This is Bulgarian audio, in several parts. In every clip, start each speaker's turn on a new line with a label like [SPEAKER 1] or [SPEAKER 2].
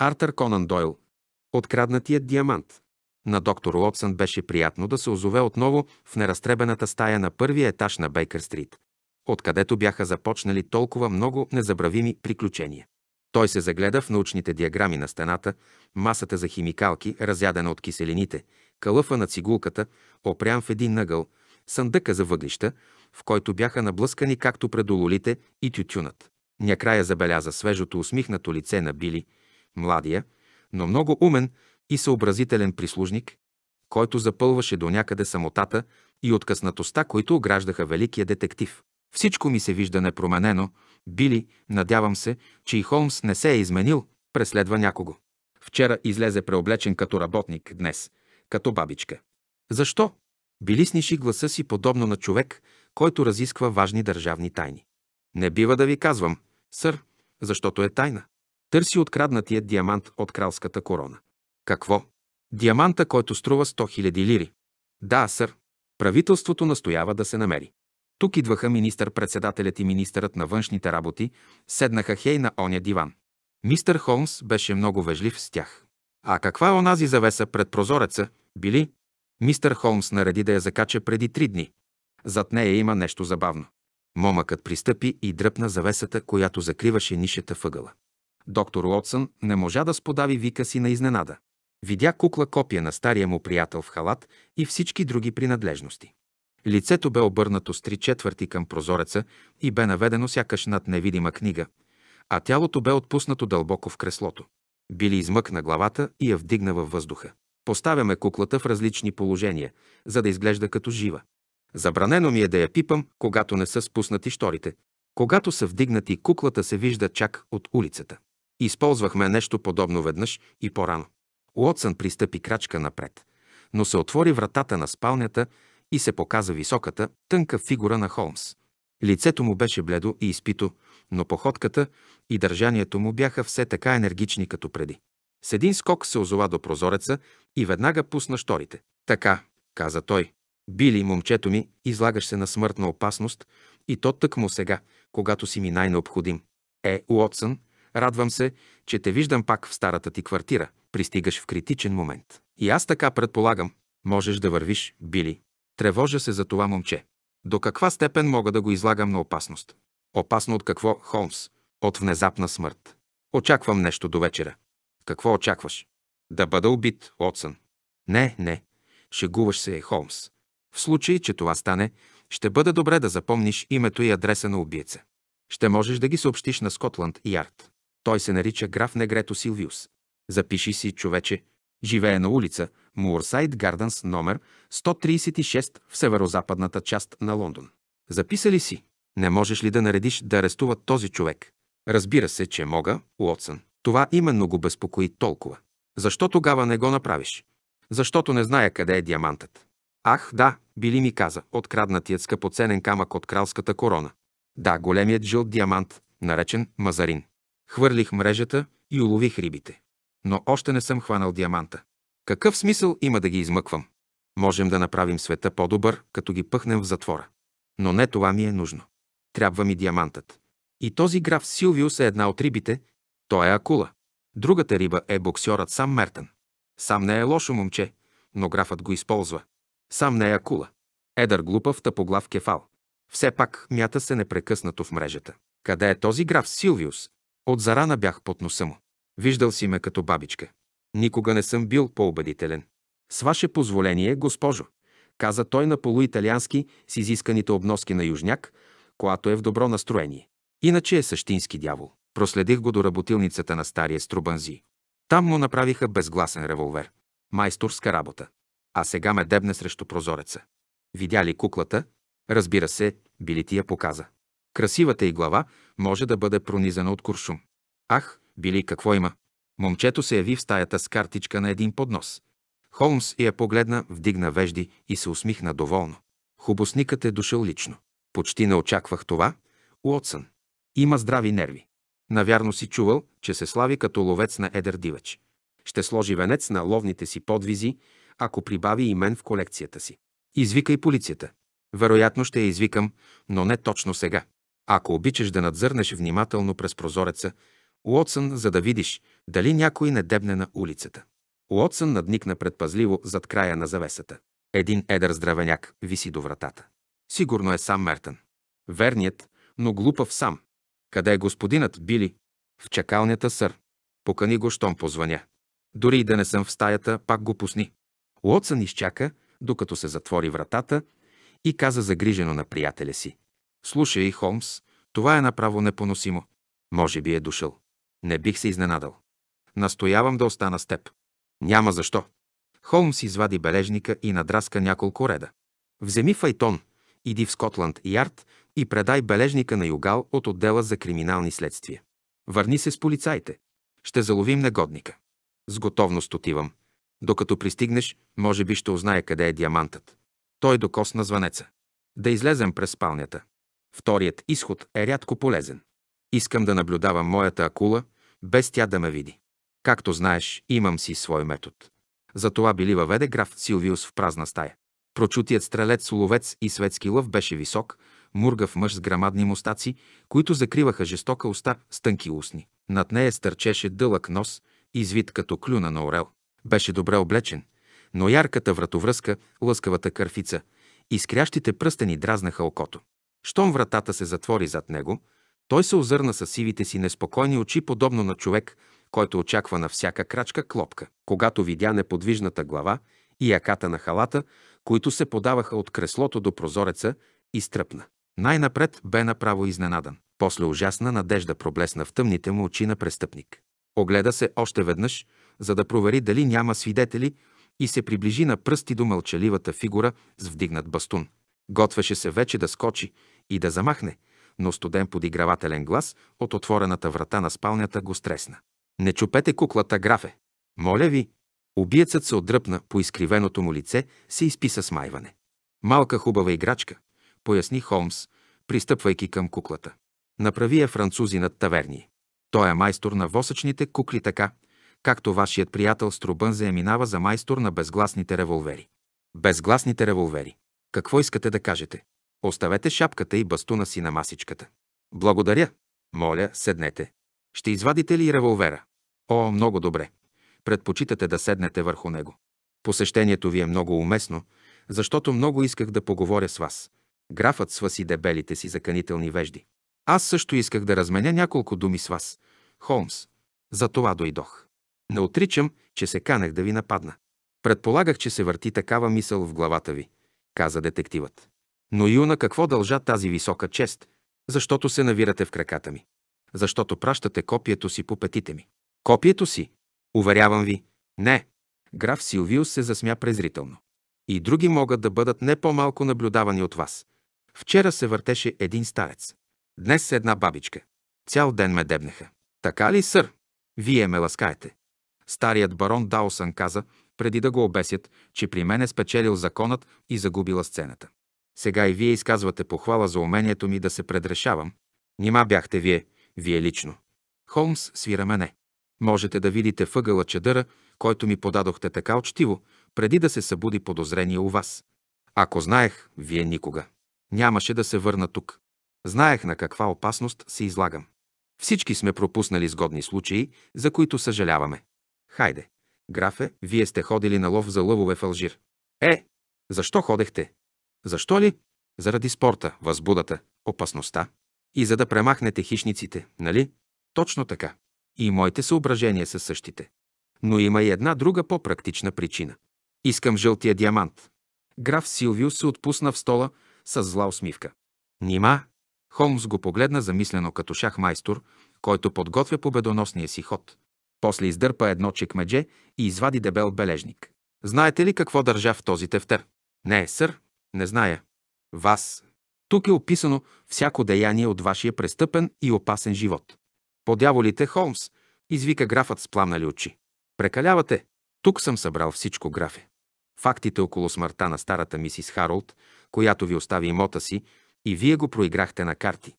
[SPEAKER 1] Артър Конан Дойл. Откраднатият диамант. На доктор Лотсън беше приятно да се озове отново в неразтребената стая на първия етаж на Бейкър Стрит, откъдето бяха започнали толкова много незабравими приключения. Той се загледа в научните диаграми на стената, масата за химикалки, разядена от киселините, кълъфа на цигулката, опрям в един нъгъл, съндъка за въглища, в който бяха наблъскани както предололите и тютюнат. Накрая забеляза свежото усмихнато лице на Били, младия, но много умен и съобразителен прислужник, който запълваше до някъде самотата и откъснатостта, които ограждаха великия детектив. Всичко ми се вижда непроменено. Били, надявам се, че и Холмс не се е изменил, преследва някого. Вчера излезе преоблечен като работник, днес – като бабичка. Защо? Били сниши гласа си подобно на човек, който разисква важни държавни тайни. Не бива да ви казвам, сър, защото е тайна търси откраднатия диамант от кралската корона. Какво? Диаманта, който струва 100 000 лири. Да, сър. Правителството настоява да се намери. Тук идваха министър-председателят и министърът на външните работи, седнаха хей на оня диван. Мистър Холмс беше много вежлив с тях. А каква е онази завеса пред прозореца, били? Мистър Холмс нареди да я закача преди три дни. Зад нея има нещо забавно. Момъкът пристъпи и дръпна завесата, която закриваше нишата въгъла. Доктор Уотсън не можа да сподави вика си на изненада. Видя кукла копия на стария му приятел в халат и всички други принадлежности. Лицето бе обърнато с три четвърти към прозореца и бе наведено сякаш над невидима книга, а тялото бе отпуснато дълбоко в креслото. Били измъкна главата и я вдигна във въздуха. Поставяме куклата в различни положения, за да изглежда като жива. Забранено ми е да я пипам, когато не са спуснати шторите. Когато са вдигнати, куклата се вижда чак от улицата. Използвахме нещо подобно веднъж и по-рано. Уотсън пристъпи крачка напред, но се отвори вратата на спалнята и се показа високата, тънка фигура на Холмс. Лицето му беше бледо и изпито, но походката и държанието му бяха все така енергични като преди. С един скок се озова до прозореца и веднага пусна шторите. Така, каза той. Били, момчето ми, излагаш се на смъртна опасност и то тъкмо сега, когато си ми най-необходим. Е, Уотсън, Радвам се, че те виждам пак в старата ти квартира. Пристигаш в критичен момент. И аз така предполагам. Можеш да вървиш, Били. Тревожа се за това момче. До каква степен мога да го излагам на опасност? Опасно от какво, Холмс? От внезапна смърт. Очаквам нещо до вечера. Какво очакваш? Да бъда убит, Отсън. Не, не. Шегуваш се, Холмс. В случай, че това стане, ще бъде добре да запомниш името и адреса на убиеца. Ще можеш да ги съобщиш на Скотланд и Ярд. Той се нарича граф Негрето Силвиус. Запиши си, човече. Живее на улица Муорсайд Гарденс номер 136 в северо-западната част на Лондон. Записали си. Не можеш ли да наредиш да арестуват този човек? Разбира се, че мога, Уотсън. Това именно го безпокои толкова. Защо тогава не го направиш? Защото не зная къде е диамантът. Ах, да, Били ми каза, откраднатият скъпоценен камък от кралската корона. Да, големият жълт диамант, наречен Мазарин. Хвърлих мрежата и улових рибите. Но още не съм хванал диаманта. Какъв смисъл има да ги измъквам? Можем да направим света по-добър, като ги пъхнем в затвора. Но не това ми е нужно. Трябва ми диамантът. И този граф Силвиус е една от рибите. Той е акула. Другата риба е боксьорът сам Мертън. Сам не е лошо момче, но графът го използва. Сам не е акула. Едър глупав тъпоглав кефал. Все пак мята се непрекъснато в мрежата. Къде е този граф Силвиус? От зарана бях под носа му. Виждал си ме като бабичка. Никога не съм бил по-убедителен. С ваше позволение, госпожо, каза той на полуиталиански с изисканите обноски на южняк, която е в добро настроение. Иначе е същински дявол. Проследих го до работилницата на стария Струбанзи. Там му направиха безгласен револвер. Майсторска работа. А сега ме дебне срещу прозореца. Видя ли куклата? Разбира се, били ти я показа. Красивата й глава може да бъде пронизана от куршум. Ах, били какво има! Момчето се яви в стаята с картичка на един поднос. Холмс я погледна, вдигна вежди и се усмихна доволно. Хубосникът е дошъл лично. Почти не очаквах това. Уотсън. Има здрави нерви. Навярно си чувал, че се слави като ловец на едър дивеч. Ще сложи венец на ловните си подвизи, ако прибави и мен в колекцията си. Извикай полицията. Вероятно ще я извикам, но не точно сега. Ако обичаш да надзърнеш внимателно през прозореца, Уотсън, за да видиш дали някой не дебне на улицата. Уотсън надникна предпазливо зад края на завесата. Един едър здравеняк виси до вратата. Сигурно е сам Мертън. Верният, но глупав сам. Къде е господинът, Били? В чакалнята, сър. Покани го, щом позвъня. Дори и да не съм в стаята, пак го пусни. Уотсън изчака, докато се затвори вратата и каза загрижено на приятеля си. Слушай, Холмс, това е направо непоносимо. Може би е дошъл. Не бих се изненадал. Настоявам да остана с теб. Няма защо. Холмс извади бележника и надраска няколко реда. Вземи файтон, иди в Скотланд Ярд и предай бележника на Югал от отдела за криминални следствия. Върни се с полицаите. Ще заловим негодника. С готовност отивам. Докато пристигнеш, може би ще узнае къде е диамантът. Той докосна звънеца. Да излезем през спалнята. Вторият изход е рядко полезен. Искам да наблюдавам моята акула, без тя да ме види. Както знаеш, имам си свой метод. Затова били въведе граф Силвиус в празна стая. Прочутият стрелец, ловец и светски лъв беше висок, мургав мъж с грамадни мустаци, които закриваха жестока уста с тънки устни. Над нея стърчеше дълъг нос, извит като клюна на орел. Беше добре облечен, но ярката вратовръзка, лъскавата кърфица, изкрящите пръстени дразнаха окото. Щом вратата се затвори зад него, той се озърна с сивите си неспокойни очи, подобно на човек, който очаква на всяка крачка клопка. Когато видя неподвижната глава и яката на халата, които се подаваха от креслото до прозореца, изтръпна. Най-напред бе направо изненадан. После ужасна надежда проблесна в тъмните му очи на престъпник. Огледа се още веднъж, за да провери дали няма свидетели и се приближи на пръсти до мълчаливата фигура с вдигнат бастун. Готвеше се вече да скочи и да замахне, но студен подигравателен глас от отворената врата на спалнята го стресна. Не чупете куклата, графе! Моля ви! Убиецът се отдръпна по изкривеното му лице, се изписа смайване. Малка хубава играчка, поясни Холмс, пристъпвайки към куклата. Направи я Французи над таверни. Той е майстор на восъчните кукли така, както вашият приятел струбън заеминава за майстор на безгласните револвери. Безгласните револвери. Какво искате да кажете? Оставете шапката и бастуна си на масичката. Благодаря. Моля, седнете. Ще извадите ли револвера? О, много добре. Предпочитате да седнете върху него. Посещението ви е много уместно, защото много исках да поговоря с вас. Графът сваси дебелите си заканителни вежди. Аз също исках да разменя няколко думи с вас. Холмс, за това дойдох. Не отричам, че се канех да ви нападна. Предполагах, че се върти такава мисъл в главата ви, каза детективът. Но и на какво дължа тази висока чест, защото се навирате в краката ми, защото пращате копието си по петите ми. Копието си? Уверявам ви, не. Граф Силвиус се засмя презрително. И други могат да бъдат не по-малко наблюдавани от вас. Вчера се въртеше един старец. Днес една бабичка. Цял ден ме дебнеха. Така ли, сър? Вие ме ласкаете. Старият барон Даусън каза, преди да го обесят, че при мен е спечелил законът и загубила сцената. Сега и вие изказвате похвала за умението ми да се предрешавам. Нима бяхте вие, вие лично. Холмс свира мене. Можете да видите въгъла чадъра, който ми подадохте така очтиво, преди да се събуди подозрение у вас. Ако знаех, вие никога. Нямаше да се върна тук. Знаех на каква опасност се излагам. Всички сме пропуснали сгодни случаи, за които съжаляваме. Хайде, графе, вие сте ходили на лов за лъвове в Алжир. Е, защо ходехте? Защо ли? Заради спорта, възбудата, опасността. И за да премахнете хищниците, нали? Точно така. И моите съображения са същите. Но има и една друга по-практична причина. Искам жълтия диамант. Граф Силвиус се отпусна в стола с зла усмивка. Нима? Холмс го погледна замислено като шахмайстор, който подготвя победоносния си ход. После издърпа едно чекмедже и извади дебел бележник. Знаете ли какво държа в този тефтер? Не, сър, не зная. Вас. Тук е описано всяко деяние от вашия престъпен и опасен живот. По дяволите, Холмс, извика графът с пламнали очи. Прекалявате. Тук съм събрал всичко, графе. Фактите около смъртта на старата мисис Харолд, която ви остави имота си, и вие го проиграхте на карти.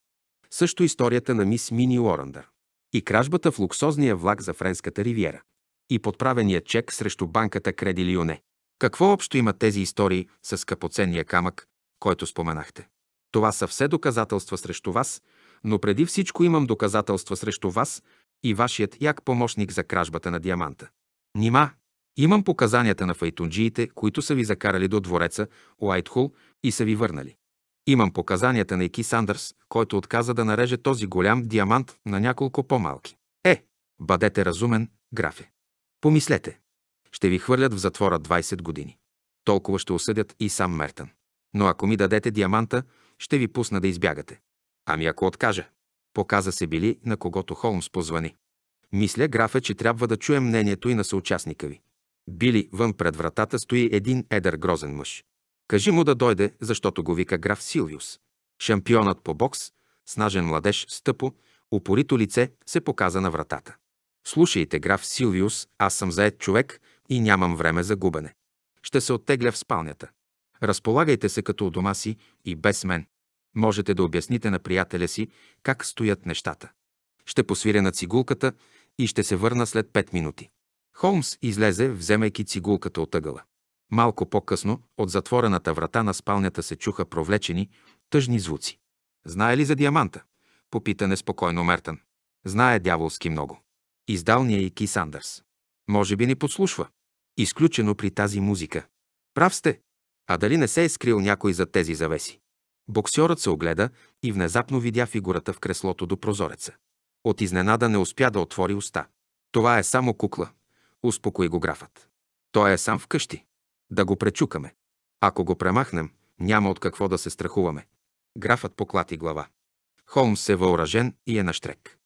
[SPEAKER 1] Също историята на мис Мини Лорандър. И кражбата в луксозния влак за френската ривиера. И подправения чек срещу банката Креди Лионе. Какво общо имат тези истории с скъпоценния камък, който споменахте? Това са все доказателства срещу вас, но преди всичко имам доказателства срещу вас и вашият як помощник за кражбата на диаманта. Нима, имам показанията на файтунджиите, които са ви закарали до двореца Уайтхул и са ви върнали. Имам показанията на Еки Сандърс, който отказа да нареже този голям диамант на няколко по-малки. Е, бъдете разумен, графе. Помислете ще ви хвърлят в затвора 20 години. Толкова ще осъдят и сам Мертън. Но ако ми дадете диаманта, ще ви пусна да избягате. Ами ако откажа? Показа се били, на когото Холмс позвани. Мисля, графе, че трябва да чуем мнението и на съучастника ви. Били, вън пред вратата стои един едър грозен мъж. Кажи му да дойде, защото го вика граф Силвиус. Шампионът по бокс, снажен младеж с тъпо, упорито лице се показа на вратата. Слушайте, граф Силвиус, аз съм заед човек и нямам време за губене. Ще се оттегля в спалнята. Разполагайте се като у дома си и без мен. Можете да обясните на приятеля си как стоят нещата. Ще посвиря на цигулката и ще се върна след 5 минути. Холмс излезе, вземайки цигулката от ъгъла. Малко по-късно, от затворената врата на спалнята се чуха провлечени, тъжни звуци. Знае ли за диаманта? Попита неспокойно Мертън. Знае дяволски много. Издал ни е и Ки Сандърс. Може би ни подслушва изключено при тази музика. Прав сте! А дали не се е скрил някой за тези завеси? Боксьорът се огледа и внезапно видя фигурата в креслото до прозореца. От изненада не успя да отвори уста. Това е само кукла, успокои го графът. Той е сам вкъщи. Да го пречукаме. Ако го премахнем, няма от какво да се страхуваме. Графът поклати глава. Холмс е въоръжен и е штрек.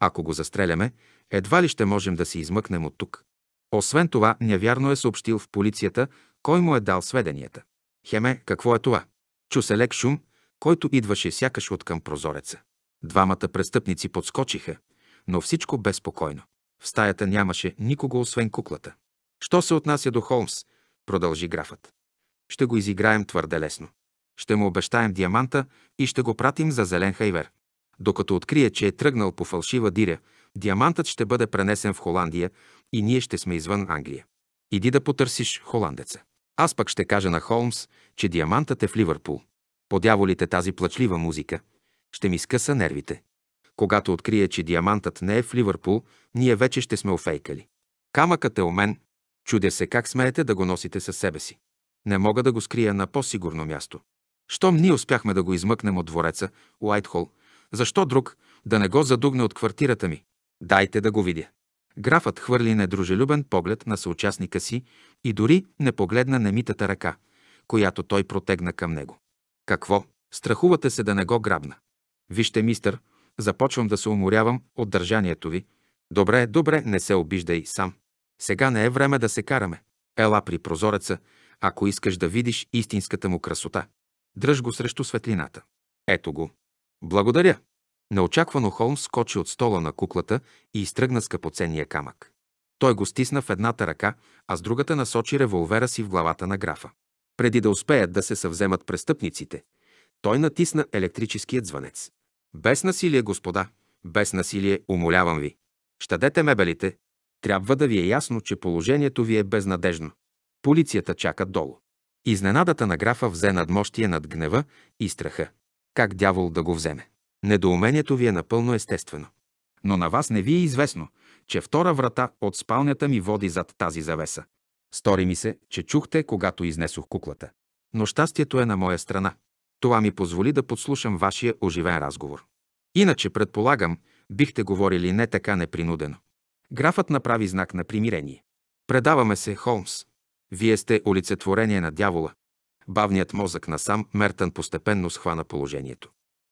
[SPEAKER 1] Ако го застреляме, едва ли ще можем да се измъкнем от тук. Освен това, невярно е съобщил в полицията, кой му е дал сведенията. Хеме, какво е това? Чу се лек шум, който идваше сякаш от към прозореца. Двамата престъпници подскочиха, но всичко безпокойно. В стаята нямаше никого, освен куклата. Що се отнася до Холмс? продължи графът. Ще го изиграем твърде лесно. Ще му обещаем диаманта и ще го пратим за зелен хайвер. Докато открие, че е тръгнал по фалшива диря Диамантът ще бъде пренесен в Холандия и ние ще сме извън Англия. Иди да потърсиш холандеца. Аз пък ще кажа на Холмс, че диамантът е в Ливърпул. Подяволите тази плачлива музика. Ще ми скъса нервите. Когато открие, че диамантът не е в Ливърпул, ние вече ще сме офейкали. Камъкът е у мен. Чудя се как смеете да го носите със себе си. Не мога да го скрия на по-сигурно място. Щом ние успяхме да го измъкнем от двореца, Уайтхол, защо друг да не го задугне от квартирата ми? Дайте да го видя. Графът хвърли недружелюбен поглед на съучастника си и дори не погледна немитата ръка, която той протегна към него. Какво? Страхувате се да не го грабна. Вижте, мистър, започвам да се уморявам от държанието ви. Добре, добре, не се обиждай сам. Сега не е време да се караме. Ела при прозореца, ако искаш да видиш истинската му красота. Дръж го срещу светлината. Ето го. Благодаря. Неочаквано Холмс скочи от стола на куклата и изтръгна скъпоценния камък. Той го стисна в едната ръка, а с другата насочи револвера си в главата на графа. Преди да успеят да се съвземат престъпниците, той натисна електрическият звънец. Без насилие, господа, без насилие, умолявам ви. Щадете мебелите. Трябва да ви е ясно, че положението ви е безнадежно. Полицията чака долу. Изненадата на графа взе надмощие над гнева и страха. Как дявол да го вземе? Недоумението ви е напълно естествено. Но на вас не ви е известно, че втора врата от спалнята ми води зад тази завеса. Стори ми се, че чухте, когато изнесох куклата. Но щастието е на моя страна. Това ми позволи да подслушам вашия оживен разговор. Иначе, предполагам, бихте говорили не така непринудено. Графът направи знак на примирение. Предаваме се, Холмс. Вие сте олицетворение на дявола. Бавният мозък на сам Мертън постепенно схвана положението.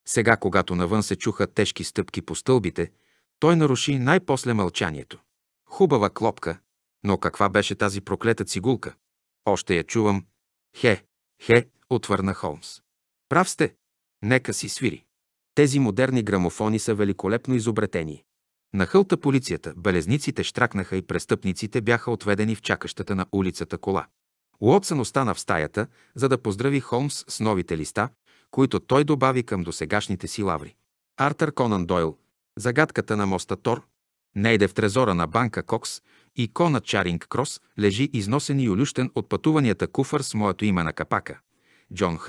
[SPEAKER 1] Сега, когато навън се чуха тежки стъпки по стълбите, той наруши най-после мълчанието. Хубава клопка, но каква беше тази проклета цигулка? Още я чувам. Хе, хе, отвърна Холмс. Прав сте. Нека си свири. Тези модерни грамофони са великолепно изобретени. На хълта полицията, белезниците штракнаха и престъпниците бяха отведени в чакащата на улицата кола. Уотсън остана в стаята, за да поздрави Холмс с новите листа които той добави към досегашните си лаври. Артър Конан Дойл, загадката на моста Тор, Нейде в трезора на банка Кокс и кона Чаринг Крос лежи износен и олющен от пътуванията куфър с моето име на капака. Джон Х.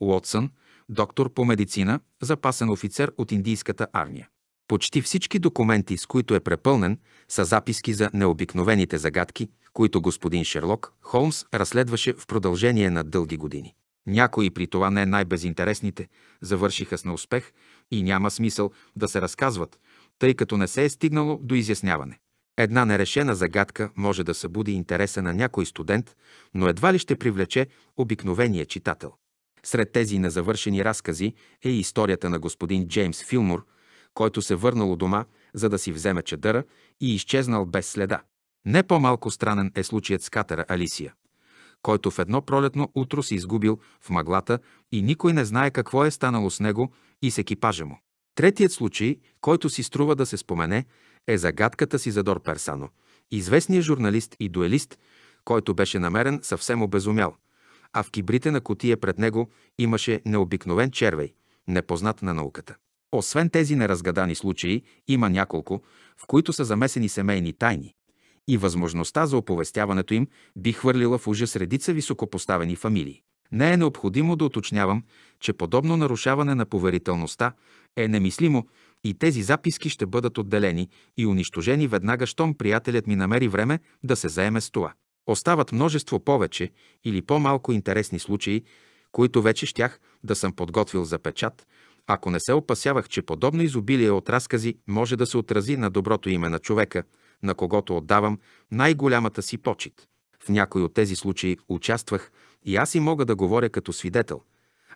[SPEAKER 1] Уотсън, доктор по медицина, запасен офицер от индийската армия. Почти всички документи, с които е препълнен, са записки за необикновените загадки, които господин Шерлок Холмс разследваше в продължение на дълги години. Някои при това не най-безинтересните завършиха с неуспех и няма смисъл да се разказват, тъй като не се е стигнало до изясняване. Една нерешена загадка може да събуди интереса на някой студент, но едва ли ще привлече обикновения читател. Сред тези незавършени разкази е и историята на господин Джеймс Филмур, който се върнал у дома, за да си вземе чадъра и изчезнал без следа. Не по-малко странен е случаят с катера Алисия който в едно пролетно утро се изгубил в мъглата и никой не знае какво е станало с него и с екипажа му. Третият случай, който си струва да се спомене, е загадката си Задор Персано, известният журналист и дуелист, който беше намерен съвсем обезумял, а в кибрите на котия пред него имаше необикновен червей, непознат на науката. Освен тези неразгадани случаи, има няколко, в които са замесени семейни тайни, и възможността за оповестяването им би хвърлила в ужас редица високопоставени фамилии. Не е необходимо да уточнявам, че подобно нарушаване на поверителността е немислимо и тези записки ще бъдат отделени и унищожени веднага, щом приятелят ми намери време да се заеме с това. Остават множество повече или по-малко интересни случаи, които вече щях да съм подготвил за печат, ако не се опасявах, че подобно изобилие от разкази може да се отрази на доброто име на човека – на когото отдавам най-голямата си почет. В някои от тези случаи участвах и аз и мога да говоря като свидетел,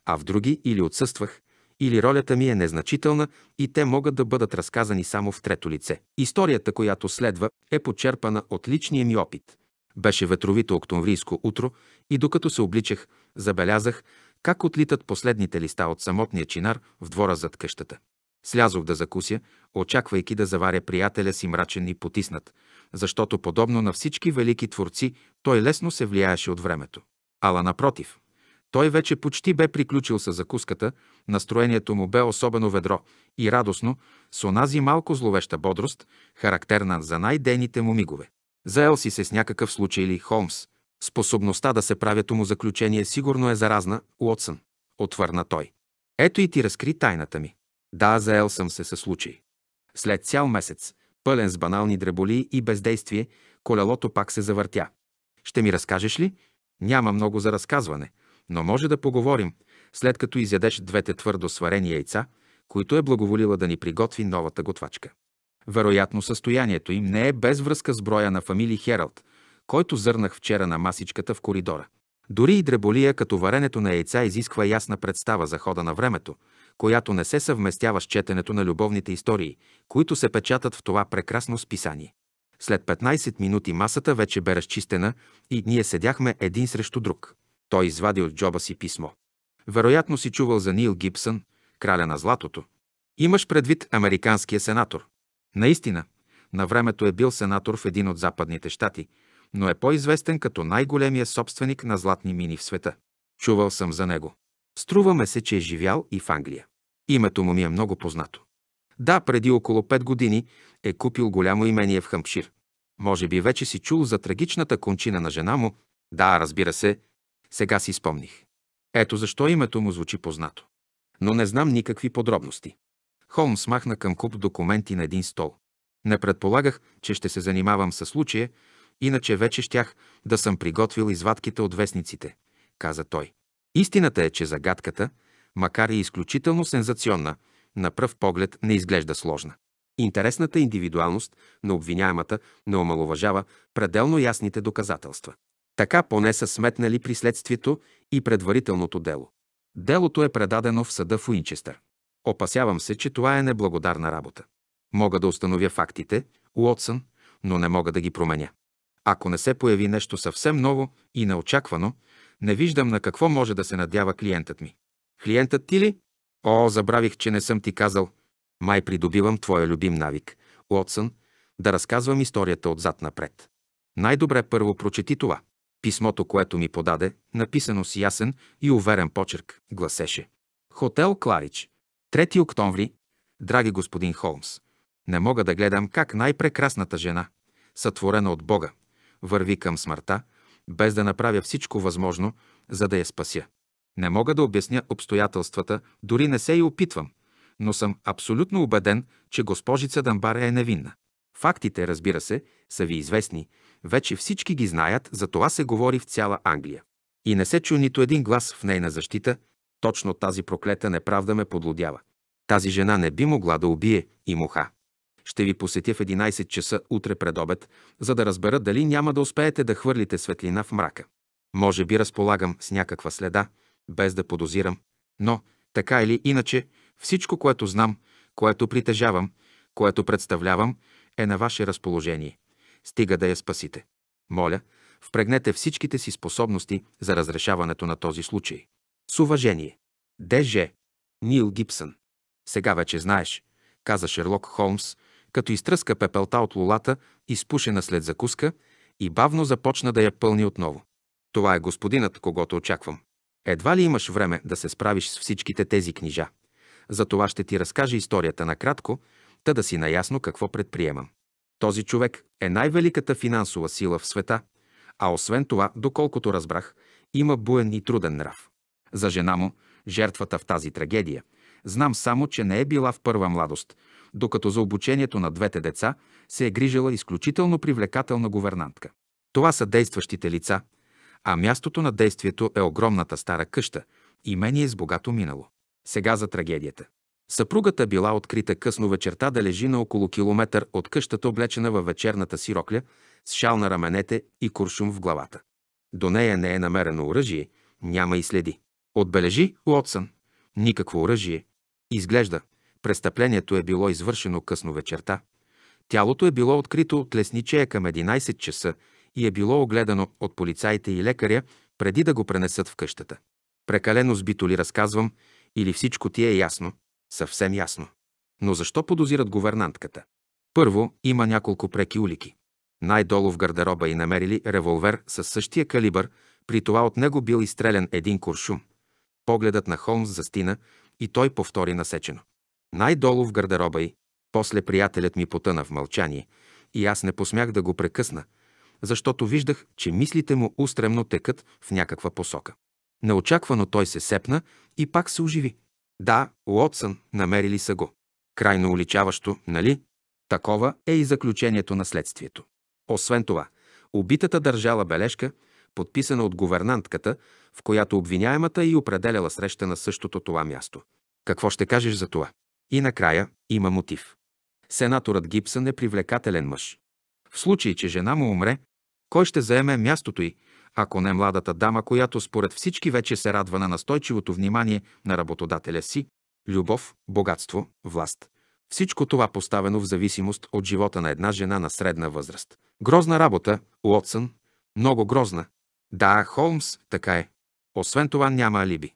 [SPEAKER 1] а в други или отсъствах, или ролята ми е незначителна и те могат да бъдат разказани само в трето лице. Историята, която следва, е почерпана от личния ми опит. Беше ветровито октомврийско утро и докато се обличах, забелязах как отлитат последните листа от самотния чинар в двора зад къщата. Слязох да закуся, очаквайки да заваря приятеля си мрачен и потиснат, защото подобно на всички велики творци, той лесно се влияеше от времето. Ала напротив, той вече почти бе приключил с закуската, настроението му бе особено ведро и радостно, с онази малко зловеща бодрост, характерна за най-дейните му мигове. Заел си се с някакъв случай ли Холмс. Способността да се правят му заключение сигурно е заразна, Уотсън, отвърна той. Ето и ти разкри тайната ми. Да, заел съм се със случай. След цял месец, пълен с банални дреболи и бездействие, колелото пак се завъртя. Ще ми разкажеш ли? Няма много за разказване, но може да поговорим, след като изядеш двете твърдо сварени яйца, които е благоволила да ни приготви новата готвачка. Вероятно състоянието им не е без връзка с броя на фамили Хералд, който зърнах вчера на масичката в коридора. Дори и дреболия като варенето на яйца изисква ясна представа за хода на времето, която не се съвместява с четенето на любовните истории, които се печатат в това прекрасно списание. След 15 минути масата вече бе разчистена и ние седяхме един срещу друг. Той извади от джоба си писмо. Вероятно си чувал за Нил Гибсън, краля на златото. Имаш предвид американския сенатор. Наистина, на времето е бил сенатор в един от западните щати, но е по-известен като най-големия собственик на златни мини в света. Чувал съм за него. Струваме се, че е живял и в Англия. Името му ми е много познато. Да, преди около 5 години е купил голямо имение в Хъмпшир. Може би вече си чул за трагичната кончина на жена му. Да, разбира се, сега си спомних. Ето защо името му звучи познато. Но не знам никакви подробности. Холмс махна към куп документи на един стол. Не предполагах, че ще се занимавам със случая, иначе вече щях да съм приготвил извадките от вестниците, каза той. Истината е, че загадката, макар и изключително сензационна, на пръв поглед не изглежда сложна. Интересната индивидуалност на обвиняемата не омалуважава пределно ясните доказателства. Така поне са сметнали при следствието и предварителното дело. Делото е предадено в съда в Уинчестър. Опасявам се, че това е неблагодарна работа. Мога да установя фактите, Уотсън, но не мога да ги променя. Ако не се появи нещо съвсем ново и неочаквано, не виждам на какво може да се надява клиентът ми. Клиентът ти ли? О, забравих, че не съм ти казал. Май придобивам твоя любим навик, Уотсън, да разказвам историята отзад напред. Най-добре първо прочети това. Писмото, което ми подаде, написано с ясен и уверен почерк, гласеше. Хотел Кларич. 3 октомври. Драги господин Холмс, не мога да гледам как най-прекрасната жена, сътворена от Бога, върви към смъртта, без да направя всичко възможно, за да я спася. Не мога да обясня обстоятелствата, дори не се и опитвам, но съм абсолютно убеден, че госпожица Дамбара е невинна. Фактите, разбира се, са ви известни, вече всички ги знаят, за това се говори в цяла Англия. И не се чу нито един глас в нейна защита, точно тази проклета неправда ме подлодява. Тази жена не би могла да убие и муха. Ще ви посетя в 11 часа утре пред обед, за да разбера дали няма да успеете да хвърлите светлина в мрака. Може би разполагам с някаква следа, без да подозирам, но, така или иначе, всичко, което знам, което притежавам, което представлявам, е на ваше разположение. Стига да я спасите. Моля, впрегнете всичките си способности за разрешаването на този случай. С уважение. ДЖ. Нил Гибсън. Сега вече знаеш, каза Шерлок Холмс, като изтръска пепелта от лулата, изпушена след закуска, и бавно започна да я пълни отново. Това е господинът, когато очаквам. Едва ли имаш време да се справиш с всичките тези книжа. За това ще ти разкажа историята накратко, та да си наясно какво предприемам. Този човек е най-великата финансова сила в света, а освен това, доколкото разбрах, има буен и труден нрав. За жена му, жертвата в тази трагедия, знам само, че не е била в първа младост, докато за обучението на двете деца се е грижала изключително привлекателна гувернантка. Това са действащите лица, а мястото на действието е огромната стара къща, имение с богато минало. Сега за трагедията. Съпругата е била открита късно вечерта да лежи на около километър от къщата, облечена във вечерната си рокля, с шал на раменете и куршум в главата. До нея не е намерено оръжие, няма и следи. Отбележи Уотсън. Никакво оръжие. Изглежда, Престъплението е било извършено късно вечерта. Тялото е било открито от лесничея към 11 часа и е било огледано от полицаите и лекаря преди да го пренесат в къщата. Прекалено сбито ли разказвам или всичко ти е ясно? Съвсем ясно. Но защо подозират говернантката? Първо, има няколко преки улики. Най-долу в гардероба и намерили револвер със същия калибър, при това от него бил изстрелян един куршум. Погледът на Холмс застина и той повтори насечено. Най-долу в гардероба й. После приятелят ми потъна в мълчание и аз не посмях да го прекъсна, защото виждах, че мислите му устремно текат в някаква посока. Неочаквано той се сепна и пак се оживи. Да, Уотсън, намерили са го. Крайно уличаващо, нали? Такова е и заключението на следствието. Освен това, убитата държала бележка, подписана от гувернантката, в която обвиняемата и определяла среща на същото това място. Какво ще кажеш за това? И накрая има мотив. Сенаторът Гибсън е привлекателен мъж. В случай, че жена му умре, кой ще заеме мястото й, ако не младата дама, която според всички вече се радва на настойчивото внимание на работодателя си, любов, богатство, власт. Всичко това поставено в зависимост от живота на една жена на средна възраст. Грозна работа, Уотсън, много грозна. Да, Холмс, така е. Освен това няма алиби.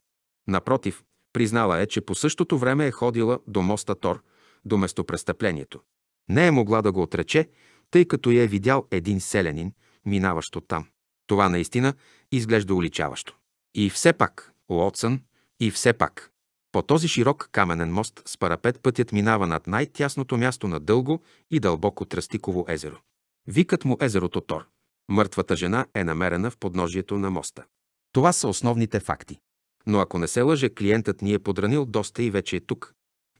[SPEAKER 1] Напротив, Признала е, че по същото време е ходила до моста Тор, до местопрестъплението. Не е могла да го отрече, тъй като я е видял един селянин, минаващо там. Това наистина изглежда уличаващо. И все пак, Уотсън, и все пак. По този широк каменен мост с парапет пътят минава над най-тясното място на дълго и дълбоко Тръстиково езеро. Викат му езерото Тор. Мъртвата жена е намерена в подножието на моста. Това са основните факти но ако не се лъже, клиентът ни е подранил доста и вече е тук.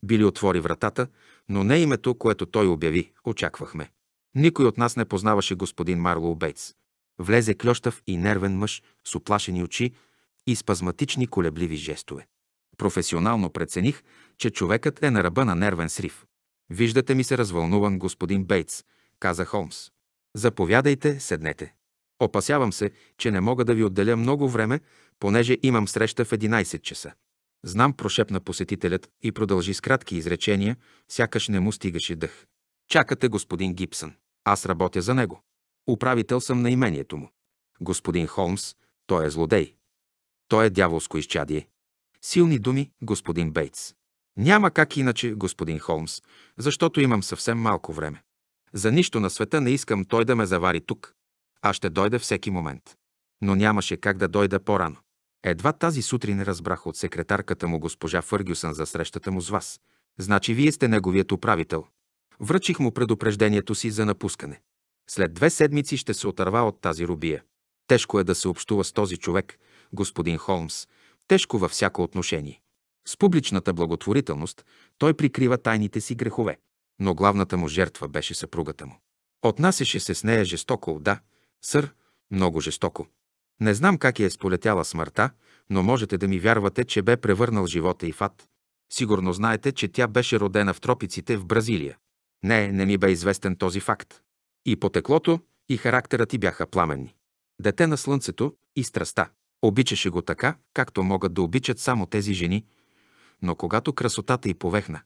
[SPEAKER 1] Били отвори вратата, но не името, което той обяви, очаквахме. Никой от нас не познаваше господин Марло Бейтс. Влезе клющав и нервен мъж с оплашени очи и спазматични колебливи жестове. Професионално прецених, че човекът е на ръба на нервен срив. Виждате ми се развълнуван господин Бейтс, каза Холмс. Заповядайте, седнете. Опасявам се, че не мога да ви отделя много време, понеже имам среща в 11 часа. Знам, прошепна посетителят и продължи с кратки изречения, сякаш не му стигаше дъх. Чакате господин Гибсън. Аз работя за него. Управител съм на имението му. Господин Холмс, той е злодей. Той е дяволско изчадие. Силни думи, господин Бейтс. Няма как иначе, господин Холмс, защото имам съвсем малко време. За нищо на света не искам той да ме завари тук. А ще дойде всеки момент. Но нямаше как да дойда по-рано. Едва тази сутрин разбрах от секретарката му госпожа Фъргюсън за срещата му с вас. Значи вие сте неговият управител. Връчих му предупреждението си за напускане. След две седмици ще се отърва от тази рубия. Тежко е да се общува с този човек, господин Холмс. Тежко във всяко отношение. С публичната благотворителност той прикрива тайните си грехове. Но главната му жертва беше съпругата му. Отнасяше се с нея жестоко, да, сър, много жестоко. Не знам как я е сполетяла смъртта, но можете да ми вярвате, че бе превърнал живота и фат. Сигурно знаете, че тя беше родена в тропиците в Бразилия. Не, не ми бе известен този факт. И потеклото, и характерът ти бяха пламенни. Дете на слънцето и страста. Обичаше го така, както могат да обичат само тези жени, но когато красотата й повехна,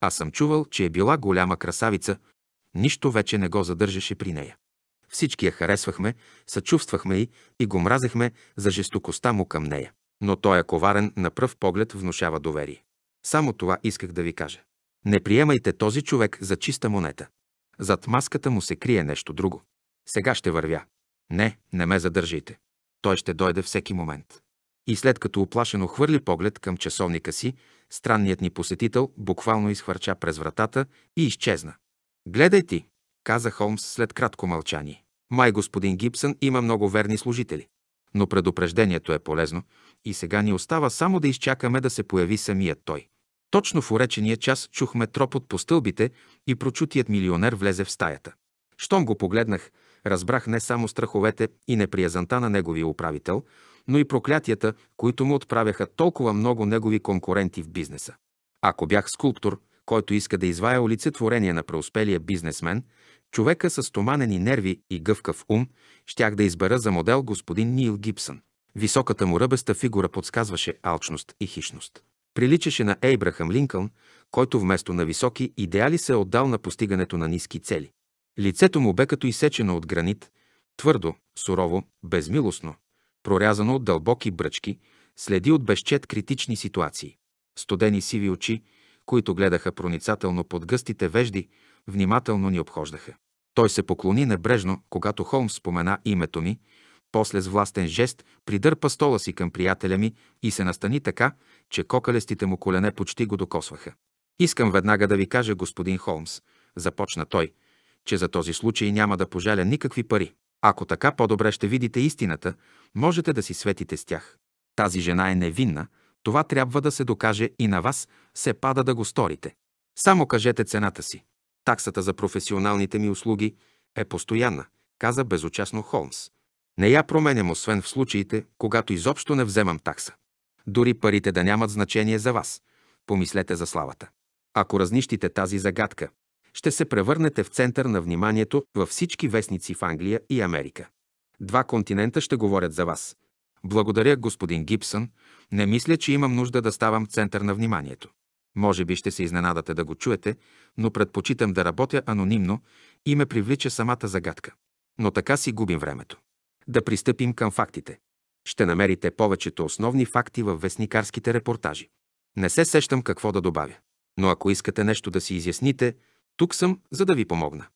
[SPEAKER 1] аз съм чувал, че е била голяма красавица, нищо вече не го задържаше при нея. Всички я харесвахме, съчувствахме й и го мразехме за жестокостта му към нея. Но той е коварен, на пръв поглед внушава доверие. Само това исках да ви кажа. Не приемайте този човек за чиста монета. Зад маската му се крие нещо друго. Сега ще вървя. Не, не ме задържайте. Той ще дойде всеки момент. И след като оплашено хвърли поглед към часовника си, странният ни посетител буквално изхвърча през вратата и изчезна. Гледай ти, каза Холмс след кратко мълчание. Май господин Гибсън има много верни служители. Но предупреждението е полезно и сега ни остава само да изчакаме да се появи самият той. Точно в уречения час чухме тропот по стълбите и прочутият милионер влезе в стаята. Щом го погледнах, разбрах не само страховете и неприязанта на неговия управител, но и проклятията, които му отправяха толкова много негови конкуренти в бизнеса. Ако бях скулптор – който иска да извая олицетворение на преуспелия бизнесмен, човека с туманени нерви и гъвкав ум, щях да избера за модел господин Нил Гибсън. Високата му ръбеста фигура подсказваше алчност и хищност. Приличаше на Ейбрахам Линкълн, който вместо на високи идеали се е отдал на постигането на ниски цели. Лицето му бе като изсечено от гранит, твърдо, сурово, безмилостно, прорязано от дълбоки бръчки, следи от безчет критични ситуации. Студени сиви очи, които гледаха проницателно под гъстите вежди, внимателно ни обхождаха. Той се поклони небрежно, когато Холм спомена името ми, после с властен жест придърпа стола си към приятеля ми и се настани така, че кокалестите му колене почти го докосваха. Искам веднага да ви кажа, господин Холмс, започна той, че за този случай няма да пожаля никакви пари. Ако така по-добре ще видите истината, можете да си светите с тях. Тази жена е невинна, това трябва да се докаже и на вас се пада да го сторите. Само кажете цената си. Таксата за професионалните ми услуги е постоянна, каза безучастно Холмс. Не я променям, освен в случаите, когато изобщо не вземам такса. Дори парите да нямат значение за вас. Помислете за славата. Ако разнищите тази загадка, ще се превърнете в център на вниманието във всички вестници в Англия и Америка. Два континента ще говорят за вас, благодаря, господин Гибсън. Не мисля, че имам нужда да ставам център на вниманието. Може би ще се изненадате да го чуете, но предпочитам да работя анонимно и ме привлича самата загадка. Но така си губим времето. Да пристъпим към фактите. Ще намерите повечето основни факти във вестникарските репортажи. Не се сещам какво да добавя. Но ако искате нещо да си изясните, тук съм, за да ви помогна.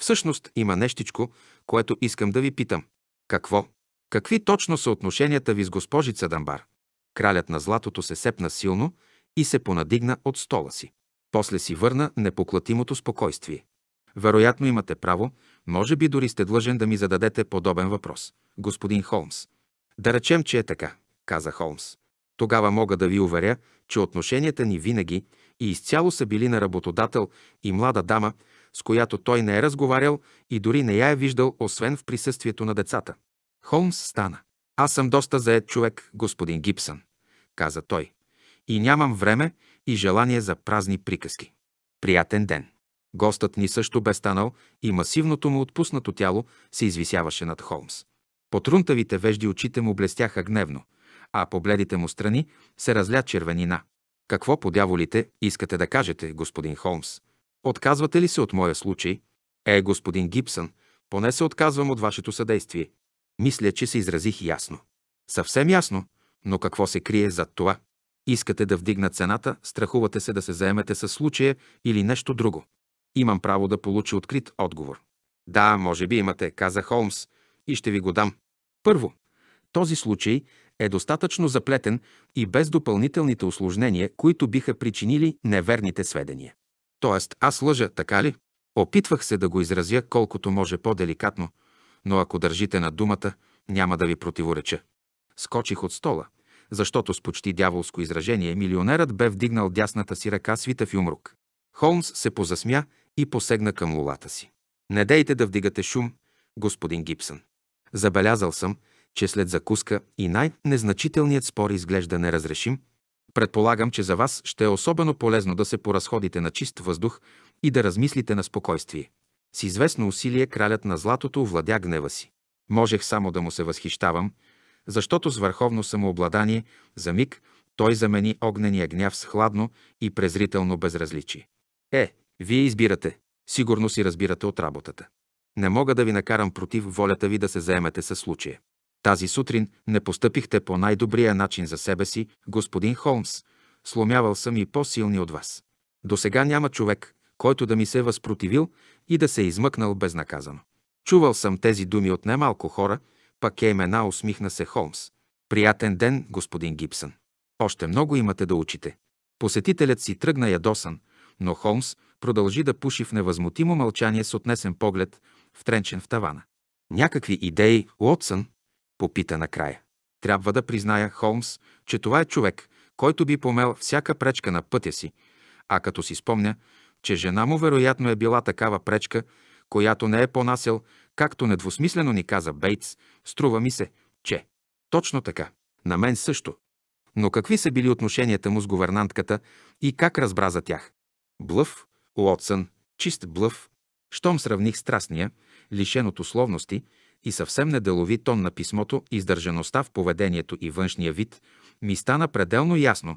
[SPEAKER 1] Всъщност има нещичко, което искам да ви питам. Какво? Какви точно са отношенията ви с госпожица Дамбар? Кралят на златото се сепна силно и се понадигна от стола си. После си върна непоклатимото спокойствие. Вероятно имате право, може би дори сте длъжен да ми зададете подобен въпрос, господин Холмс. Да речем, че е така, каза Холмс. Тогава мога да ви уверя, че отношенията ни винаги и изцяло са били на работодател и млада дама, с която той не е разговарял и дори не я е виждал, освен в присъствието на децата. Холмс стана. Аз съм доста заед човек, господин Гибсън, каза той. И нямам време и желание за празни приказки. Приятен ден. Гостът ни също бе станал и масивното му отпуснато тяло се извисяваше над Холмс. По трунтавите вежди очите му блестяха гневно, а по бледите му страни се разля червенина. Какво по дяволите искате да кажете, господин Холмс? Отказвате ли се от моя случай? Е, господин Гибсън, поне се отказвам от вашето съдействие. Мисля, че се изразих ясно. Съвсем ясно, но какво се крие зад това? Искате да вдигна цената, страхувате се да се заемете с случая или нещо друго. Имам право да получа открит отговор. Да, може би имате, каза Холмс, и ще ви го дам. Първо, този случай е достатъчно заплетен и без допълнителните осложнения, които биха причинили неверните сведения. Тоест, аз лъжа, така ли? Опитвах се да го изразя колкото може по-деликатно, но ако държите на думата, няма да ви противореча. Скочих от стола, защото с почти дяволско изражение милионерът бе вдигнал дясната си ръка свита в юмрук. Холмс се позасмя и посегна към лулата си. Не дейте да вдигате шум, господин Гибсън. Забелязал съм, че след закуска и най-незначителният спор изглежда неразрешим. Предполагам, че за вас ще е особено полезно да се поразходите на чист въздух и да размислите на спокойствие. С известно усилие кралят на златото овладя гнева си. Можех само да му се възхищавам, защото с върховно самообладание за миг той замени огнения гняв с хладно и презрително безразличие. Е, вие избирате. Сигурно си разбирате от работата. Не мога да ви накарам против волята ви да се заемете със случая. Тази сутрин не постъпихте по най-добрия начин за себе си, господин Холмс. Сломявал съм и по-силни от вас. До сега няма човек, който да ми се е възпротивил и да се е измъкнал безнаказано. Чувал съм тези думи от немалко хора, пък е имена усмихна се Холмс. Приятен ден, господин Гибсън. Още много имате да учите. Посетителят си тръгна ядосан, но Холмс продължи да пуши в невъзмутимо мълчание с отнесен поглед, втренчен в тавана. Някакви идеи, Уотсън? Попита накрая. Трябва да призная, Холмс, че това е човек, който би помел всяка пречка на пътя си, а като си спомня, че жена му вероятно е била такава пречка, която не е понасел, както недвусмислено ни каза Бейтс, струва ми се, че. Точно така. На мен също. Но какви са били отношенията му с говернантката и как разбра за тях? Блъв, Уотсън, чист блъв. Щом сравних страстния, лишен от условности и съвсем неделови тон на писмото, издържаността в поведението и външния вид, ми стана пределно ясно,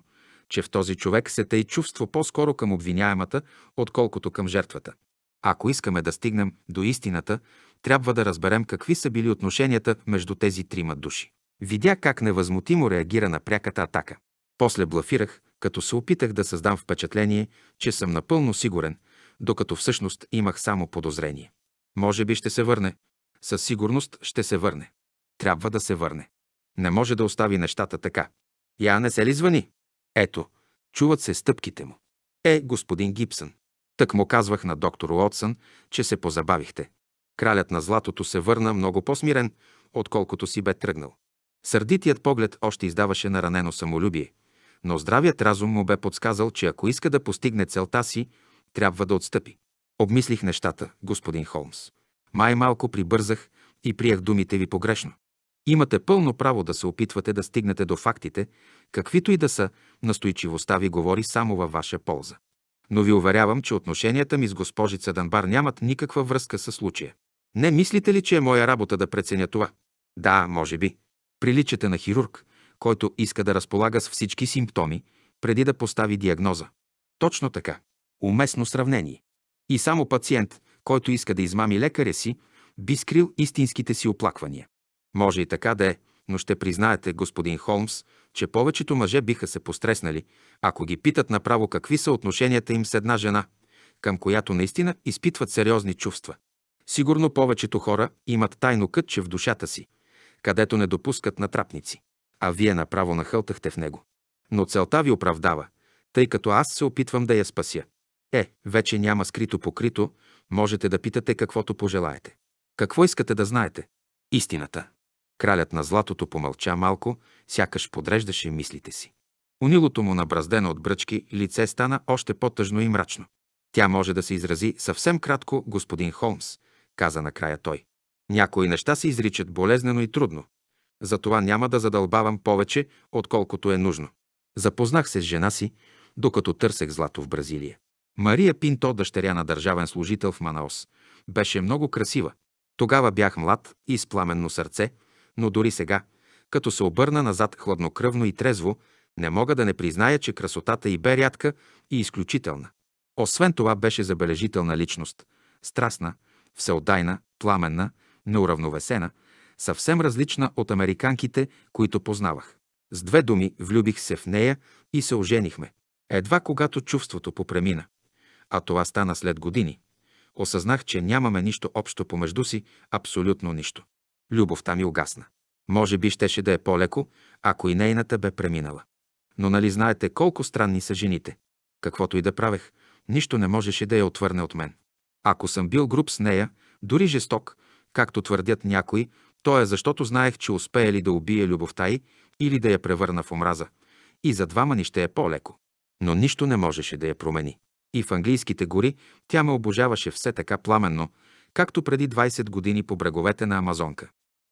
[SPEAKER 1] че в този човек се тъй чувство по-скоро към обвиняемата, отколкото към жертвата. Ако искаме да стигнем до истината, трябва да разберем какви са били отношенията между тези трима души. Видя как невъзмутимо реагира на пряката атака. После блафирах, като се опитах да създам впечатление, че съм напълно сигурен, докато всъщност имах само подозрение. Може би ще се върне. Със сигурност ще се върне. Трябва да се върне. Не може да остави нещата така. Я не се ли звъни? Ето, чуват се стъпките му. Е, господин Гибсън, так му казвах на доктор Уотсън, че се позабавихте. Кралят на златото се върна много по-смирен, отколкото си бе тръгнал. Сърдитият поглед още издаваше наранено самолюбие, но здравият разум му бе подсказал, че ако иска да постигне целта си, трябва да отстъпи. Обмислих нещата, господин Холмс. Май малко прибързах и приех думите ви погрешно. Имате пълно право да се опитвате да стигнете до фактите, каквито и да са, настойчивостта ви говори само във ваша полза. Но ви уверявам, че отношенията ми с госпожица Данбар нямат никаква връзка с случая. Не мислите ли, че е моя работа да преценя това? Да, може би. Приличате на хирург, който иска да разполага с всички симптоми, преди да постави диагноза. Точно така. Уместно сравнение. И само пациент, който иска да измами лекаря си, би скрил истинските си оплаквания. Може и така да е, но ще признаете, господин Холмс, че повечето мъже биха се постреснали, ако ги питат направо какви са отношенията им с една жена, към която наистина изпитват сериозни чувства. Сигурно повечето хора имат тайно кътче в душата си, където не допускат натрапници, а вие направо нахълтахте в него. Но целта ви оправдава, тъй като аз се опитвам да я спася. Е, вече няма скрито покрито, можете да питате каквото пожелаете. Какво искате да знаете? Истината. Кралят на златото помълча малко, сякаш подреждаше мислите си. Унилото му набраздено от бръчки лице стана още по-тъжно и мрачно. Тя може да се изрази съвсем кратко, господин Холмс, каза накрая той. Някои неща се изричат болезнено и трудно. Затова няма да задълбавам повече, отколкото е нужно. Запознах се с жена си, докато търсех злато в Бразилия. Мария Пинто, дъщеря на държавен служител в Манаос, беше много красива. Тогава бях млад и с пламенно сърце, но дори сега, като се обърна назад хладнокръвно и трезво, не мога да не призная, че красотата й бе рядка и изключителна. Освен това беше забележителна личност, страстна, всеотдайна, пламенна, неуравновесена, съвсем различна от американките, които познавах. С две думи влюбих се в нея и се оженихме. Едва когато чувството попремина, а това стана след години, осъзнах, че нямаме нищо общо помежду си, абсолютно нищо любовта ми угасна. Може би щеше да е по-леко, ако и нейната бе преминала. Но нали знаете колко странни са жените? Каквото и да правех, нищо не можеше да я отвърне от мен. Ако съм бил груб с нея, дори жесток, както твърдят някои, то е защото знаех, че успея ли да убие любовта й или да я превърна в омраза. И за двама ни ще е по-леко. Но нищо не можеше да я промени. И в английските гори тя ме обожаваше все така пламенно, както преди 20 години по бреговете на Амазонка.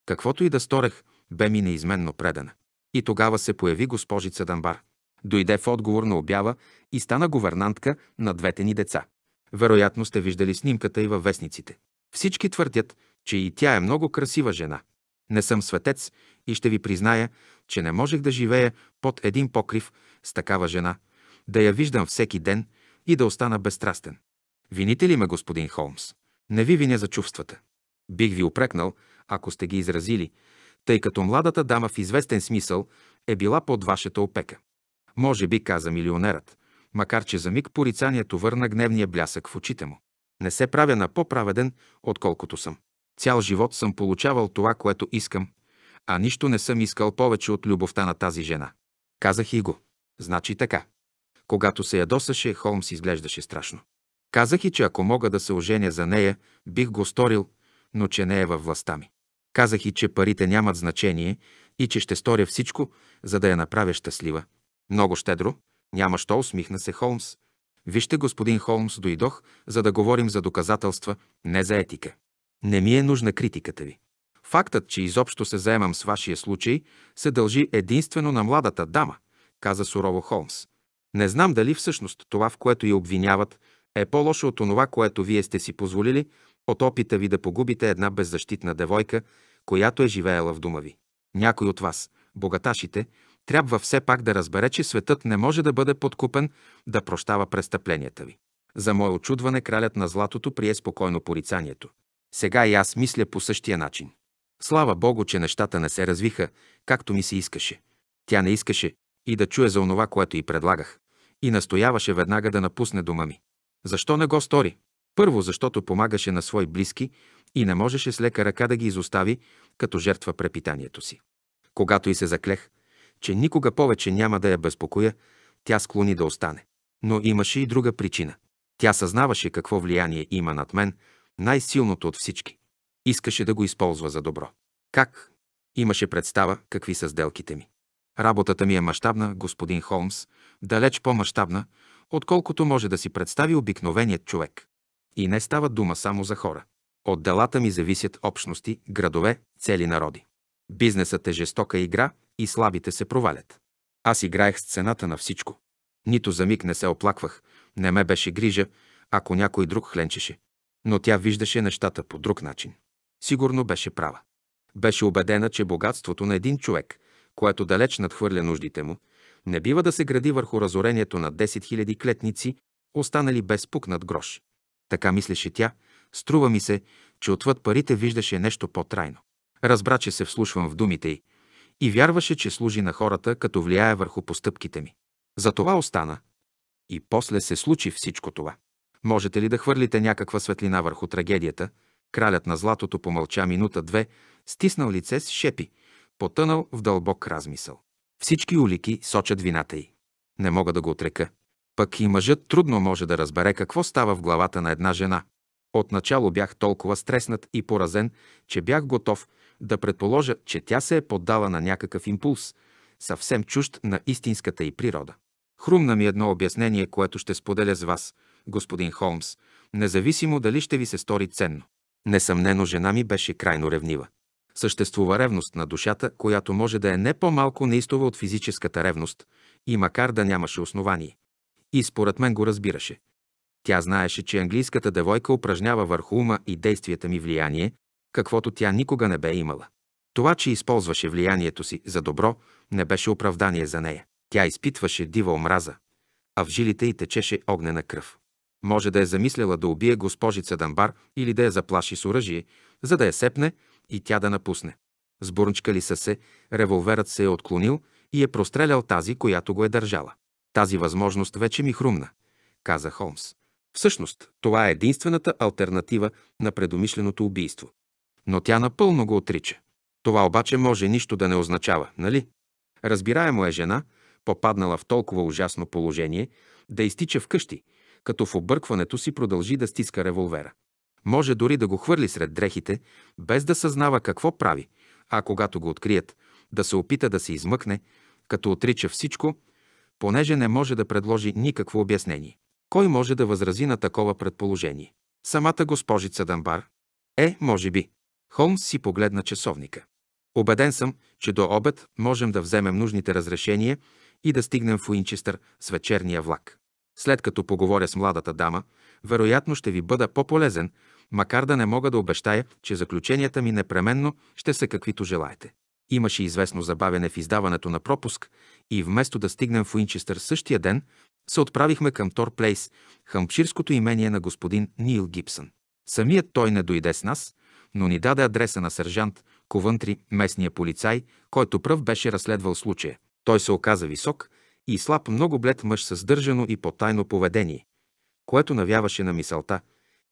[SPEAKER 1] Каквото и да сторех, бе ми неизменно предана. И тогава се появи госпожица Дамбар. Дойде в отговор на обява и стана говернантка на двете ни деца. Вероятно сте виждали снимката и във вестниците. Всички твърдят, че и тя е много красива жена. Не съм светец и ще ви призная, че не можех да живея под един покрив с такава жена, да я виждам всеки ден и да остана безстрастен. Вините ли ме, господин Холмс? Не ви виня за чувствата. Бих ви опрекнал, ако сте ги изразили, тъй като младата дама в известен смисъл е била под вашата опека. Може би, каза милионерът, макар че за миг порицанието върна гневния блясък в очите му. Не се правя на по-праведен, отколкото съм. Цял живот съм получавал това, което искам, а нищо не съм искал повече от любовта на тази жена. Казах и го. Значи така. Когато се ядосаше, Холмс изглеждаше страшно. Казах и, че ако мога да се оженя за нея, бих го сторил, но че не е във властта ми. Казах и, че парите нямат значение и че ще сторя всичко, за да я направя щастлива. Много щедро, няма що, усмихна се Холмс. Вижте, господин Холмс, дойдох, за да говорим за доказателства, не за етика. Не ми е нужна критиката ви. Фактът, че изобщо се заемам с вашия случай, се дължи единствено на младата дама, каза сурово Холмс. Не знам дали всъщност това, в което я обвиняват, е по-лошо от онова, което вие сте си позволили, от опита ви да погубите една беззащитна девойка, която е живеела в дома ви. Някой от вас, богаташите, трябва все пак да разбере, че светът не може да бъде подкупен да прощава престъпленията ви. За мое очудване кралят на златото прие спокойно порицанието. Сега и аз мисля по същия начин. Слава Богу, че нещата не се развиха, както ми се искаше. Тя не искаше и да чуе за онова, което й предлагах, и настояваше веднага да напусне дома ми. Защо не го стори? Първо, защото помагаше на свои близки и не можеше с лека ръка да ги изостави, като жертва препитанието си. Когато и се заклех, че никога повече няма да я безпокоя, тя склони да остане. Но имаше и друга причина. Тя съзнаваше какво влияние има над мен, най-силното от всички. Искаше да го използва за добро. Как? Имаше представа какви са сделките ми. Работата ми е мащабна, господин Холмс, далеч по-мащабна, отколкото може да си представи обикновеният човек. И не става дума само за хора. От делата ми зависят общности, градове, цели народи. Бизнесът е жестока игра и слабите се провалят. Аз играех с цената на всичко. Нито за миг не се оплаквах, не ме беше грижа, ако някой друг хленчеше. Но тя виждаше нещата по друг начин. Сигурно беше права. Беше убедена, че богатството на един човек, което далеч надхвърля нуждите му, не бива да се гради върху разорението на 10 000 клетници, останали без пукнат грош. Така мислеше тя. Струва ми се, че отвъд парите виждаше нещо по-трайно. Разбра, че се вслушвам в думите й и вярваше, че служи на хората, като влияе върху постъпките ми. За това остана. И после се случи всичко това. Можете ли да хвърлите някаква светлина върху трагедията? Кралят на златото помълча минута-две, стиснал лице с шепи, потънал в дълбок размисъл. Всички улики сочат вината й. Не мога да го отрека. Пък и мъжът трудно може да разбере какво става в главата на една жена. Отначало бях толкова стреснат и поразен, че бях готов да предположа, че тя се е поддала на някакъв импулс, съвсем чужд на истинската й природа. Хрумна ми едно обяснение, което ще споделя с вас, господин Холмс, независимо дали ще ви се стори ценно. Несъмнено, жена ми беше крайно ревнива. Съществува ревност на душата, която може да е не по-малко неистова от физическата ревност, и макар да нямаше основание и според мен го разбираше. Тя знаеше, че английската девойка упражнява върху ума и действията ми влияние, каквото тя никога не бе имала. Това, че използваше влиянието си за добро, не беше оправдание за нея. Тя изпитваше дива омраза, а в жилите й течеше огнена кръв. Може да е замисляла да убие госпожица Дамбар или да я заплаши с оръжие, за да я сепне и тя да напусне. Сбурнчкали са се, револверът се е отклонил и е прострелял тази, която го е държала. Тази възможност вече ми хрумна, каза Холмс. Всъщност, това е единствената альтернатива на предомишленото убийство. Но тя напълно го отрича. Това обаче може нищо да не означава, нали? Разбираемо е жена, попаднала в толкова ужасно положение, да изтича вкъщи, като в объркването си продължи да стиска револвера. Може дори да го хвърли сред дрехите, без да съзнава какво прави, а когато го открият, да се опита да се измъкне, като отрича всичко, понеже не може да предложи никакво обяснение. Кой може да възрази на такова предположение? Самата госпожица Дамбар? Е, може би. Холмс си погледна часовника. Обеден съм, че до обед можем да вземем нужните разрешения и да стигнем в Уинчестър с вечерния влак. След като поговоря с младата дама, вероятно ще ви бъда по-полезен, макар да не мога да обещая, че заключенията ми непременно ще са каквито желаете. Имаше известно забавяне в издаването на пропуск и вместо да стигнем в Уинчестър същия ден, се отправихме към Тор Плейс, хъмпширското имение на господин Нил Гибсън. Самият той не дойде с нас, но ни даде адреса на сержант Ковънтри, местния полицай, който пръв беше разследвал случая. Той се оказа висок и слаб много блед мъж с държано и потайно поведение, което навяваше на мисълта,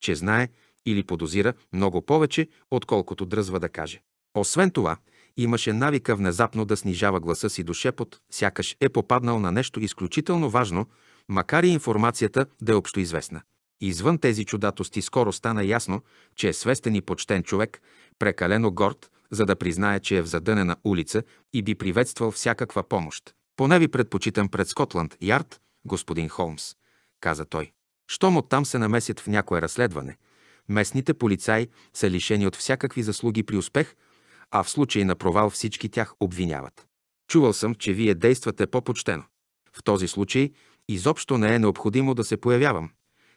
[SPEAKER 1] че знае или подозира много повече, отколкото дръзва да каже. Освен това, Имаше навика внезапно да снижава гласа си до шепот, сякаш е попаднал на нещо изключително важно, макар и информацията да е общоизвестна. Извън тези чудатости скоро стана ясно, че е свестен и почтен човек, прекалено горд, за да признае, че е в задънена улица и би приветствал всякаква помощ. Поне ви предпочитам пред Скотланд Ярд, господин Холмс, каза той. Щом оттам се намесят в някое разследване, местните полицаи са лишени от всякакви заслуги при успех – а в случай на провал всички тях обвиняват. Чувал съм, че вие действате по-почтено. В този случай изобщо не е необходимо да се появявам,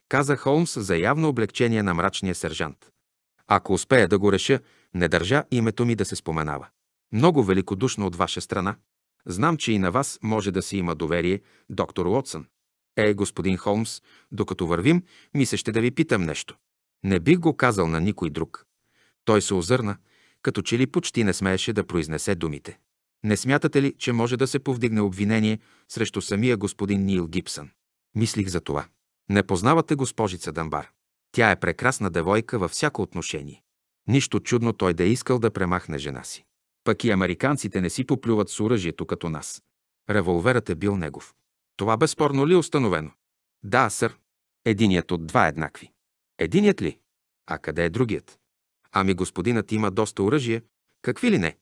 [SPEAKER 1] каза Холмс за явно облегчение на мрачния сержант. Ако успея да го реша, не държа името ми да се споменава. Много великодушно от ваша страна. Знам, че и на вас може да се има доверие, доктор Уотсън. Е, господин Холмс, докато вървим, мисля ще да ви питам нещо. Не бих го казал на никой друг. Той се озърна, като че ли почти не смееше да произнесе думите. Не смятате ли, че може да се повдигне обвинение срещу самия господин Нил Гибсън? Мислих за това. Не познавате госпожица Дамбар. Тя е прекрасна девойка във всяко отношение. Нищо чудно той да е искал да премахне жена си. Пък и американците не си поплюват с оръжието като нас. Револверът е бил негов. Това безспорно ли е установено? Да, сър. Единият от два еднакви. Единият ли? А къде е другият? Ами господинът има доста оръжие, какви ли не?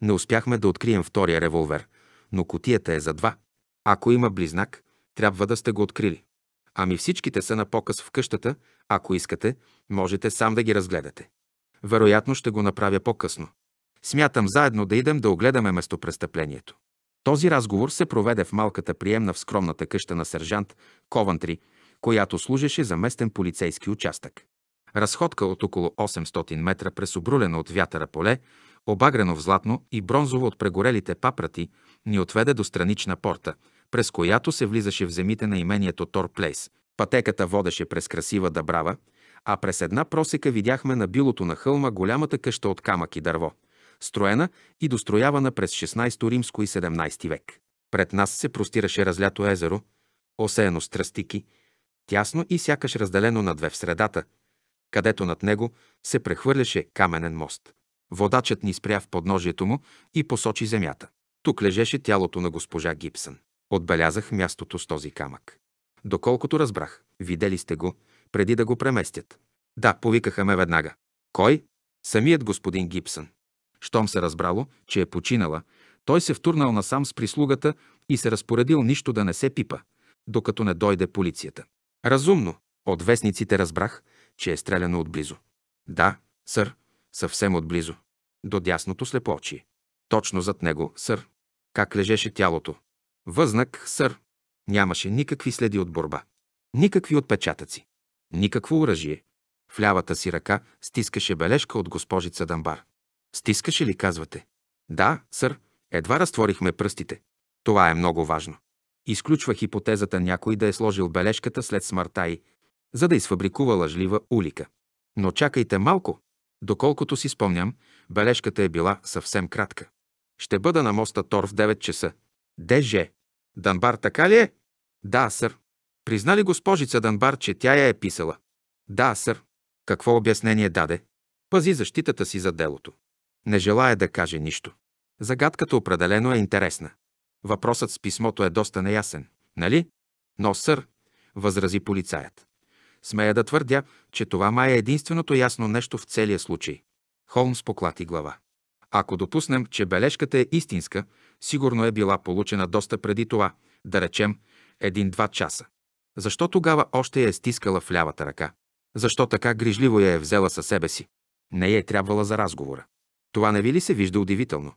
[SPEAKER 1] Не успяхме да открием втория револвер, но котията е за два. Ако има близнак, трябва да сте го открили. Ами всичките са на показ в къщата, ако искате, можете сам да ги разгледате. Вероятно ще го направя по-късно. Смятам заедно да идем да огледаме местопрестъплението. Този разговор се проведе в малката приемна в скромната къща на сержант Ковантри, която служеше за местен полицейски участък разходка от около 800 метра през обрулено от вятъра поле, обагрено в златно и бронзово от прегорелите папрати, ни отведе до странична порта, през която се влизаше в земите на имението Торплейс. Пътеката водеше през красива дъбрава, а през една просека видяхме на билото на хълма голямата къща от камък и дърво, строена и достроявана през 16 римско и 17 век. Пред нас се простираше разлято езеро, осеяно с тръстики, тясно и сякаш разделено на две в средата – където над него се прехвърляше каменен мост. Водачът ни спря в подножието му и посочи земята. Тук лежеше тялото на госпожа Гибсън. Отбелязах мястото с този камък. Доколкото разбрах, видели сте го, преди да го преместят. Да, повикаха ме веднага. Кой? Самият господин Гибсън. Щом се разбрало, че е починала, той се втурнал насам с прислугата и се разпоредил нищо да не се пипа, докато не дойде полицията. Разумно. От вестниците разбрах, че е стреляно отблизо. Да, сър, съвсем отблизо. До дясното слепоочие. Точно зад него, сър. Как лежеше тялото? Възнак, сър. Нямаше никакви следи от борба. Никакви отпечатъци. Никакво оръжие. В лявата си ръка стискаше бележка от госпожица Дамбар. Стискаше ли, казвате? Да, сър, едва разтворихме пръстите. Това е много важно. Изключва хипотезата някой да е сложил бележката след смъртта и за да изфабрикува лъжлива улика. Но чакайте малко. Доколкото си спомням, бележката е била съвсем кратка. Ще бъда на моста Тор в 9 часа. Деже. Данбар така ли е? Да, сър. Призна ли госпожица Данбар, че тя я е писала? Да, сър. Какво обяснение даде? Пази защитата си за делото. Не желая да каже нищо. Загадката определено е интересна. Въпросът с писмото е доста неясен, нали? Но, сър, възрази полицаят. Смея да твърдя, че това май е единственото ясно нещо в целия случай. Холмс поклати глава. Ако допуснем, че бележката е истинска, сигурно е била получена доста преди това, да речем, един-два часа. Защо тогава още я е стискала в лявата ръка? Защо така грижливо я е взела със себе си? Не е трябвала за разговора. Това не ви ли се вижда удивително?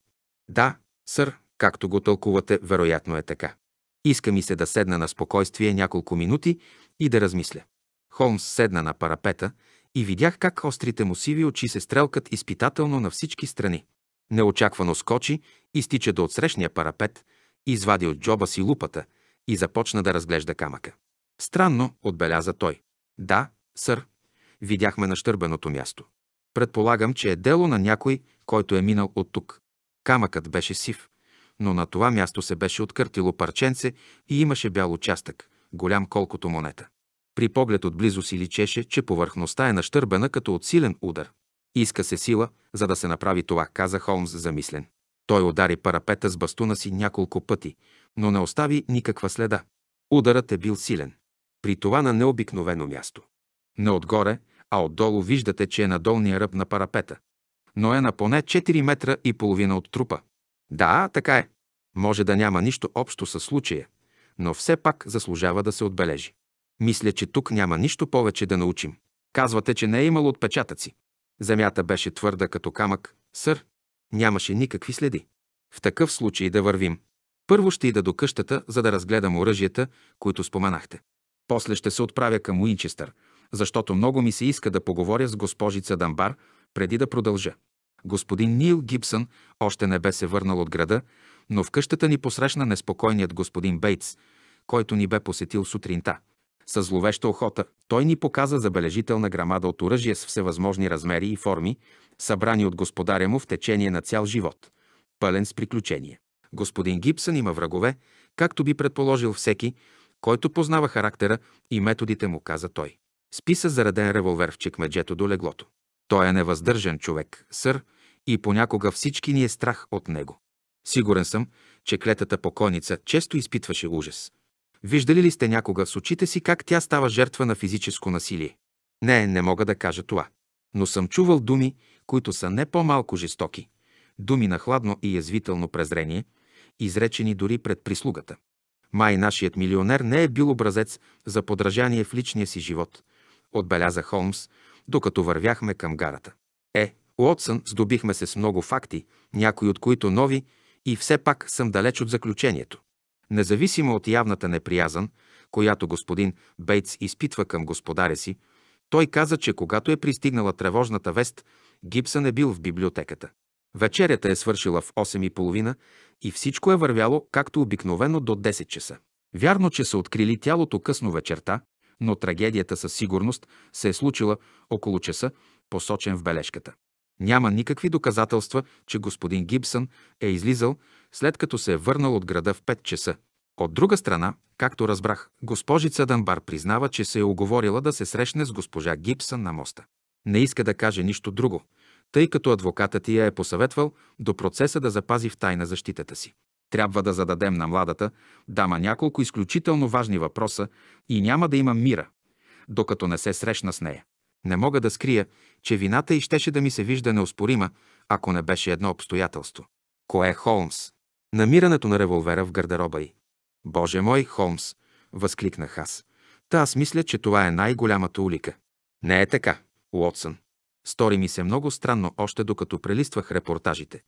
[SPEAKER 1] Да, сър, както го тълкувате, вероятно е така. Иска ми се да седна на спокойствие няколко минути и да размисля. Холмс седна на парапета и видях как острите му сиви очи се стрелкат изпитателно на всички страни. Неочаквано скочи, изтича до отсрещния парапет, извади от джоба си лупата и започна да разглежда камъка. Странно, отбеляза той. Да, сър, видяхме на щърбеното място. Предполагам, че е дело на някой, който е минал от тук. Камъкът беше сив, но на това място се беше откъртило парченце и имаше бял участък, голям колкото монета. При поглед отблизо си личеше, че повърхността е нащърбена като от силен удар. Иска се сила, за да се направи това, каза Холмс замислен. Той удари парапета с бастуна си няколко пъти, но не остави никаква следа. Ударът е бил силен. При това на необикновено място. Не отгоре, а отдолу виждате, че е на долния ръб на парапета. Но е на поне 4 метра и половина от трупа. Да, така е. Може да няма нищо общо със случая, но все пак заслужава да се отбележи. Мисля, че тук няма нищо повече да научим. Казвате, че не е имало отпечатъци. Земята беше твърда като камък, сър. Нямаше никакви следи. В такъв случай да вървим. Първо ще ида до къщата, за да разгледам оръжията, които споменахте. После ще се отправя към Уинчестър, защото много ми се иска да поговоря с госпожица Дамбар, преди да продължа. Господин Нил Гибсън още не бе се върнал от града, но в къщата ни посрещна неспокойният господин Бейтс, който ни бе посетил сутринта – с зловеща охота той ни показа забележителна грамада от оръжие с всевъзможни размери и форми, събрани от господаря му в течение на цял живот, пълен с приключения. Господин Гибсън има врагове, както би предположил всеки, който познава характера и методите му, каза той. Списа зареден револвер в чекмеджето до леглото. Той е невъздържан човек, сър, и понякога всички ни е страх от него. Сигурен съм, че клетата покойница често изпитваше ужас – Виждали ли сте някога с очите си как тя става жертва на физическо насилие? Не, не мога да кажа това. Но съм чувал думи, които са не по-малко жестоки. Думи на хладно и язвително презрение, изречени дори пред прислугата. Май нашият милионер не е бил образец за подражание в личния си живот, отбеляза Холмс, докато вървяхме към гарата. Е, Уотсън здобихме се с много факти, някои от които нови, и все пак съм далеч от заключението. Независимо от явната неприязан, която господин Бейтс изпитва към господаря си, той каза, че когато е пристигнала тревожната вест, Гибсън е бил в библиотеката. Вечерята е свършила в 8.30 и всичко е вървяло, както обикновено, до 10 часа. Вярно, че са открили тялото късно вечерта, но трагедията със сигурност се е случила около часа, посочен в бележката. Няма никакви доказателства, че господин Гибсън е излизал, след като се е върнал от града в 5 часа. От друга страна, както разбрах, госпожица Дънбар признава, че се е оговорила да се срещне с госпожа Гибсън на моста. Не иска да каже нищо друго, тъй като адвокатът я е посъветвал до процеса да запази в тайна защитата си. Трябва да зададем на младата дама няколко изключително важни въпроса и няма да има мира, докато не се срещна с нея. Не мога да скрия, че вината и щеше да ми се вижда неоспорима, ако не беше едно обстоятелство. Кое е Холмс? намирането на револвера в гардероба й. Боже мой, Холмс, възкликнах аз. Та аз мисля, че това е най-голямата улика. Не е така, Уотсън. Стори ми се много странно още докато прелиствах репортажите.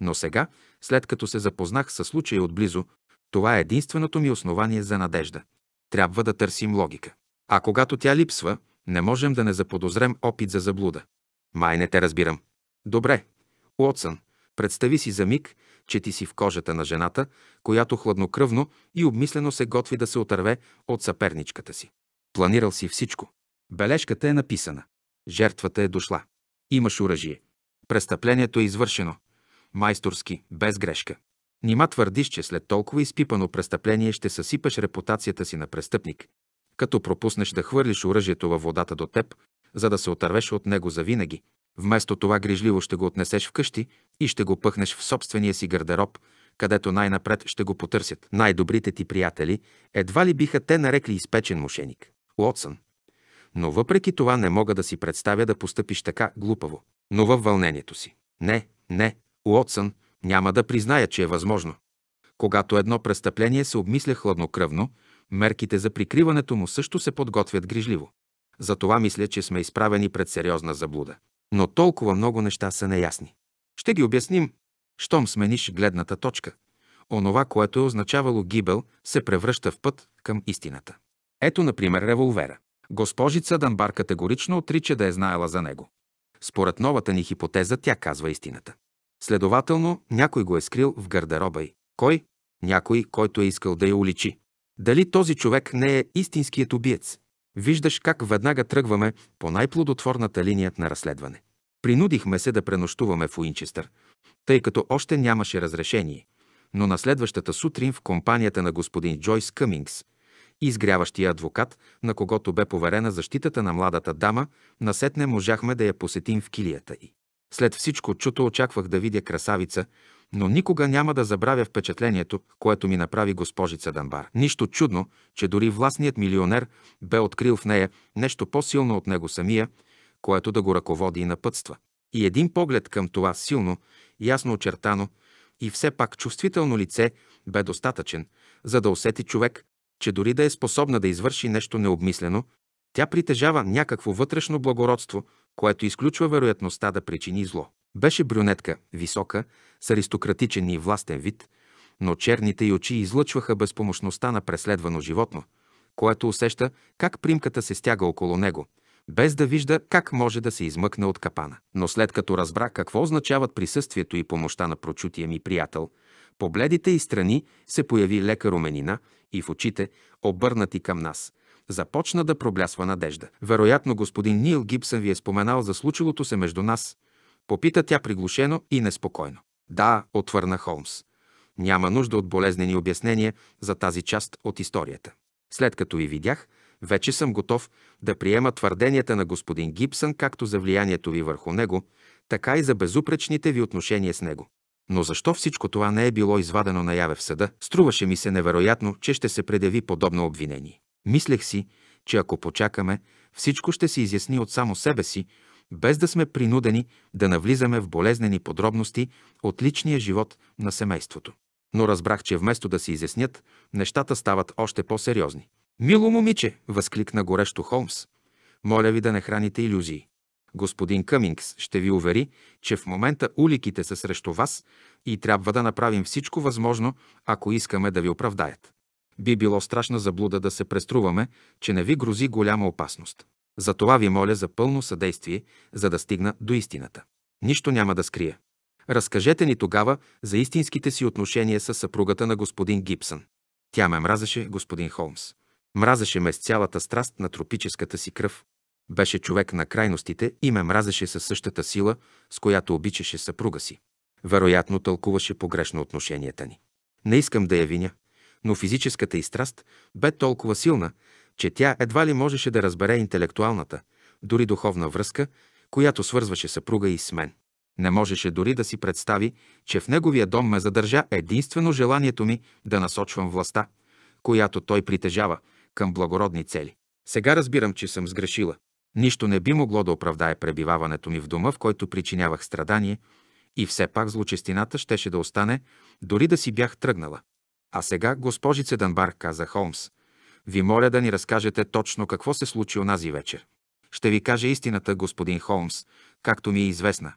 [SPEAKER 1] Но сега, след като се запознах със случая отблизо, това е единственото ми основание за надежда. Трябва да търсим логика. А когато тя липсва, не можем да не заподозрем опит за заблуда. Май не те разбирам. Добре, Уотсън, представи си за миг, че ти си в кожата на жената, която хладнокръвно и обмислено се готви да се отърве от съперничката си. Планирал си всичко. Бележката е написана. Жертвата е дошла. Имаш оръжие. Престъплението е извършено. Майсторски, без грешка. Нима твърдиш, че след толкова изпипано престъпление ще съсипаш репутацията си на престъпник, като пропуснеш да хвърлиш оръжието във водата до теб, за да се отървеш от него завинаги, Вместо това грижливо ще го отнесеш вкъщи и ще го пъхнеш в собствения си гардероб, където най-напред ще го потърсят най-добрите ти приятели, едва ли биха те нарекли изпечен мошеник. Уотсън. Но въпреки това не мога да си представя да постъпиш така глупаво, но във вълнението си. Не, не, Уотсън, няма да призная, че е възможно. Когато едно престъпление се обмисля хладнокръвно, мерките за прикриването му също се подготвят грижливо. Затова мисля, че сме изправени пред сериозна заблуда но толкова много неща са неясни. Ще ги обясним. Щом смениш гледната точка, онова, което е означавало гибел, се превръща в път към истината. Ето, например, револвера. Госпожица Данбар категорично отрича да е знаела за него. Според новата ни хипотеза тя казва истината. Следователно, някой го е скрил в гардероба й. Кой? Някой, който е искал да я уличи. Дали този човек не е истинският убиец? Виждаш как веднага тръгваме по най-плодотворната линия на разследване. Принудихме се да пренощуваме в Уинчестър, тъй като още нямаше разрешение, но на следващата сутрин в компанията на господин Джойс Къмингс, изгряващия адвокат, на когото бе поверена защитата на младата дама, насетне можахме да я посетим в килията й. След всичко чуто очаквах да видя красавица, но никога няма да забравя впечатлението, което ми направи госпожица Данбар. Нищо чудно, че дори властният милионер бе открил в нея нещо по-силно от него самия, което да го ръководи и напътства. И един поглед към това силно, ясно очертано и все пак чувствително лице бе достатъчен, за да усети човек, че дори да е способна да извърши нещо необмислено, тя притежава някакво вътрешно благородство, което изключва вероятността да причини зло. Беше брюнетка, висока, с аристократичен и властен вид, но черните й очи излъчваха безпомощността на преследвано животно, което усеща как примката се стяга около него, без да вижда как може да се измъкне от капана. Но след като разбра какво означават присъствието и помощта на прочутия ми приятел, по бледите и страни се появи лека руменина и в очите, обърнати към нас, започна да проблясва надежда. Вероятно господин Нил Гибсън ви е споменал за случилото се между нас – Попита тя приглушено и неспокойно. Да, отвърна Холмс. Няма нужда от болезнени обяснения за тази част от историята. След като ви видях, вече съм готов да приема твърденията на господин Гибсън както за влиянието ви върху него, така и за безупречните ви отношения с него. Но защо всичко това не е било извадено наяве в съда, струваше ми се невероятно, че ще се предяви подобно обвинение. Мислех си, че ако почакаме, всичко ще се изясни от само себе си, без да сме принудени да навлизаме в болезнени подробности от личния живот на семейството. Но разбрах, че вместо да се изяснят, нещата стават още по-сериозни. «Мило момиче!» – възкликна горещо Холмс. «Моля ви да не храните иллюзии. Господин Къмингс ще ви увери, че в момента уликите са срещу вас и трябва да направим всичко възможно, ако искаме да ви оправдаят. Би било страшна заблуда да се преструваме, че не ви грози голяма опасност. За това ви моля за пълно съдействие, за да стигна до истината. Нищо няма да скрия. Разкажете ни тогава за истинските си отношения с съпругата на господин Гибсън. Тя ме мразеше, господин Холмс. Мразеше ме с цялата страст на тропическата си кръв. Беше човек на крайностите и ме мразеше със същата сила, с която обичаше съпруга си. Вероятно тълкуваше погрешно отношенията ни. Не искам да я виня, но физическата и страст бе толкова силна, че тя едва ли можеше да разбере интелектуалната, дори духовна връзка, която свързваше съпруга и с мен. Не можеше дори да си представи, че в неговия дом ме задържа единствено желанието ми да насочвам властта, която той притежава, към благородни цели. Сега разбирам, че съм сгрешила. Нищо не би могло да оправдае пребиваването ми в дома, в който причинявах страдание, и все пак злочестината щеше да остане, дори да си бях тръгнала. А сега, госпожице Данбар, каза Холмс, ви моля да ни разкажете точно какво се случи онази вечер. Ще ви кажа истината, господин Холмс, както ми е известна.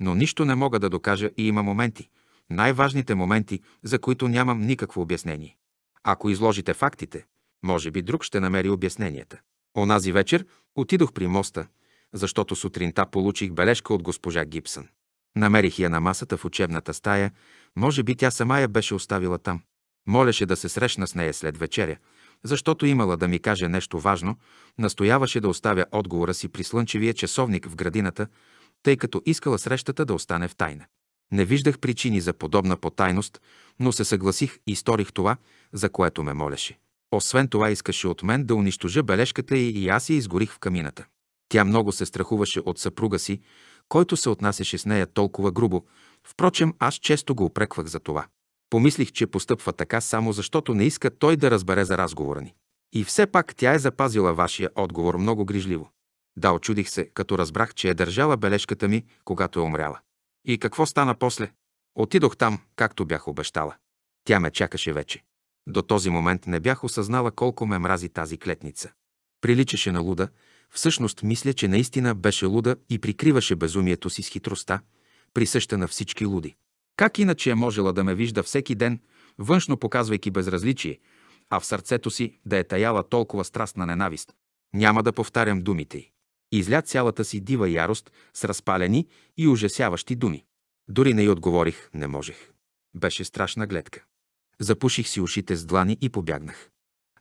[SPEAKER 1] Но нищо не мога да докажа и има моменти, най-важните моменти, за които нямам никакво обяснение. Ако изложите фактите, може би друг ще намери обясненията. Онази вечер отидох при моста, защото сутринта получих бележка от госпожа Гибсън. Намерих я на масата в учебната стая, може би тя сама я беше оставила там. Молеше да се срещна с нея след вечеря, защото имала да ми каже нещо важно, настояваше да оставя отговора си при слънчевия часовник в градината, тъй като искала срещата да остане в тайна. Не виждах причини за подобна потайност, но се съгласих и сторих това, за което ме молеше. Освен това искаше от мен да унищожа бележката и, и аз я изгорих в камината. Тя много се страхуваше от съпруга си, който се отнасяше с нея толкова грубо, впрочем аз често го опреквах за това. Помислих, че постъпва така само защото не иска той да разбере за разговора ни. И все пак тя е запазила вашия отговор много грижливо. Да, очудих се, като разбрах, че е държала бележката ми, когато е умряла. И какво стана после? Отидох там, както бях обещала. Тя ме чакаше вече. До този момент не бях осъзнала колко ме мрази тази клетница. Приличаше на луда, всъщност мисля, че наистина беше луда и прикриваше безумието си с хитростта, присъща на всички луди. Как иначе е можела да ме вижда всеки ден, външно показвайки безразличие, а в сърцето си да е таяла толкова страстна ненавист? Няма да повтарям думите й. Изля цялата си дива ярост с разпалени и ужасяващи думи. Дори не й отговорих, не можех. Беше страшна гледка. Запуших си ушите с длани и побягнах.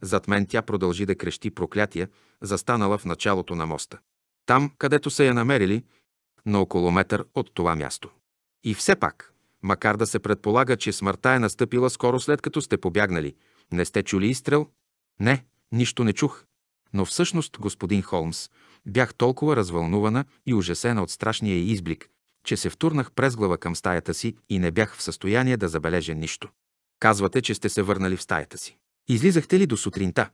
[SPEAKER 1] Зад мен тя продължи да крещи проклятия, застанала в началото на моста. Там, където са я намерили, на около метър от това място. И все пак, макар да се предполага, че смъртта е настъпила скоро след като сте побягнали. Не сте чули изстрел? Не, нищо не чух. Но всъщност, господин Холмс, бях толкова развълнувана и ужасена от страшния изблик, че се втурнах през глава към стаята си и не бях в състояние да забележа нищо. Казвате, че сте се върнали в стаята си. Излизахте ли до сутринта?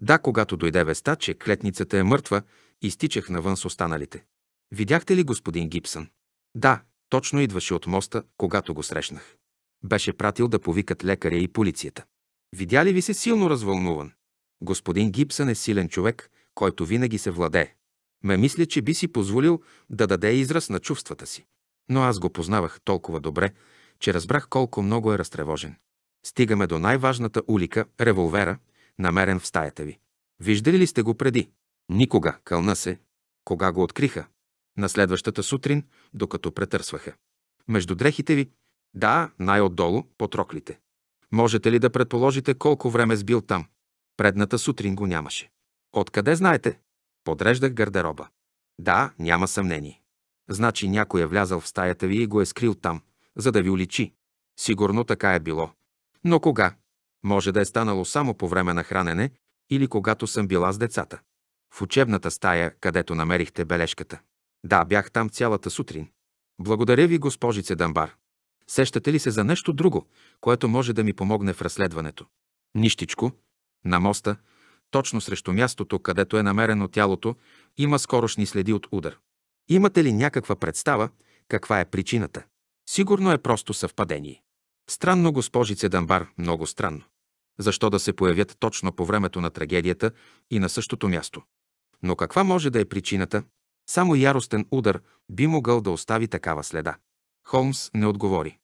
[SPEAKER 1] Да, когато дойде веста, че клетницата е мъртва, изтичах навън с останалите. Видяхте ли господин Гибсън? Да, точно идваше от моста, когато го срещнах. Беше пратил да повикат лекаря и полицията. Видя ли ви се силно развълнуван? Господин Гибсън е силен човек, който винаги се владее. Ме мисля, че би си позволил да даде израз на чувствата си. Но аз го познавах толкова добре, че разбрах колко много е разтревожен. Стигаме до най-важната улика – револвера, намерен в стаята ви. Виждали ли сте го преди? Никога, кълна се. Кога го откриха? На следващата сутрин, докато претърсваха. Между дрехите ви, да, най-отдолу, под роклите. Можете ли да предположите колко време сбил там? Предната сутрин го нямаше. Откъде знаете? Подреждах гардероба. Да, няма съмнение. Значи някой е влязал в стаята ви и го е скрил там, за да ви уличи. Сигурно така е било. Но кога? Може да е станало само по време на хранене или когато съм била с децата. В учебната стая, където намерихте бележката. Да, бях там цялата сутрин. Благодаря ви, госпожице Дамбар. Сещате ли се за нещо друго, което може да ми помогне в разследването? Нищичко. На моста, точно срещу мястото, където е намерено тялото, има скорошни следи от удар. Имате ли някаква представа каква е причината? Сигурно е просто съвпадение. Странно, госпожице Дамбар, много странно. Защо да се появят точно по времето на трагедията и на същото място? Но каква може да е причината? Само яростен удар би могъл да остави такава следа. Холмс не отговори.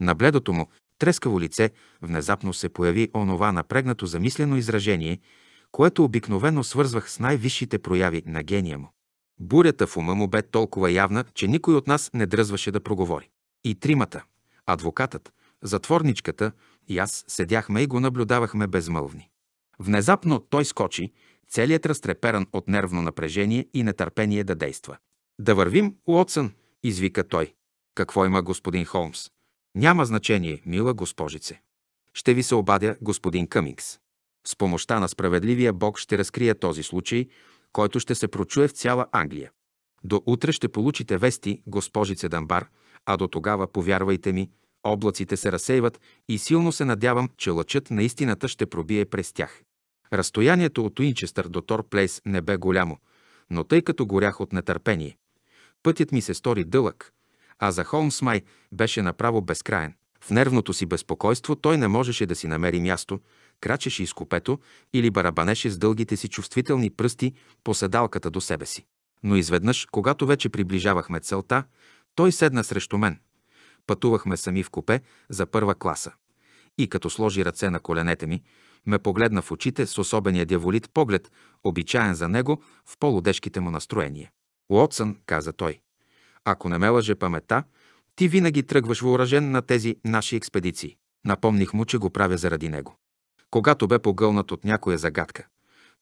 [SPEAKER 1] На бледото му, трескаво лице внезапно се появи онова напрегнато замислено изражение, което обикновено свързвах с най-висшите прояви на гения му. Бурята в ума му бе толкова явна, че никой от нас не дръзваше да проговори. И тримата – адвокатът, затворничката и аз седяхме и го наблюдавахме безмълвни. Внезапно той скочи – целият разтреперан от нервно напрежение и нетърпение да действа. Да вървим, Уотсън, извика той. Какво има господин Холмс? Няма значение, мила госпожице. Ще ви се обадя господин Къмингс. С помощта на справедливия Бог ще разкрия този случай, който ще се прочуе в цяла Англия. До утре ще получите вести, госпожице Дамбар, а до тогава, повярвайте ми, облаците се разсейват и силно се надявам, че лъчът на истината ще пробие през тях. Разстоянието от Уинчестър до Торплейс не бе голямо, но тъй като горях от нетърпение. Пътят ми се стори дълъг, а за Холмс май беше направо безкраен. В нервното си безпокойство той не можеше да си намери място, крачеше из купето или барабанеше с дългите си чувствителни пръсти по седалката до себе си. Но изведнъж, когато вече приближавахме целта, той седна срещу мен. Пътувахме сами в купе за първа класа. И като сложи ръце на коленете ми, ме погледна в очите с особения дяволит поглед, обичаен за него в полудежките му настроения. Уотсън, каза той, ако не ме лъже памета, ти винаги тръгваш въоръжен на тези наши експедиции. Напомних му, че го правя заради него. Когато бе погълнат от някоя загадка,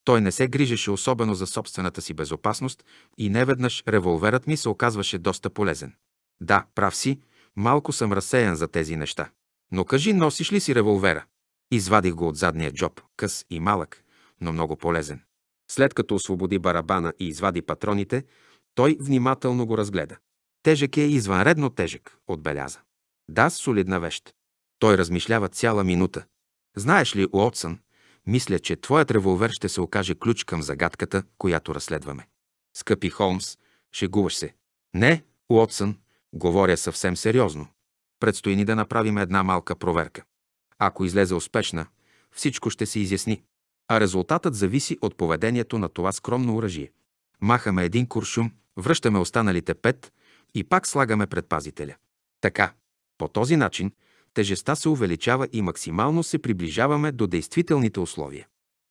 [SPEAKER 1] той не се грижеше особено за собствената си безопасност и неведнъж револверът ми се оказваше доста полезен. Да, прав си, малко съм разсеян за тези неща. Но кажи, носиш ли си револвера? Извадих го от задния джоб, къс и малък, но много полезен. След като освободи барабана и извади патроните, той внимателно го разгледа. Тежък е извънредно тежък, отбеляза. Да, солидна вещ. Той размишлява цяла минута. Знаеш ли, Уотсън, мисля, че твоят револвер ще се окаже ключ към загадката, която разследваме. Скъпи Холмс, шегуваш се. Не, Уотсън, говоря съвсем сериозно. Предстои ни да направим една малка проверка. Ако излезе успешна, всичко ще се изясни. А резултатът зависи от поведението на това скромно оръжие. Махаме един куршум, връщаме останалите пет и пак слагаме предпазителя. Така, по този начин, тежестта се увеличава и максимално се приближаваме до действителните условия.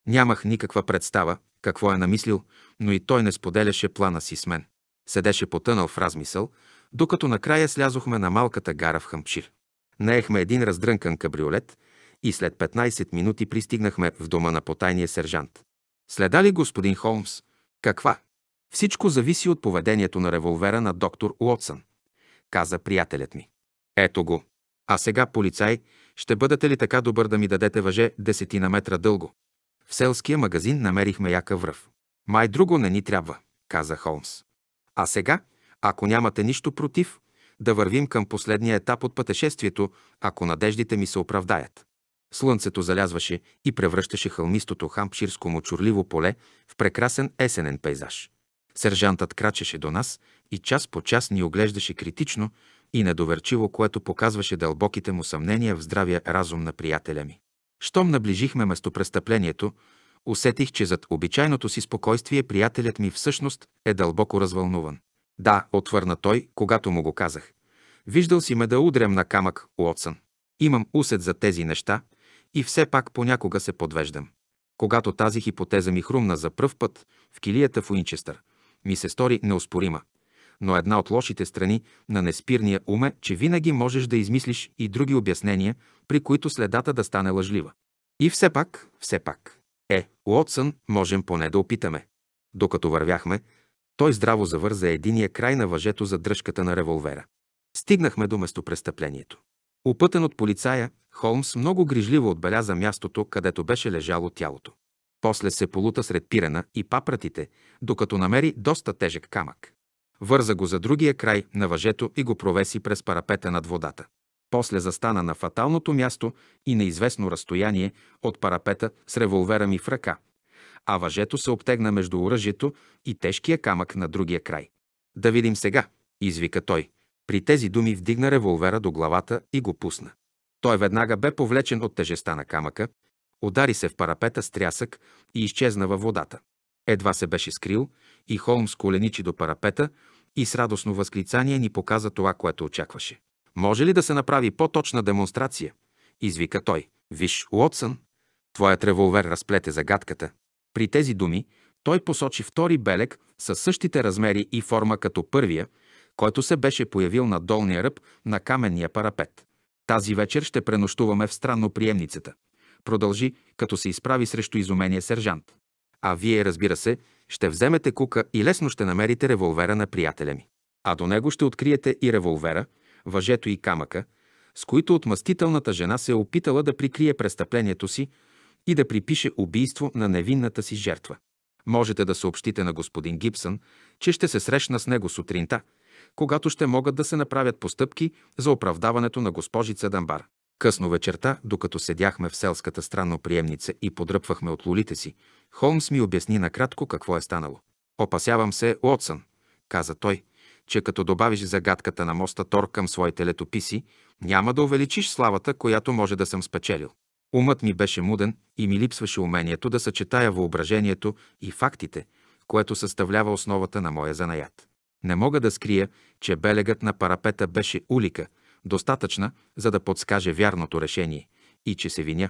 [SPEAKER 1] Нямах никаква представа какво е намислил, но и той не споделяше плана си с мен. Седеше потънал в размисъл, докато накрая слязохме на малката гара в Хампшир. Наехме един раздрънкан кабриолет и след 15 минути пристигнахме в дома на потайния сержант. Следа ли господин Холмс? Каква? Всичко зависи от поведението на револвера на доктор Уотсън, каза приятелят ми. Ето го. А сега, полицай, ще бъдете ли така добър да ми дадете въже десетина метра дълго? В селския магазин намерихме яка връв. Май друго не ни трябва, каза Холмс. А сега, ако нямате нищо против, да вървим към последния етап от пътешествието, ако надеждите ми се оправдаят. Слънцето залязваше и превръщаше хълмистото хампширско мочурливо поле в прекрасен есенен пейзаж. Сержантът крачеше до нас и час по час ни оглеждаше критично и недоверчиво, което показваше дълбоките му съмнения в здравия разум на приятеля ми. Щом наближихме местопрестъплението, усетих, че зад обичайното си спокойствие приятелят ми всъщност е дълбоко развълнуван. Да, отвърна той, когато му го казах. Виждал си ме да удрям на камък, Уотсън. Имам усет за тези неща и все пак понякога се подвеждам. Когато тази хипотеза ми хрумна за пръв път в килията в Уинчестър, ми се стори неоспорима. Но една от лошите страни на неспирния ум е, че винаги можеш да измислиш и други обяснения, при които следата да стане лъжлива. И все пак, все пак. Е, Уотсън можем поне да опитаме. Докато вървяхме, той здраво завърза единия край на въжето за дръжката на револвера. Стигнахме до местопрестъплението. Опътен от полицая, Холмс много грижливо отбеляза мястото, където беше лежало тялото. После се полута сред пирена и папратите, докато намери доста тежък камък. Върза го за другия край на въжето и го провеси през парапета над водата. После застана на фаталното място и на известно разстояние от парапета с револвера ми в ръка, а въжето се обтегна между оръжието и тежкия камък на другия край. Да видим сега, извика той. При тези думи вдигна револвера до главата и го пусна. Той веднага бе повлечен от тежеста на камъка, удари се в парапета с трясък и изчезна във водата. Едва се беше скрил и Холмс коленичи до парапета и с радостно възклицание ни показа това, което очакваше. Може ли да се направи по-точна демонстрация? Извика той. Виж, Уотсън, твоят револвер разплете загадката. При тези думи той посочи втори белег със същите размери и форма като първия, който се беше появил на долния ръб на каменния парапет. Тази вечер ще пренощуваме в странно приемницата. Продължи, като се изправи срещу изумения сержант. А вие, разбира се, ще вземете кука и лесно ще намерите револвера на приятеля ми. А до него ще откриете и револвера, въжето и камъка, с които отмъстителната жена се е опитала да прикрие престъплението си, и да припише убийство на невинната си жертва. Можете да съобщите на господин Гибсън, че ще се срещна с него сутринта, когато ще могат да се направят постъпки за оправдаването на госпожица Дамбар. Късно вечерта, докато седяхме в селската странно приемница и подръпвахме от лолите си, Холмс ми обясни накратко какво е станало. «Опасявам се, Уотсън», каза той, че като добавиш загадката на моста Тор към своите летописи, няма да увеличиш славата, която може да съм спечелил. Умът ми беше муден и ми липсваше умението да съчетая въображението и фактите, което съставлява основата на моя занаят. Не мога да скрия, че белегът на парапета беше улика, достатъчна, за да подскаже вярното решение, и че се виня,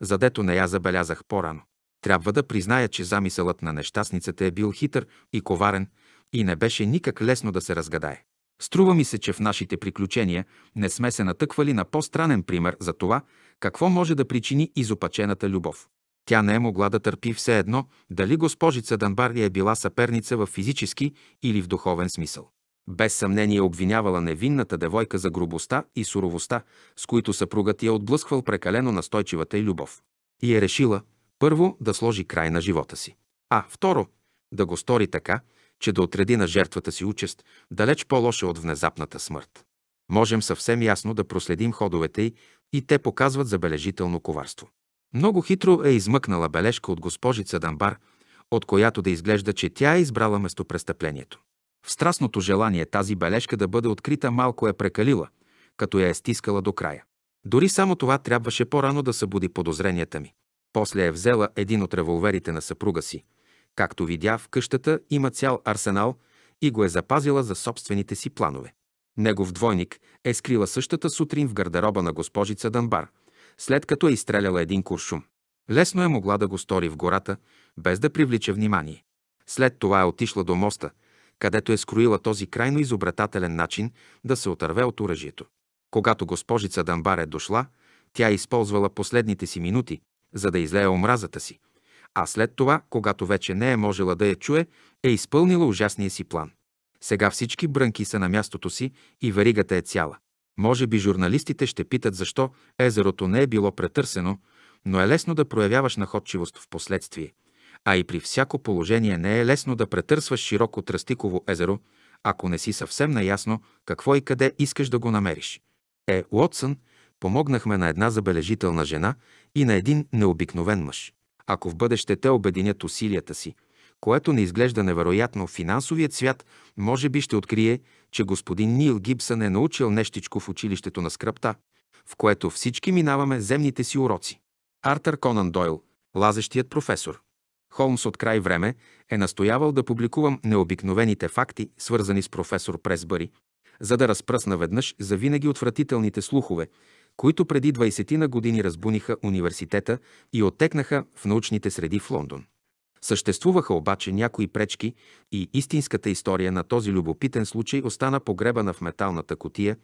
[SPEAKER 1] задето не я забелязах по-рано. Трябва да призная, че замисълът на нещастницата е бил хитър и коварен и не беше никак лесно да се разгадае. Струва ми се, че в нашите приключения не сме се натъквали на по-странен пример за това, какво може да причини изопачената любов? Тя не е могла да търпи все едно дали госпожица Данбар е била съперница в физически или в духовен смисъл. Без съмнение обвинявала невинната девойка за грубостта и суровостта, с които съпругът я отблъсквал прекалено настойчивата и любов. И е решила, първо, да сложи край на живота си. А второ, да го стори така, че да отреди на жертвата си участ, далеч по-лоша от внезапната смърт. Можем съвсем ясно да проследим ходовете й и те показват забележително коварство. Много хитро е измъкнала бележка от госпожица Дамбар, от която да изглежда, че тя е избрала местопрестъплението. В страстното желание тази бележка да бъде открита малко е прекалила, като я е стискала до края. Дори само това трябваше по-рано да събуди подозренията ми. После е взела един от револверите на съпруга си. Както видя, в къщата има цял арсенал и го е запазила за собствените си планове. Негов двойник е скрила същата сутрин в гардероба на госпожица Данбар, след като е изстреляла един куршум. Лесно е могла да го стори в гората, без да привлича внимание. След това е отишла до моста, където е скроила този крайно изобретателен начин да се отърве от оръжието. Когато госпожица Данбар е дошла, тя е използвала последните си минути, за да излее омразата си, а след това, когато вече не е можела да я чуе, е изпълнила ужасния си план. Сега всички брънки са на мястото си и веригата е цяла. Може би журналистите ще питат защо езерото не е било претърсено, но е лесно да проявяваш находчивост в последствие. А и при всяко положение не е лесно да претърсваш широко Тръстиково езеро, ако не си съвсем наясно какво и къде искаш да го намериш. Е, Уотсън, помогнахме на една забележителна жена и на един необикновен мъж. Ако в бъдеще те обединят усилията си – което не изглежда невероятно, финансовият свят може би ще открие, че господин Нил Гибсън е научил нещичко в училището на скръпта, в което всички минаваме земните си уроци. Артър Конан Дойл, лазещият професор. Холмс от край време е настоявал да публикувам необикновените факти, свързани с професор Пресбъри, за да разпръсна веднъж за винаги отвратителните слухове, които преди 20 на години разбуниха университета и оттекнаха в научните среди в Лондон. Съществуваха обаче някои пречки и истинската история на този любопитен случай остана погребана в металната котия,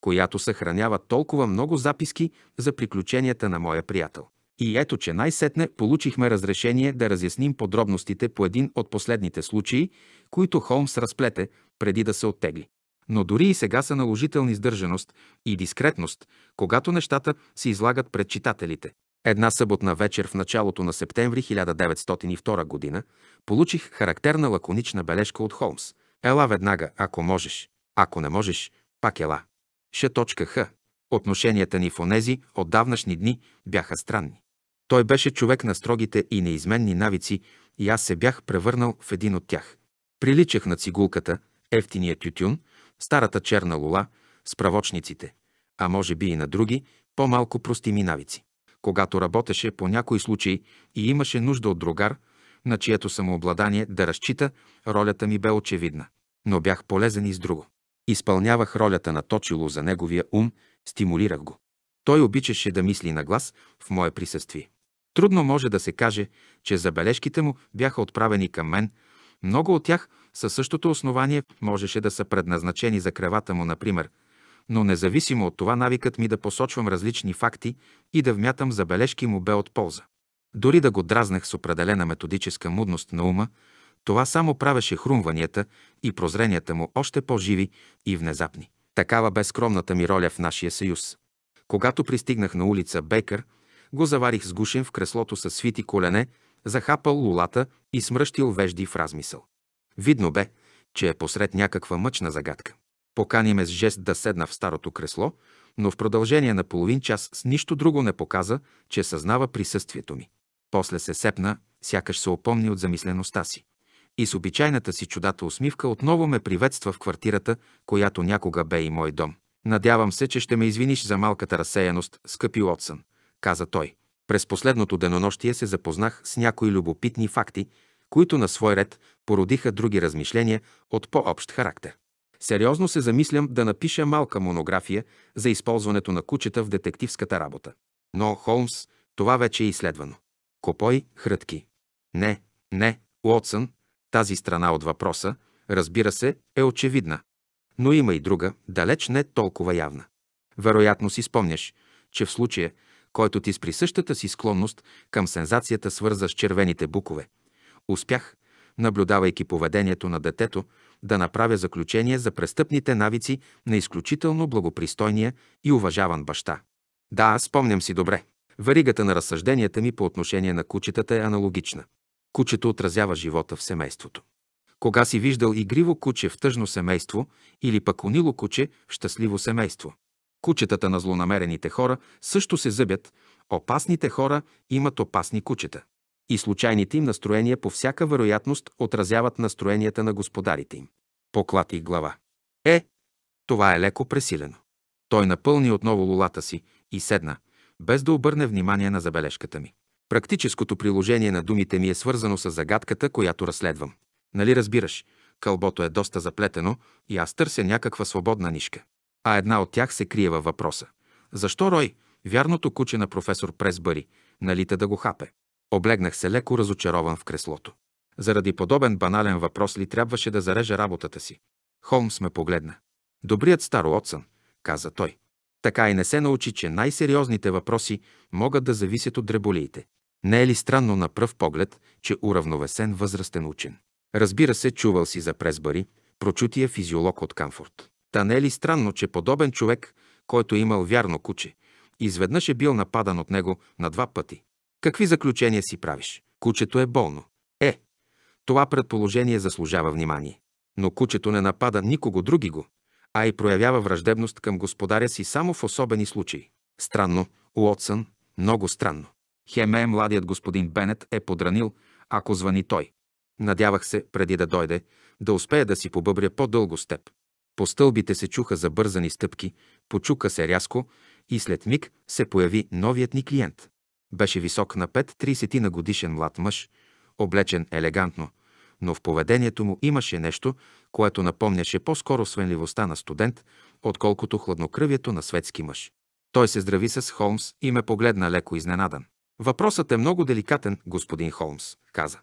[SPEAKER 1] която съхранява толкова много записки за приключенията на моя приятел. И ето, че най-сетне получихме разрешение да разясним подробностите по един от последните случаи, които Холмс разплете преди да се оттегли. Но дори и сега са наложителни сдържаност и дискретност, когато нещата се излагат пред читателите. Една съботна вечер в началото на септември 1902 година получих характерна лаконична бележка от Холмс. Ела веднага, ако можеш. Ако не можеш, пак ела. Х. Отношенията ни в онези отдавнашни дни бяха странни. Той беше човек на строгите и неизменни навици и аз се бях превърнал в един от тях. Приличах на цигулката, ефтиния тютюн, старата черна лула, справочниците, а може би и на други, по-малко простими навици когато работеше по някой случай и имаше нужда от другар, на чието самообладание да разчита, ролята ми бе очевидна. Но бях полезен и с друго. Изпълнявах ролята на точило за неговия ум, стимулирах го. Той обичаше да мисли на глас в мое присъствие. Трудно може да се каже, че забележките му бяха отправени към мен. Много от тях със същото основание можеше да са предназначени за кревата му, например – но независимо от това навикът ми да посочвам различни факти и да вмятам забележки му бе от полза. Дори да го дразнах с определена методическа мудност на ума, това само правеше хрумванията и прозренията му още по-живи и внезапни. Такава бе скромната ми роля в нашия съюз. Когато пристигнах на улица Бейкър, го заварих сгушен в креслото с свити колене, захапал лулата и смръщил вежди в размисъл. Видно бе, че е посред някаква мъчна загадка. Покани ме с жест да седна в старото кресло, но в продължение на половин час с нищо друго не показа, че съзнава присъствието ми. После се сепна, сякаш се опомни от замислеността си. И с обичайната си чудата усмивка отново ме приветства в квартирата, която някога бе и мой дом. Надявам се, че ще ме извиниш за малката разсеяност, скъпи Отсън, каза той. През последното денонощие се запознах с някои любопитни факти, които на свой ред породиха други размишления от по-общ характер. Сериозно се замислям да напиша малка монография за използването на кучета в детективската работа. Но, Холмс, това вече е изследвано. Копой, хрътки. Не, не, Уотсън, тази страна от въпроса, разбира се, е очевидна. Но има и друга, далеч не толкова явна. Вероятно си спомняш, че в случая, който ти с присъщата си склонност към сензацията свърза с червените букове, успях, наблюдавайки поведението на детето, да направя заключение за престъпните навици на изключително благопристойния и уважаван баща. Да, спомням си добре. Варигата на разсъжденията ми по отношение на кучетата е аналогична. Кучето отразява живота в семейството. Кога си виждал игриво куче в тъжно семейство или пък унило куче в щастливо семейство? Кучетата на злонамерените хора също се зъбят. Опасните хора имат опасни кучета и случайните им настроения по всяка вероятност отразяват настроенията на господарите им. Поклати глава. Е, това е леко пресилено. Той напълни отново лулата си и седна, без да обърне внимание на забележката ми. Практическото приложение на думите ми е свързано с загадката, която разследвам. Нали разбираш, кълбото е доста заплетено и аз търся някаква свободна нишка. А една от тях се крие във въпроса. Защо Рой, вярното куче на професор Пресбъри, налита да го хапе? Облегнах се леко разочарован в креслото. Заради подобен банален въпрос ли трябваше да зарежа работата си? Холмс ме погледна. Добрият старо отсън, каза той. Така и не се научи, че най-сериозните въпроси могат да зависят от дреболиите. Не е ли странно на пръв поглед, че уравновесен възрастен учен? Разбира се, чувал си за Пресбари, прочутия физиолог от Камфорд. Та не е ли странно, че подобен човек, който имал вярно куче, изведнъж е бил нападан от него на два пъти? Какви заключения си правиш? Кучето е болно. Е, това предположение заслужава внимание. Но кучето не напада никого други го, а и проявява враждебност към господаря си само в особени случаи. Странно, Уотсън, много странно. Хеме младият господин Бенет е подранил, ако звъни той. Надявах се, преди да дойде, да успея да си побъбря по-дълго с теб. По стълбите се чуха забързани стъпки, почука се рязко и след миг се появи новият ни клиент. Беше висок на 5-30 на годишен млад мъж, облечен елегантно, но в поведението му имаше нещо, което напомняше по-скоро свенливостта на студент, отколкото хладнокръвието на светски мъж. Той се здрави с Холмс и ме погледна леко изненадан. Въпросът е много деликатен, господин Холмс, каза.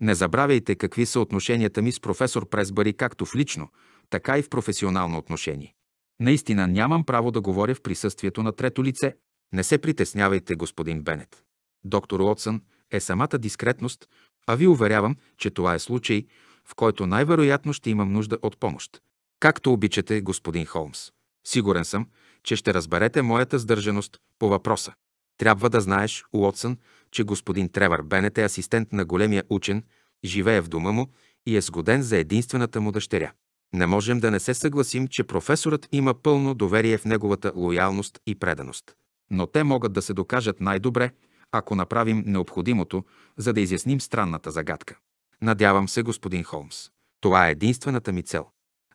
[SPEAKER 1] Не забравяйте какви са отношенията ми с професор Пресбъри както в лично, така и в професионално отношение. Наистина нямам право да говоря в присъствието на трето лице, не се притеснявайте, господин Бенет. Доктор Уотсън е самата дискретност, а ви уверявам, че това е случай, в който най-вероятно ще имам нужда от помощ. Както обичате, господин Холмс. Сигурен съм, че ще разберете моята сдържаност по въпроса. Трябва да знаеш, Уотсън, че господин Тревър Бенет е асистент на големия учен, живее в дома му и е сгоден за единствената му дъщеря. Не можем да не се съгласим, че професорът има пълно доверие в неговата лоялност и преданост но те могат да се докажат най-добре, ако направим необходимото, за да изясним странната загадка. Надявам се, господин Холмс. Това е единствената ми цел.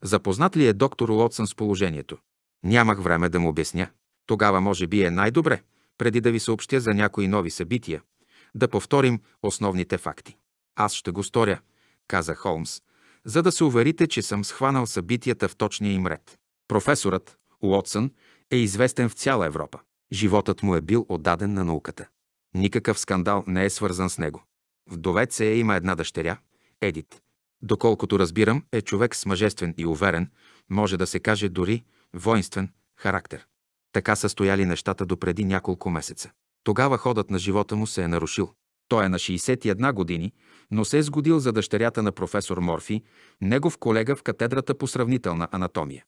[SPEAKER 1] Запознат ли е доктор Лотсън с положението? Нямах време да му обясня. Тогава може би е най-добре, преди да ви съобщя за някои нови събития, да повторим основните факти. Аз ще го сторя, каза Холмс, за да се уверите, че съм схванал събитията в точния им ред. Професорът Уотсън е известен в цяла Европа. Животът му е бил отдаден на науката. Никакъв скандал не е свързан с него. Вдовец е има една дъщеря, Едит. Доколкото разбирам, е човек с мъжествен и уверен, може да се каже дори воинствен характер. Така са стояли нещата до преди няколко месеца. Тогава ходът на живота му се е нарушил. Той е на 61 години, но се е сгодил за дъщерята на професор Морфи, негов колега в катедрата по сравнителна анатомия.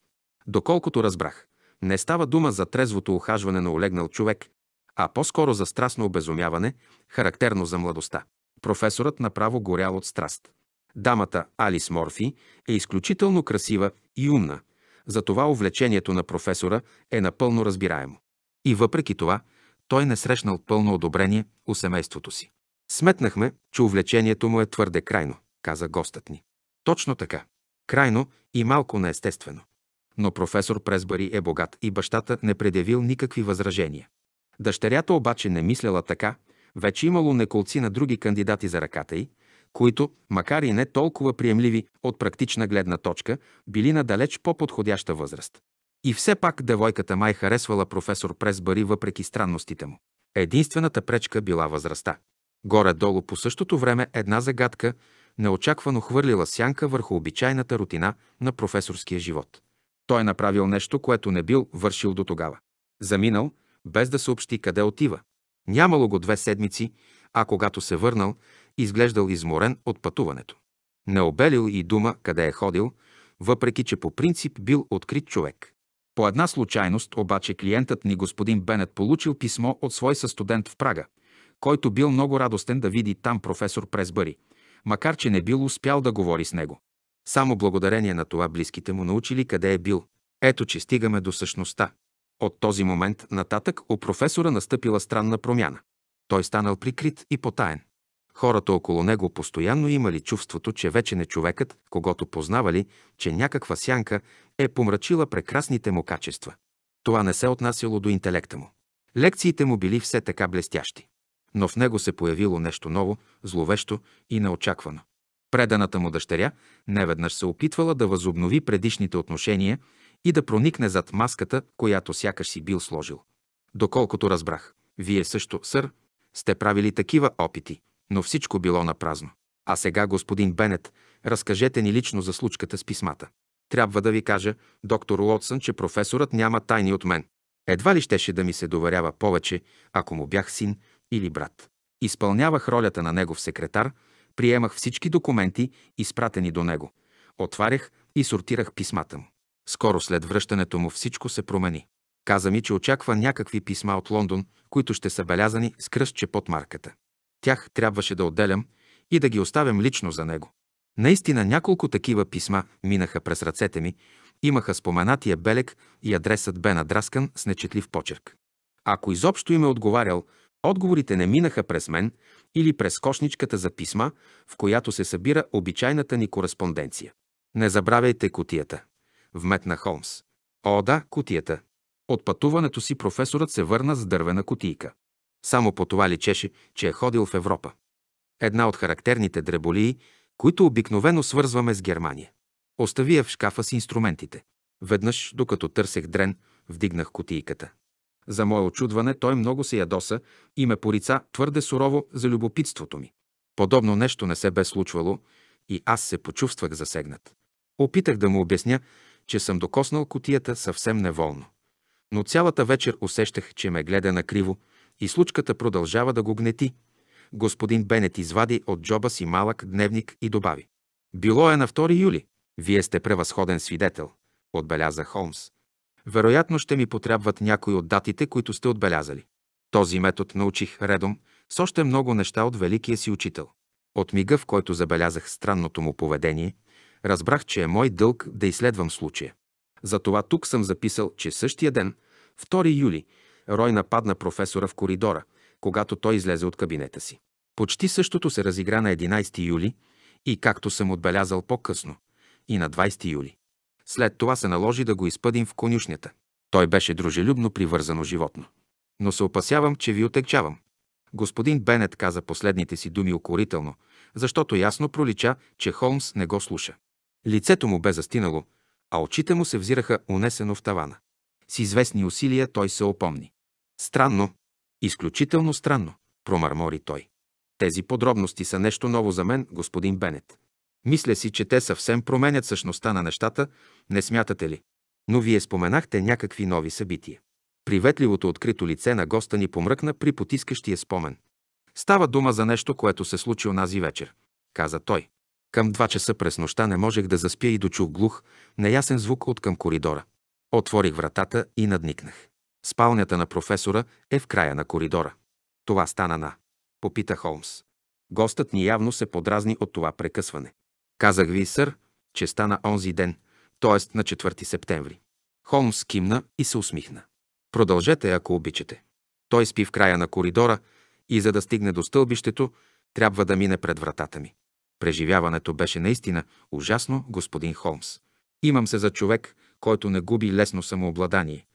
[SPEAKER 1] Доколкото разбрах, не става дума за трезвото ухажване на олегнал човек, а по-скоро за страстно обезумяване, характерно за младостта. Професорът направо горял от страст. Дамата Алис Морфи е изключително красива и умна, затова увлечението на професора е напълно разбираемо. И въпреки това, той не срещнал пълно одобрение у семейството си. Сметнахме, че увлечението му е твърде крайно, каза гостът ни. Точно така. Крайно и малко неестествено. Но професор Пресбари е богат и бащата не предявил никакви възражения. Дъщерята обаче не мисляла така, вече имало неколци на други кандидати за ръката й, които, макар и не толкова приемливи от практична гледна точка, били на далеч по-подходяща възраст. И все пак девойката май харесвала професор Пресбари въпреки странностите му. Единствената пречка била възрастта. Горе-долу по същото време една загадка неочаквано хвърлила сянка върху обичайната рутина на професорския живот. Той е направил нещо, което не бил вършил до тогава. Заминал, без да съобщи къде отива. Нямало го две седмици, а когато се върнал, изглеждал изморен от пътуването. Не обелил и дума къде е ходил, въпреки че по принцип бил открит човек. По една случайност обаче клиентът ни господин Бенет получил писмо от свой състудент в Прага, който бил много радостен да види там професор Пресбъри, макар че не бил успял да говори с него. Само благодарение на това близките му научили къде е бил. Ето, че стигаме до същността. От този момент нататък у професора настъпила странна промяна. Той станал прикрит и потаен. Хората около него постоянно имали чувството, че вече не човекът, когато познавали, че някаква сянка е помрачила прекрасните му качества. Това не се отнасяло до интелекта му. Лекциите му били все така блестящи. Но в него се появило нещо ново, зловещо и неочаквано. Преданата му дъщеря неведнъж се опитвала да възобнови предишните отношения и да проникне зад маската, която сякаш си бил сложил. Доколкото разбрах, вие също, сър, сте правили такива опити, но всичко било на празно. А сега, господин Бенет, разкажете ни лично за случката с писмата. Трябва да ви кажа, доктор Лотсън, че професорът няма тайни от мен. Едва ли щеше да ми се доверява повече, ако му бях син или брат. Изпълнявах ролята на негов секретар – приемах всички документи, изпратени до него. Отварях и сортирах писмата му. Скоро след връщането му всичко се промени. Каза ми, че очаква някакви писма от Лондон, които ще са белязани с кръстче под марката. Тях трябваше да отделям и да ги оставям лично за него. Наистина няколко такива писма минаха през ръцете ми, имаха споменатия белек и адресът бе надраскан с нечетлив почерк. Ако изобщо им е отговарял, отговорите не минаха през мен, или през кошничката за писма, в която се събира обичайната ни кореспонденция. Не забравяйте котията. Вметна Холмс. О, да, котията. От пътуването си професорът се върна с дървена котийка. Само по това личеше, че е ходил в Европа. Една от характерните дреболии, които обикновено свързваме с Германия. Остави я в шкафа с инструментите. Веднъж, докато търсех дрен, вдигнах котийката. За мое очудване той много се ядоса и ме порица твърде сурово за любопитството ми. Подобно нещо не се бе случвало и аз се почувствах засегнат. Опитах да му обясня, че съм докоснал котията съвсем неволно. Но цялата вечер усещах, че ме гледа накриво и случката продължава да го гнети. Господин Бенет извади от джоба си малък дневник и добави. Било е на 2 юли. Вие сте превъзходен свидетел, отбеляза Холмс. Вероятно ще ми потребват някои от датите, които сте отбелязали. Този метод научих редом с още много неща от великия си учител. От мига, в който забелязах странното му поведение, разбрах, че е мой дълг да изследвам случая. Затова тук съм записал, че същия ден, 2 юли, Рой нападна професора в коридора, когато той излезе от кабинета си. Почти същото се разигра на 11 юли и, както съм отбелязал по-късно, и на 20 юли. След това се наложи да го изпъдим в конюшнята. Той беше дружелюбно привързано животно. Но се опасявам, че ви отекчавам. Господин Бенет каза последните си думи укорително, защото ясно пролича, че Холмс не го слуша. Лицето му бе застинало, а очите му се взираха унесено в тавана. С известни усилия той се опомни. Странно, изключително странно, промърмори той. Тези подробности са нещо ново за мен, господин Бенет. Мисля си, че те съвсем променят същността на нещата, не смятате ли? Но вие споменахте някакви нови събития. Приветливото открито лице на госта ни помръкна при потискащия спомен. Става дума за нещо, което се случи онази вечер, каза той. Към два часа през нощта не можех да заспя и дочух глух, неясен звук от към коридора. Отворих вратата и надникнах. Спалнята на професора е в края на коридора. Това стана на. Попита Холмс. Гостът ни явно се подразни от това прекъсване. Казах ви, сър, че стана онзи ден, т.е. на 4 септември. Холмс кимна и се усмихна. Продължете, ако обичате. Той спи в края на коридора и за да стигне до стълбището, трябва да мине пред вратата ми. Преживяването беше наистина ужасно, господин Холмс. Имам се за човек, който не губи лесно самообладание,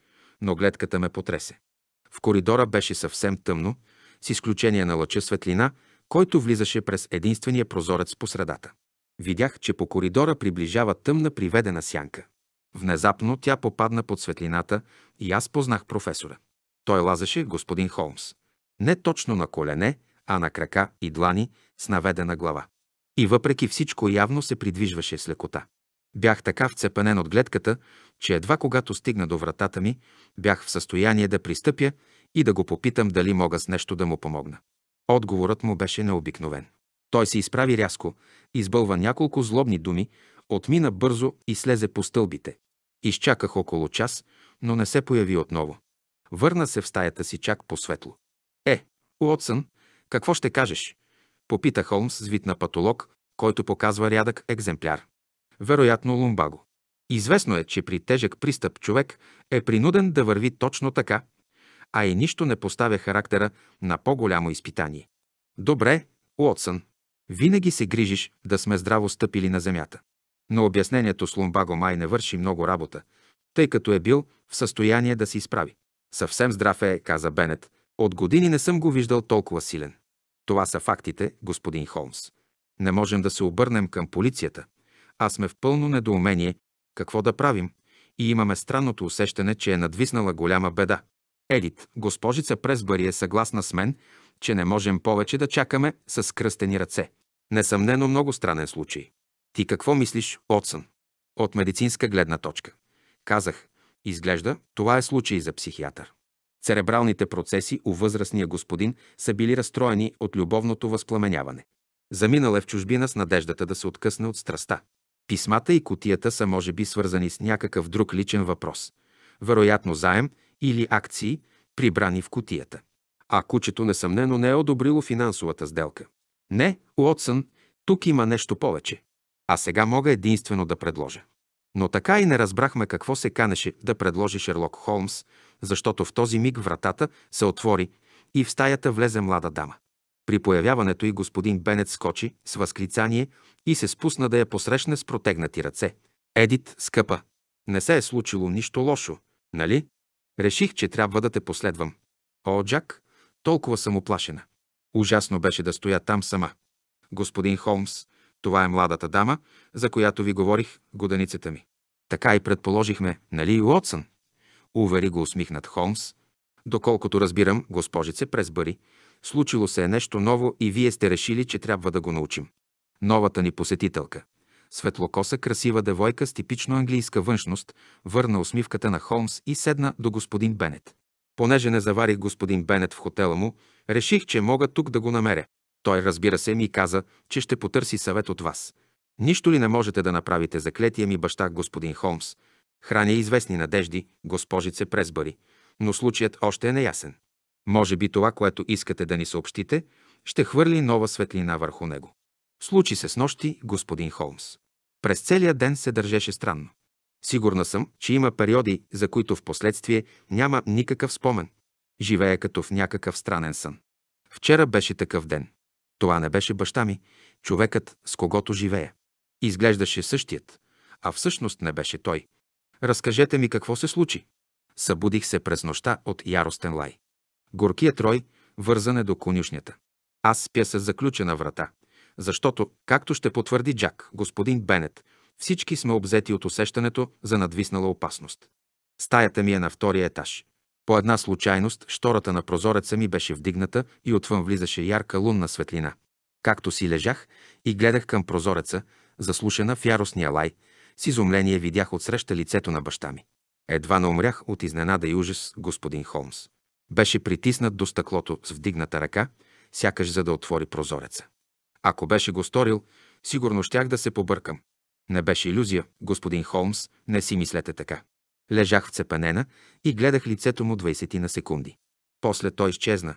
[SPEAKER 1] но гледката ме потресе. В коридора беше съвсем тъмно, с изключение на лъча светлина, който влизаше през единствения прозорец по средата. Видях, че по коридора приближава тъмна приведена сянка. Внезапно тя попадна под светлината и аз познах професора. Той лазеше господин Холмс. Не точно на колене, а на крака и длани с наведена глава. И въпреки всичко явно се придвижваше с лекота. Бях така вцепенен от гледката, че едва когато стигна до вратата ми, бях в състояние да пристъпя и да го попитам дали мога с нещо да му помогна. Отговорът му беше необикновен. Той се изправи рязко, избълва няколко злобни думи, отмина бързо и слезе по стълбите. Изчаках около час, но не се появи отново. Върна се в стаята си чак по-светло. Е, Уотсън, какво ще кажеш? Попита Холмс с вид на патолог, който показва рядък екземпляр. Вероятно лумбаго. Известно е, че при тежък пристъп човек е принуден да върви точно така, а и нищо не поставя характера на по-голямо изпитание. Добре, Уотсън, винаги се грижиш да сме здраво стъпили на земята. Но обяснението с Лумбаго май не върши много работа, тъй като е бил в състояние да се изправи. Съвсем здрав е, каза Бенет. От години не съм го виждал толкова силен. Това са фактите, господин Холмс. Не можем да се обърнем към полицията, а сме в пълно недоумение какво да правим и имаме странното усещане, че е надвиснала голяма беда. Едит, госпожица Пресбъри е съгласна с мен, че не можем повече да чакаме с кръстени ръце. Несъмнено много странен случай. Ти какво мислиш, Отсън? От медицинска гледна точка. Казах, изглежда, това е случай за психиатър. Церебралните процеси у възрастния господин са били разстроени от любовното възпламеняване. Заминал е в чужбина с надеждата да се откъсне от страста. Писмата и котията са може би свързани с някакъв друг личен въпрос. Вероятно заем или акции, прибрани в котията а кучето несъмнено не е одобрило финансовата сделка. Не, Уотсън, тук има нещо повече. А сега мога единствено да предложа. Но така и не разбрахме какво се канеше да предложи Шерлок Холмс, защото в този миг вратата се отвори и в стаята влезе млада дама. При появяването й господин Бенет скочи с възклицание и се спусна да я посрещне с протегнати ръце. Едит, скъпа, не се е случило нищо лошо, нали? Реших, че трябва да те последвам. О, Джак, толкова съм оплашена. Ужасно беше да стоя там сама. Господин Холмс, това е младата дама, за която ви говорих, годаницата ми. Така и предположихме, нали, Уотсън? Увери го усмихнат Холмс. Доколкото разбирам, госпожице бъри, случило се е нещо ново и вие сте решили, че трябва да го научим. Новата ни посетителка. Светлокоса красива девойка с типично английска външност върна усмивката на Холмс и седна до господин Бенет. Понеже не заварих господин Бенет в хотела му, реших, че мога тук да го намеря. Той, разбира се, ми каза, че ще потърси съвет от вас. Нищо ли не можете да направите заклетия ми баща господин Холмс? Храня известни надежди, госпожице Пресбари, но случаят още е неясен. Може би това, което искате да ни съобщите, ще хвърли нова светлина върху него. Случи се с нощи господин Холмс. През целия ден се държеше странно. Сигурна съм, че има периоди, за които в последствие няма никакъв спомен. Живея като в някакъв странен сън. Вчера беше такъв ден. Това не беше баща ми, човекът с когото живея. Изглеждаше същият, а всъщност не беше той. Разкажете ми какво се случи. Събудих се през нощта от яростен лай. Горкият рой вързане до конюшнята. Аз спя с заключена врата, защото, както ще потвърди Джак, господин Бенет, всички сме обзети от усещането за надвиснала опасност. Стаята ми е на втория етаж. По една случайност, штората на прозореца ми беше вдигната и отвън влизаше ярка лунна светлина. Както си лежах и гледах към прозореца, заслушана в яростния лай, с изумление видях отсреща лицето на баща ми. Едва не умрях от изненада и ужас господин Холмс. Беше притиснат до стъклото с вдигната ръка, сякаш за да отвори прозореца. Ако беше го сторил, сигурно щях да се побъркам. Не беше иллюзия, господин Холмс, не си мислете така. Лежах вцепенена и гледах лицето му 20 на секунди. После той изчезна,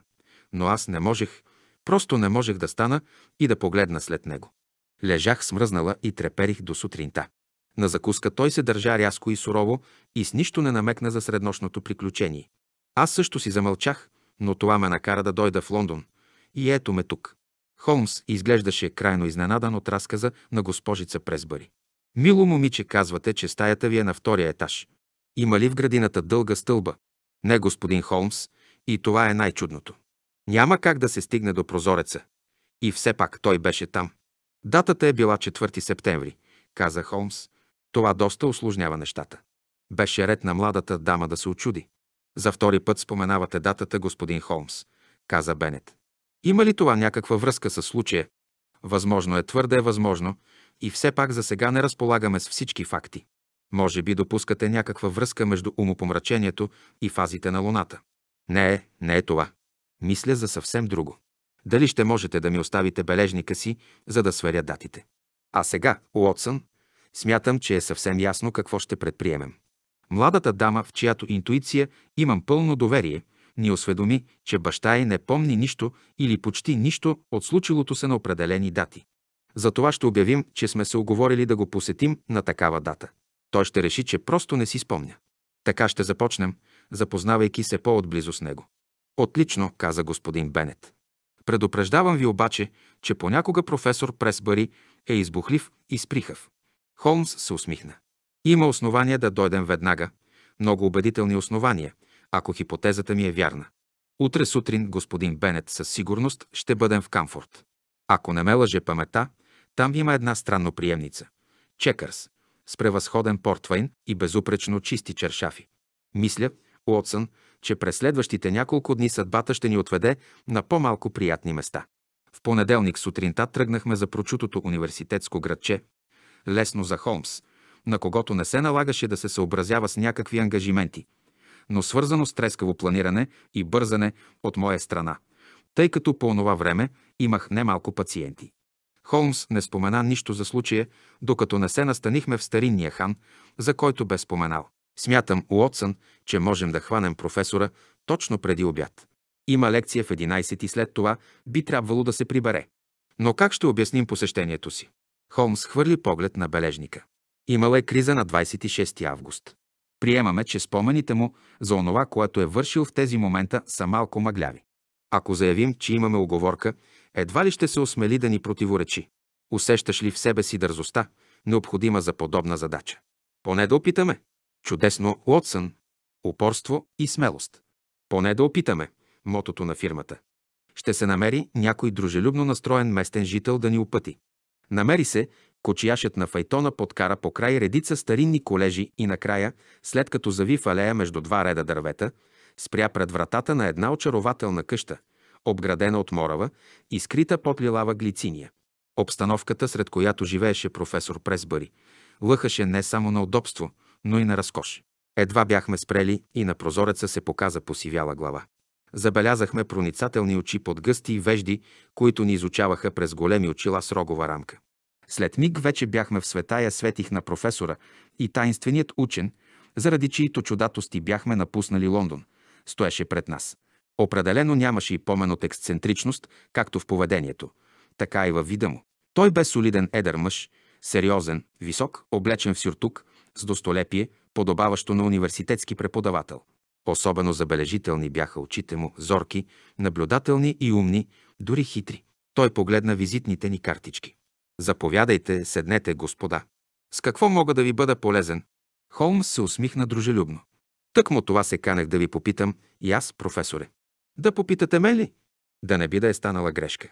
[SPEAKER 1] но аз не можех, просто не можех да стана и да погледна след него. Лежах смръзнала и треперих до сутринта. На закуска той се държа рязко и сурово и с нищо не намекна за среднощното приключение. Аз също си замълчах, но това ме накара да дойда в Лондон. И ето ме тук. Холмс изглеждаше крайно изненадан от разказа на госпожица Пресбъри. Мило момиче, казвате, че стаята ви е на втория етаж. Има ли в градината дълга стълба? Не, господин Холмс, и това е най-чудното. Няма как да се стигне до прозореца. И все пак той беше там. Датата е била 4 септември, каза Холмс. Това доста осложнява нещата. Беше ред на младата дама да се очуди. За втори път споменавате датата, господин Холмс, каза Бенет. Има ли това някаква връзка с случая? Възможно е, твърде е възможно, и все пак за сега не разполагаме с всички факти. Може би допускате някаква връзка между умопомрачението и фазите на Луната. Не е, не е това. Мисля за съвсем друго. Дали ще можете да ми оставите бележника си, за да сверя датите? А сега, Уотсън, смятам, че е съвсем ясно какво ще предприемем. Младата дама, в чиято интуиция имам пълно доверие, ни осведоми, че баща й не помни нищо или почти нищо от случилото се на определени дати. За това ще обявим, че сме се оговорили да го посетим на такава дата. Той ще реши, че просто не си спомня. Така ще започнем, запознавайки се по-отблизо с него. Отлично, каза господин Бенет. Предупреждавам ви обаче, че понякога професор Пресбари е избухлив и сприхав. Холмс се усмихна. Има основания да дойдем веднага, много убедителни основания, ако хипотезата ми е вярна. Утре сутрин господин Бенет със сигурност ще бъдем в Камфорт. Ако не ме лъже памета, там има една странно приемница. Чекърс, с превъзходен портвайн и безупречно чисти чершафи. Мисля, Уотсън, че през следващите няколко дни съдбата ще ни отведе на по-малко приятни места. В понеделник сутринта тръгнахме за прочутото университетско градче, лесно за Холмс, на когото не се налагаше да се съобразява с някакви ангажименти, но свързано с трескаво планиране и бързане от моя страна, тъй като по онова време имах немалко пациенти. Холмс не спомена нищо за случая, докато не се настанихме в старинния хан, за който бе споменал. Смятам, Уотсън, че можем да хванем професора точно преди обяд. Има лекция в 11 и след това би трябвало да се прибере. Но как ще обясним посещението си? Холмс хвърли поглед на бележника. Имала е криза на 26 август. Приемаме, че спомените му за онова, което е вършил в тези момента, са малко мъгляви. Ако заявим, че имаме оговорка едва ли ще се осмели да ни противоречи. Усещаш ли в себе си дързостта, необходима за подобна задача? Поне да опитаме. Чудесно, Уотсън. Упорство и смелост. Поне да опитаме. Мотото на фирмата. Ще се намери някой дружелюбно настроен местен жител да ни опъти. Намери се, кочияшът на файтона подкара по край редица старинни колежи и накрая, след като зави в алея между два реда дървета, спря пред вратата на една очарователна къща, обградена от морава и скрита под лилава глициния. Обстановката, сред която живееше професор Пресбъри, лъхаше не само на удобство, но и на разкош. Едва бяхме спрели и на прозореца се показа посивяла глава. Забелязахме проницателни очи под гъсти и вежди, които ни изучаваха през големи очила с рогова рамка. След миг вече бяхме в света, я светих на професора и таинственият учен, заради чието чудатости бяхме напуснали Лондон, стоеше пред нас – Определено нямаше и помен от ексцентричност, както в поведението, така и във вида му. Той бе солиден едър мъж, сериозен, висок, облечен в сюртук, с достолепие, подобаващо на университетски преподавател. Особено забележителни бяха очите му, зорки, наблюдателни и умни, дори хитри. Той погледна визитните ни картички. Заповядайте, седнете, господа. С какво мога да ви бъда полезен? Холмс се усмихна дружелюбно. Тъкмо това се канех да ви попитам и аз, професоре. Да попитате ме ли? Да не би да е станала грешка.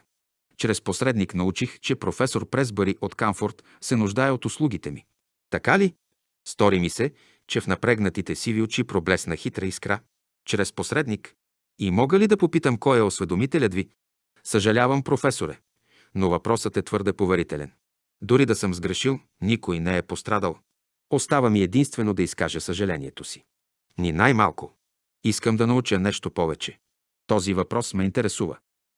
[SPEAKER 1] Чрез посредник научих, че професор Пресбъри от Камфорд се нуждае от услугите ми. Така ли? Стори ми се, че в напрегнатите сиви очи проблесна хитра искра. Чрез посредник. И мога ли да попитам кой е осведомителят ви? Съжалявам, професоре, но въпросът е твърде поверителен. Дори да съм сгрешил, никой не е пострадал. Остава ми единствено да изкажа съжалението си. Ни най-малко. Искам да науча нещо повече. Този въпрос ме интересува.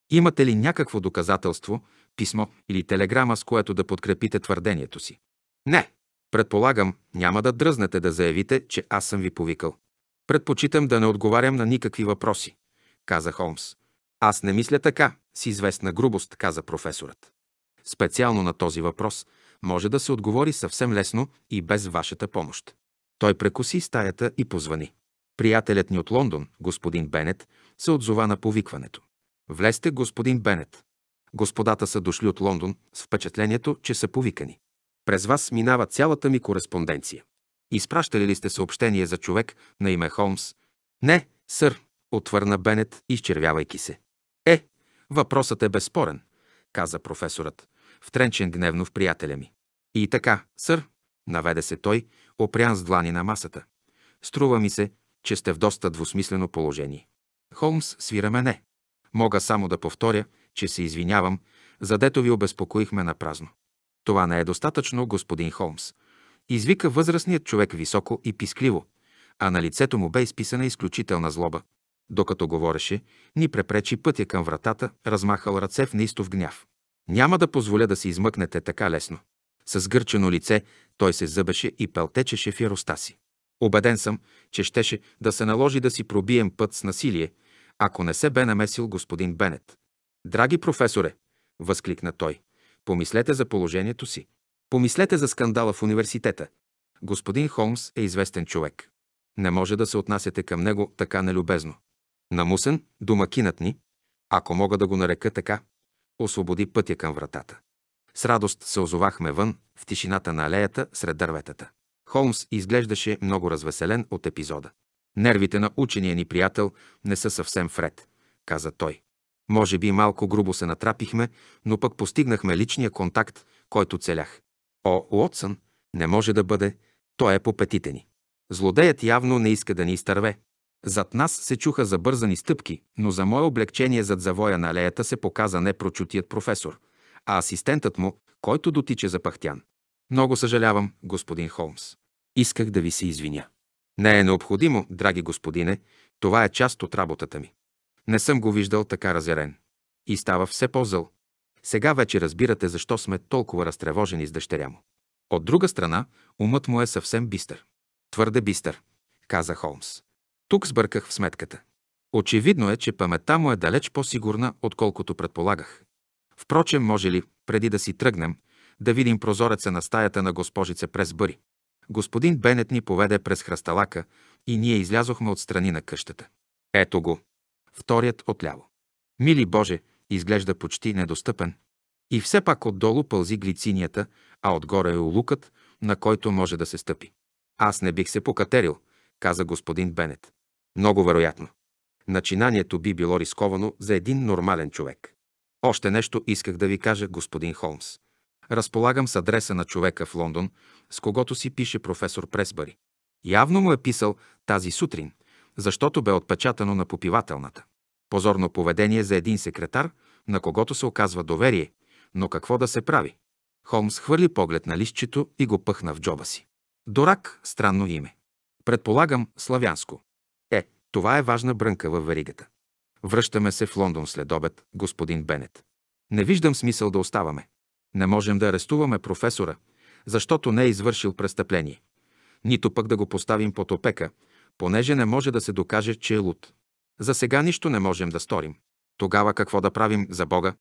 [SPEAKER 1] Имате ли някакво доказателство, писмо или телеграма, с което да подкрепите твърдението си? Не. Предполагам, няма да дръзнете да заявите, че аз съм ви повикал. Предпочитам да не отговарям на никакви въпроси, каза Холмс. Аз не мисля така, с известна грубост, каза професорът. Специално на този въпрос може да се отговори съвсем лесно и без вашата помощ. Той прекуси стаята и позвани. Приятелят ни от Лондон, господин Бенет, се отзова на повикването. Влезте, господин Бенет. Господата са дошли от Лондон с впечатлението, че са повикани. През вас минава цялата ми кореспонденция. Изпращали ли сте съобщение за човек на име Холмс? Не, сър, отвърна Бенет, изчервявайки се. Е, въпросът е безспорен, каза професорът, втренчен гневно в приятеля ми. И така, сър, наведе се той, опрян с длани на масата. Струва ми се, че сте в доста двусмислено положение. Холмс свира мене. Мога само да повторя, че се извинявам, задето ви обезпокоихме на празно. Това не е достатъчно, господин Холмс. Извика възрастният човек високо и пискливо, а на лицето му бе изписана изключителна злоба. Докато говореше, ни препречи пътя към вратата, размахал ръце в неистов гняв. Няма да позволя да се измъкнете така лесно. С гърчено лице той се зъбеше и пълтечеше в яроста си. Обеден съм, че щеше да се наложи да си пробием път с насилие, ако не се бе намесил господин Бенет. Драги професоре, възкликна той, помислете за положението си. Помислете за скандала в университета. Господин Холмс е известен човек. Не може да се отнасяте към него така нелюбезно. Намусен, домакинът ни, ако мога да го нарека така, освободи пътя към вратата. С радост се озовахме вън, в тишината на алеята, сред дърветата. Холмс изглеждаше много развеселен от епизода. Нервите на учения ни приятел не са съвсем вред, каза той. Може би малко грубо се натрапихме, но пък постигнахме личния контакт, който целях. О, Уотсън, не може да бъде, той е по петите ни. Злодеят явно не иска да ни изтърве. Зад нас се чуха забързани стъпки, но за мое облегчение зад завоя на алеята се показа не прочутият професор, а асистентът му, който дотича за пахтян. Много съжалявам, господин Холмс. Исках да ви се извиня. Не е необходимо, драги господине, това е част от работата ми. Не съм го виждал така разярен. И става все по-зъл. Сега вече разбирате защо сме толкова разтревожени с дъщеря му. От друга страна, умът му е съвсем бистър. Твърде бистър, каза Холмс. Тук сбърках в сметката. Очевидно е, че паметта му е далеч по-сигурна, отколкото предполагах. Впрочем, може ли, преди да си тръгнем, да видим прозореца на стаята на госпожица през Бъри? господин Бенет ни поведе през храсталака и ние излязохме от страни на къщата. Ето го. Вторият отляво. Мили Боже, изглежда почти недостъпен. И все пак отдолу пълзи глицинията, а отгоре е улукът, на който може да се стъпи. Аз не бих се покатерил, каза господин Бенет. Много вероятно. Начинанието би било рисковано за един нормален човек. Още нещо исках да ви кажа, господин Холмс. Разполагам с адреса на човека в Лондон, с когото си пише професор Пресбари. Явно му е писал тази сутрин, защото бе отпечатано на попивателната. Позорно поведение за един секретар, на когото се оказва доверие, но какво да се прави? Холмс хвърли поглед на листчето и го пъхна в джоба си. Дорак – странно име. Предполагам, славянско. Е, това е важна брънка във веригата. Връщаме се в Лондон след обед, господин Бенет. Не виждам смисъл да оставаме. Не можем да арестуваме професора, защото не е извършил престъпление. Нито пък да го поставим под опека, понеже не може да се докаже, че е луд. За сега нищо не можем да сторим. Тогава какво да правим за Бога?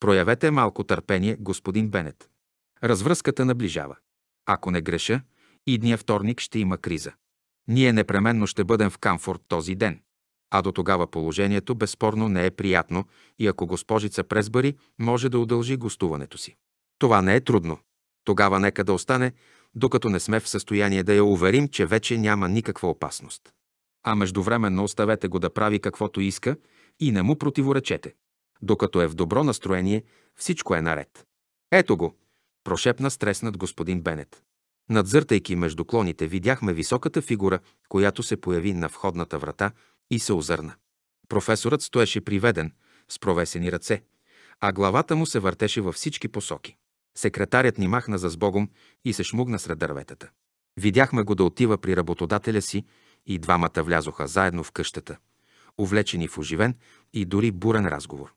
[SPEAKER 1] Проявете малко търпение, господин Бенет. Развръзката наближава. Ако не греша, и дния вторник ще има криза. Ние непременно ще бъдем в Камфорт този ден. А до тогава положението безспорно не е приятно и ако госпожица Пресбари може да удължи гостуването си. Това не е трудно. Тогава нека да остане, докато не сме в състояние да я уверим, че вече няма никаква опасност. А междувременно оставете го да прави каквото иска и не му противоречете. Докато е в добро настроение, всичко е наред. Ето го, прошепна стреснат господин Бенет. Надзъртайки между клоните, видяхме високата фигура, която се появи на входната врата и се озърна. Професорът стоеше приведен, с провесени ръце, а главата му се въртеше във всички посоки. Секретарят ни махна за сбогом и се шмугна сред дърветата. Видяхме го да отива при работодателя си и двамата влязоха заедно в къщата, увлечени в оживен и дори бурен разговор.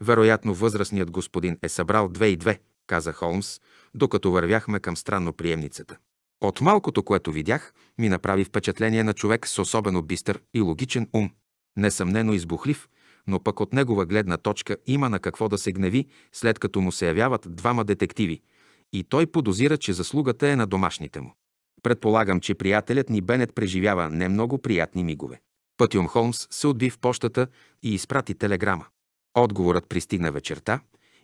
[SPEAKER 1] Вероятно възрастният господин е събрал две и две, каза Холмс, докато вървяхме към странно приемницата. От малкото, което видях, ми направи впечатление на човек с особено бистър и логичен ум. Несъмнено избухлив, но пък от негова гледна точка има на какво да се гневи, след като му се явяват двама детективи, и той подозира, че заслугата е на домашните му. Предполагам, че приятелят ни Бенет преживява не много приятни мигове. Пътюм Холмс се отби в почтата и изпрати телеграма. Отговорът пристигна вечерта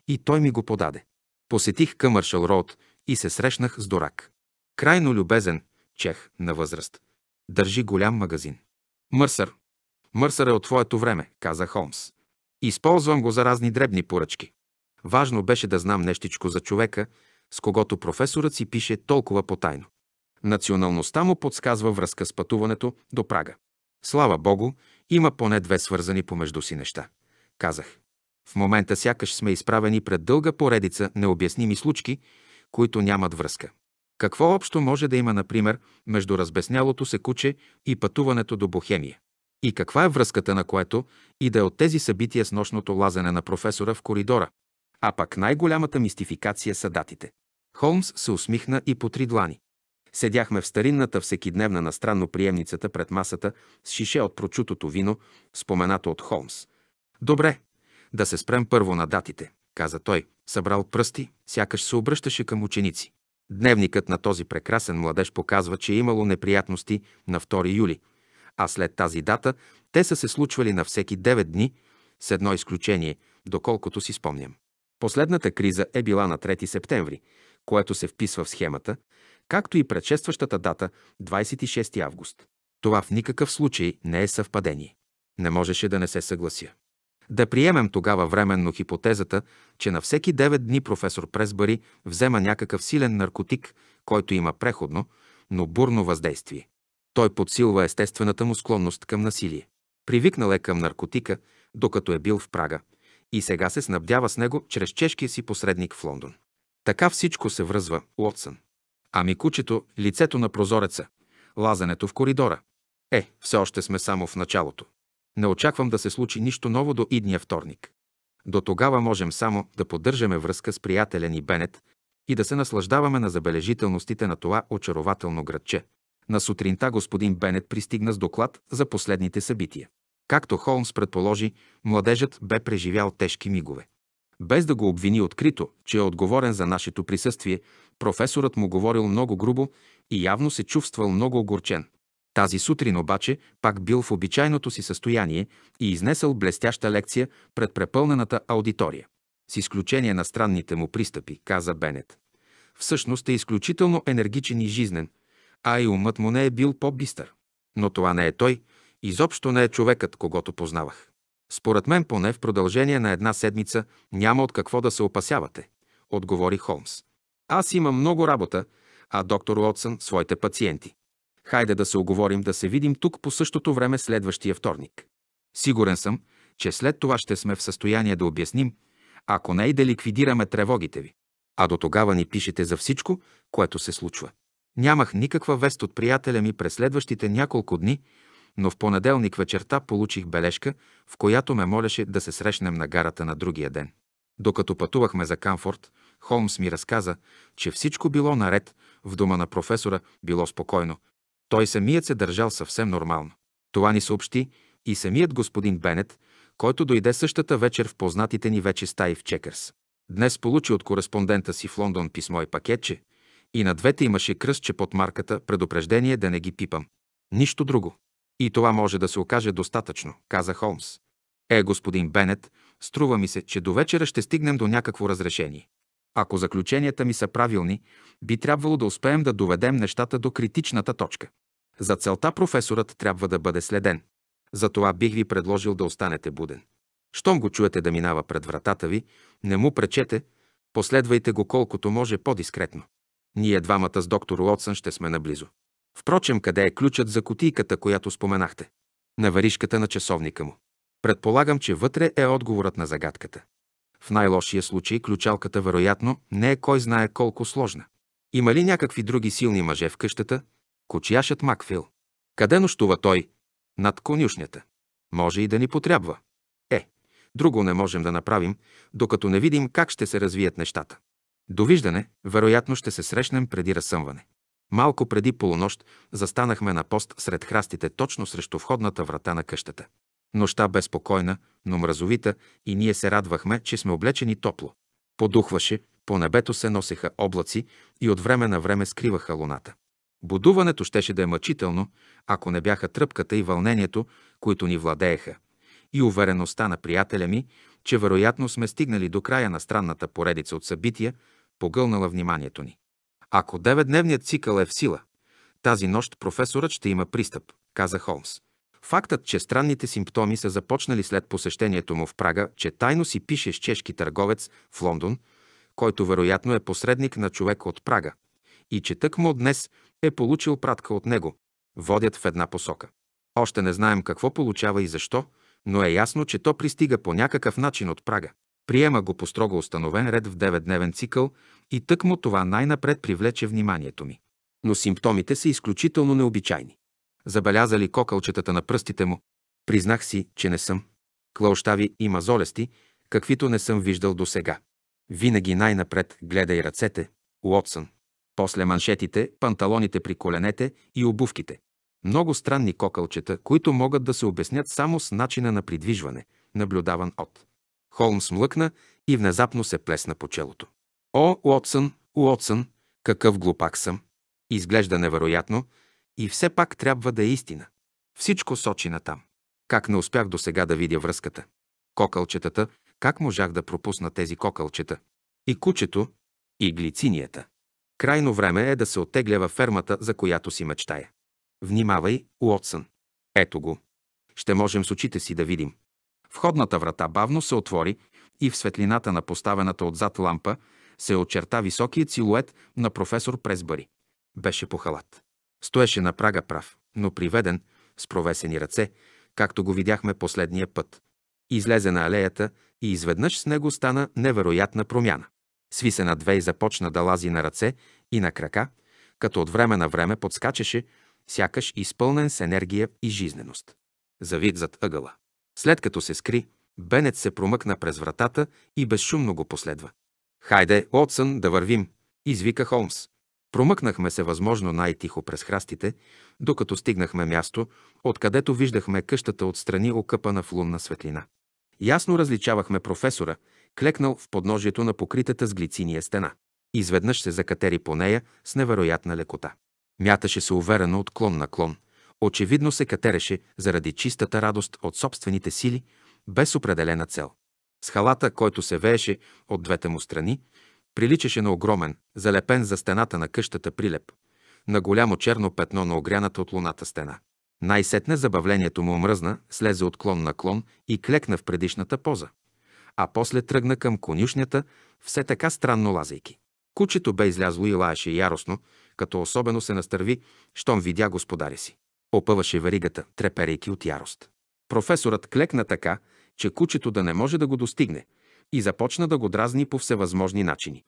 [SPEAKER 1] и той ми го подаде. Посетих Къмършъл Роуд и се срещнах с Дорак. Крайно любезен, чех на възраст. Държи голям магазин. Мърсър, Мърсър е от твоето време, каза Холмс. Използвам го за разни дребни поръчки. Важно беше да знам нещичко за човека, с когото професорът си пише толкова потайно. Националността му подсказва връзка с пътуването до Прага. Слава Богу, има поне две свързани помежду си неща, казах. В момента сякаш сме изправени пред дълга поредица необясними случки, които нямат връзка. Какво общо може да има, например, между разбеснялото се куче и пътуването до Бохемия? И каква е връзката на което и да е от тези събития с нощното лазене на професора в коридора? А пак най-голямата мистификация са датите. Холмс се усмихна и по три длани. Седяхме в старинната всекидневна на странно приемницата пред масата с шише от прочутото вино, споменато от Холмс. Добре, да се спрем първо на датите, каза той, събрал пръсти, сякаш се обръщаше към ученици. Дневникът на този прекрасен младеж показва, че е имало неприятности на 2 юли, а след тази дата те са се случвали на всеки 9 дни, с едно изключение, доколкото си спомням. Последната криза е била на 3 септември, което се вписва в схемата, както и предшестващата дата 26 август. Това в никакъв случай не е съвпадение. Не можеше да не се съглася. Да приемем тогава временно хипотезата, че на всеки 9 дни професор Пресбари взема някакъв силен наркотик, който има преходно, но бурно въздействие. Той подсилва естествената му склонност към насилие. Привикнал е към наркотика, докато е бил в Прага, и сега се снабдява с него чрез чешкия си посредник в Лондон. Така всичко се връзва, Уотсън. Ами кучето, лицето на прозореца, лазенето в коридора. Е, все още сме само в началото. Не очаквам да се случи нищо ново до идния вторник. До тогава можем само да поддържаме връзка с приятеля ни Бенет и да се наслаждаваме на забележителностите на това очарователно градче, на сутринта господин Бенет пристигна с доклад за последните събития. Както Холмс предположи, младежът бе преживял тежки мигове. Без да го обвини открито, че е отговорен за нашето присъствие, професорът му говорил много грубо и явно се чувствал много огорчен. Тази сутрин обаче пак бил в обичайното си състояние и изнесъл блестяща лекция пред препълнената аудитория. С изключение на странните му пристъпи, каза Бенет. Всъщност е изключително енергичен и жизнен – а и умът му не е бил по-бистър. Но това не е той, изобщо не е човекът, когато познавах. Според мен поне в продължение на една седмица няма от какво да се опасявате, отговори Холмс. Аз имам много работа, а доктор Уотсън своите пациенти. Хайде да се оговорим да се видим тук по същото време следващия вторник. Сигурен съм, че след това ще сме в състояние да обясним, ако не и да ликвидираме тревогите ви. А до тогава ни пишете за всичко, което се случва. Нямах никаква вест от приятеля ми през следващите няколко дни, но в понеделник вечерта получих бележка, в която ме молеше да се срещнем на гарата на другия ден. Докато пътувахме за Камфорд, Холмс ми разказа, че всичко било наред, в дома на професора било спокойно. Той самият се държал съвсем нормално. Това ни съобщи и самият господин Бенет, който дойде същата вечер в познатите ни вече стаи в Чекърс. Днес получи от кореспондента си в Лондон писмо и пакетче – и на двете имаше кръстче под марката предупреждение да не ги пипам. Нищо друго. И това може да се окаже достатъчно, каза Холмс. Е, господин Бенет, струва ми се, че до вечера ще стигнем до някакво разрешение. Ако заключенията ми са правилни, би трябвало да успеем да доведем нещата до критичната точка. За целта професорът трябва да бъде следен. Затова бих ви предложил да останете буден. Щом го чуете да минава пред вратата ви, не му пречете, последвайте го колкото може по-дискретно. Ние двамата с доктор Лотсън ще сме наблизо. Впрочем, къде е ключът за кутийката, която споменахте? На варишката на часовника му. Предполагам, че вътре е отговорът на загадката. В най-лошия случай ключалката вероятно не е кой знае колко сложна. Има ли някакви други силни мъже в къщата? Кочияшът Макфил. Къде нощува той? Над конюшнята. Може и да ни потрябва. Е, друго не можем да направим, докато не видим как ще се развият нещата. Довиждане, вероятно ще се срещнем преди разсъмване. Малко преди полунощ застанахме на пост сред храстите, точно срещу входната врата на къщата. Нощта бе спокойна, но мразовита и ние се радвахме, че сме облечени топло. Подухваше, по небето се носеха облаци и от време на време скриваха луната. Будуването щеше да е мъчително, ако не бяха тръпката и вълнението, които ни владееха, и увереността на приятеля ми, че вероятно сме стигнали до края на странната поредица от събития, погълнала вниманието ни. Ако деведневният цикъл е в сила, тази нощ професорът ще има пристъп, каза Холмс. Фактът, че странните симптоми са започнали след посещението му в Прага, че тайно си пише с чешки търговец в Лондон, който вероятно е посредник на човек от Прага, и че тък му днес е получил пратка от него, водят в една посока. Още не знаем какво получава и защо, но е ясно, че то пристига по някакъв начин от Прага. Приема го по строго установен ред в 9-дневен цикъл и тъкмо това най-напред привлече вниманието ми. Но симптомите са изключително необичайни. Забелязали кокълчетата на пръстите му. Признах си, че не съм. Клаощави и мазолести, каквито не съм виждал досега. Винаги най-напред гледай ръцете, Уотсън. После маншетите, панталоните при коленете и обувките. Много странни кокълчета, които могат да се обяснят само с начина на придвижване, наблюдаван от Холмс млъкна и внезапно се плесна по челото. О, Уотсън, Уотсън, какъв глупак съм! Изглежда невероятно и все пак трябва да е истина. Всичко сочи на там. Как не успях до сега да видя връзката? Кокълчетата, как можах да пропусна тези кокълчета? И кучето, и глицинията. Крайно време е да се оттегля във фермата, за която си мечтая. Внимавай, Уотсън. Ето го. Ще можем с очите си да видим. Входната врата бавно се отвори и в светлината на поставената отзад лампа се очерта високият силует на професор Пресбъри. Беше по халат. Стоеше на прага прав, но приведен, с провесени ръце, както го видяхме последния път. Излезе на алеята и изведнъж с него стана невероятна промяна. Сви се на две и започна да лази на ръце и на крака, като от време на време подскачаше, сякаш изпълнен с енергия и жизненост. Завид зад ъгъла. След като се скри, Бенет се промъкна през вратата и безшумно го последва. «Хайде, Уотсън, да вървим!» – извика Холмс. Промъкнахме се възможно най-тихо през храстите, докато стигнахме място, откъдето виждахме къщата отстрани окъпана в лунна светлина. Ясно различавахме професора, клекнал в подножието на покритата с глициния стена. Изведнъж се закатери по нея с невероятна лекота. Мяташе се уверено от клон на клон. Очевидно се катереше заради чистата радост от собствените сили, без определена цел. С халата, който се вееше от двете му страни, приличаше на огромен, залепен за стената на къщата прилеп, на голямо черно петно на огряната от луната стена. Най-сетне забавлението му омръзна, слезе от клон на клон и клекна в предишната поза. А после тръгна към конюшнята, все така странно лазайки. Кучето бе излязло и лаеше яростно, като особено се настърви, щом видя господаря си. Опъваше варигата, треперейки от ярост. Професорът клекна така, че кучето да не може да го достигне и започна да го дразни по всевъзможни начини.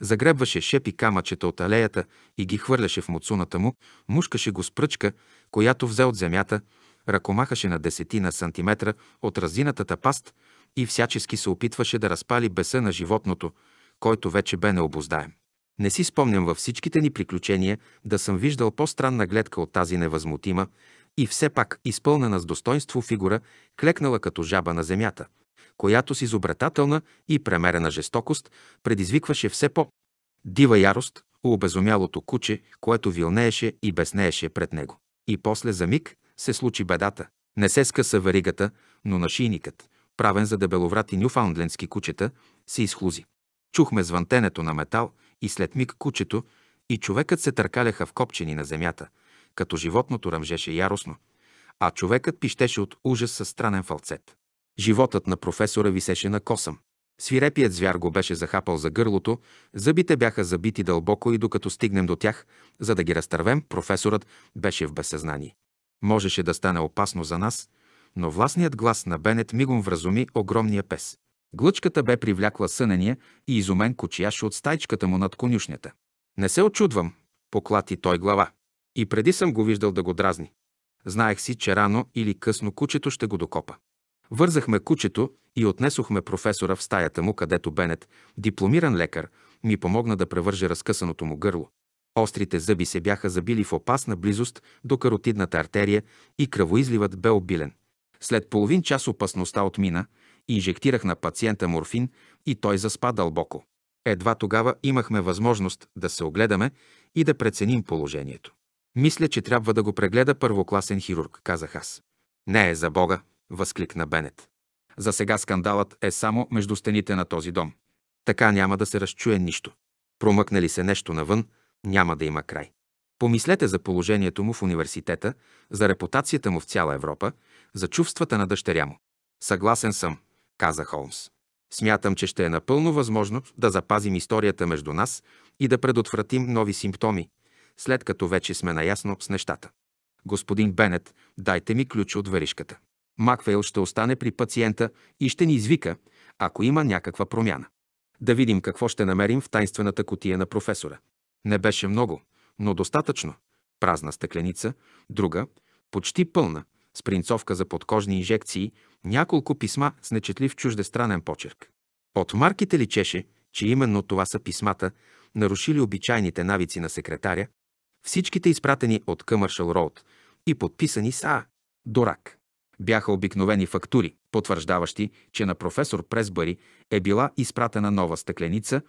[SPEAKER 1] Загребваше шепи камъчета от алеята и ги хвърляше в муцуната му, мушкаше го с пръчка, която взе от земята, ръкомахаше на десетина сантиметра от разинатата паст и всячески се опитваше да разпали беса на животното, който вече бе необоздаем. Не си спомням във всичките ни приключения да съм виждал по-странна гледка от тази невъзмутима и все пак изпълнена с достоинство фигура, клекнала като жаба на земята, която с изобретателна и премерена жестокост предизвикваше все по дива ярост у обезумялото куче, което вилнееше и безнееше пред него. И после за миг се случи бедата. Не се скъса варигата, но шийникът, правен за дебеловрати нюфаундлендски кучета, се изхлузи. Чухме звънтенето на метал, и след миг кучето, и човекът се търкаляха в копчени на земята, като животното ръмжеше яростно, а човекът пищеше от ужас със странен фалцет. Животът на професора висеше на косъм. Свирепият звяр го беше захапал за гърлото, зъбите бяха забити дълбоко и докато стигнем до тях, за да ги разтървем, професорът беше в безсъзнание. Можеше да стане опасно за нас, но властният глас на Бенет мигом вразуми огромния пес. Глъчката бе привлякла сънения и изумен кочияш от стайчката му над конюшнята. Не се очудвам, поклати той глава. И преди съм го виждал да го дразни. Знаех си, че рано или късно кучето ще го докопа. Вързахме кучето и отнесохме професора в стаята му, където Бенет, дипломиран лекар, ми помогна да превърже разкъсаното му гърло. Острите зъби се бяха забили в опасна близост до каротидната артерия и кръвоизливът бе обилен. След половин час опасността отмина, Инжектирах на пациента морфин и той заспа дълбоко. Едва тогава имахме възможност да се огледаме и да преценим положението. Мисля, че трябва да го прегледа първокласен хирург, казах аз. Не е за Бога, възкликна Бенет. За сега скандалът е само между стените на този дом. Така няма да се разчуе нищо. Промъкне ли се нещо навън, няма да има край. Помислете за положението му в университета, за репутацията му в цяла Европа, за чувствата на дъщеря му. Съгласен съм, каза Холмс. Смятам, че ще е напълно възможно да запазим историята между нас и да предотвратим нови симптоми, след като вече сме наясно с нещата. Господин Бенет, дайте ми ключ от веришката. Макфейл ще остане при пациента и ще ни извика, ако има някаква промяна. Да видим какво ще намерим в тайнствената котия на професора. Не беше много, но достатъчно. Празна стъкленица, друга, почти пълна, с принцовка за подкожни инжекции, няколко писма с нечетлив чуждестранен почерк. От марките личеше, че именно това са писмата, нарушили обичайните навици на секретаря, всичките изпратени от Къмършал Роуд и подписани с А. Дорак. Бяха обикновени фактури, потвърждаващи, че на професор Пресбъри е била изпратена нова стъкленица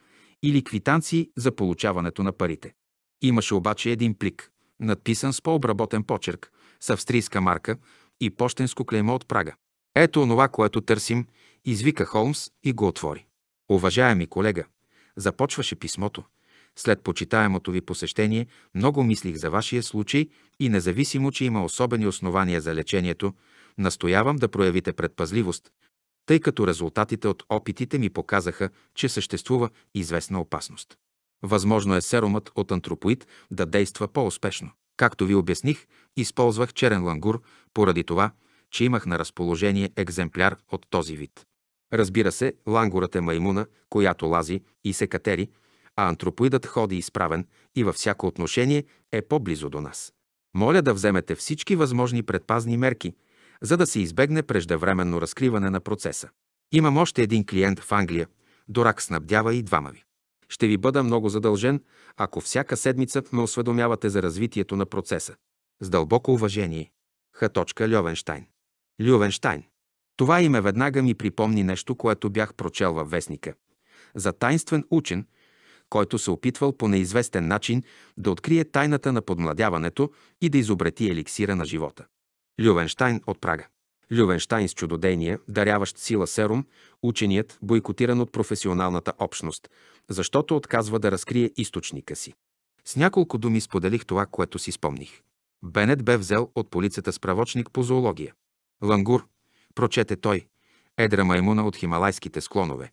[SPEAKER 1] или квитанции за получаването на парите. Имаше обаче един плик, надписан с по-обработен почерк, с австрийска марка и почтенско клеймо от Прага. Ето онова, което търсим, извика Холмс и го отвори. Уважаеми колега, започваше писмото. След почитаемото ви посещение много мислих за вашия случай и независимо, че има особени основания за лечението, настоявам да проявите предпазливост, тъй като резултатите от опитите ми показаха, че съществува известна опасност. Възможно е серумът от антропоид да действа по-успешно. Както ви обясних, използвах черен лангур поради това, че имах на разположение екземпляр от този вид. Разбира се, лангурът е маймуна, която лази и се катери, а антропоидът ходи изправен и във всяко отношение е по-близо до нас. Моля да вземете всички възможни предпазни мерки, за да се избегне преждевременно разкриване на процеса. Имам още един клиент в Англия. Дорак снабдява и двама ви. Ще ви бъда много задължен, ако всяка седмица ме осведомявате за развитието на процеса. С дълбоко уважение. Х. Льовенштайн. Льовенштайн. Това име веднага ми припомни нещо, което бях прочел във вестника. За тайнствен учен, който се опитвал по неизвестен начин да открие тайната на подмладяването и да изобрети еликсира на живота. Лювенштайн от Прага. Лювенштайн с чудодейния, даряващ сила серум, ученият, бойкотиран от професионалната общност, защото отказва да разкрие източника си. С няколко думи споделих това, което си спомних. Бенет бе взел от полицата справочник по зоология. Лангур, прочете той, едра маймуна от хималайските склонове,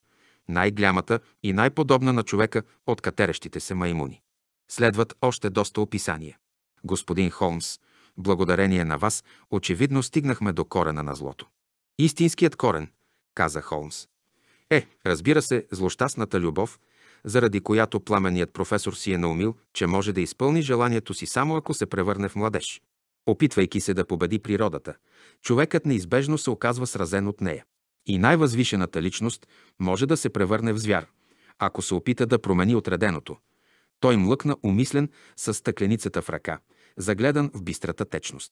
[SPEAKER 1] най-глямата и най-подобна на човека от катерещите се маймуни. Следват още доста описания. Господин Холмс, благодарение на вас, очевидно стигнахме до корена на злото. Истинският корен, каза Холмс. Е, разбира се, злощастната любов, заради която пламеният професор си е наумил, че може да изпълни желанието си само ако се превърне в младеж. Опитвайки се да победи природата, човекът неизбежно се оказва сразен от нея. И най-възвишената личност може да се превърне в звяр, ако се опита да промени отреденото. Той млъкна умислен с стъкленицата в ръка – загледан в бистрата течност.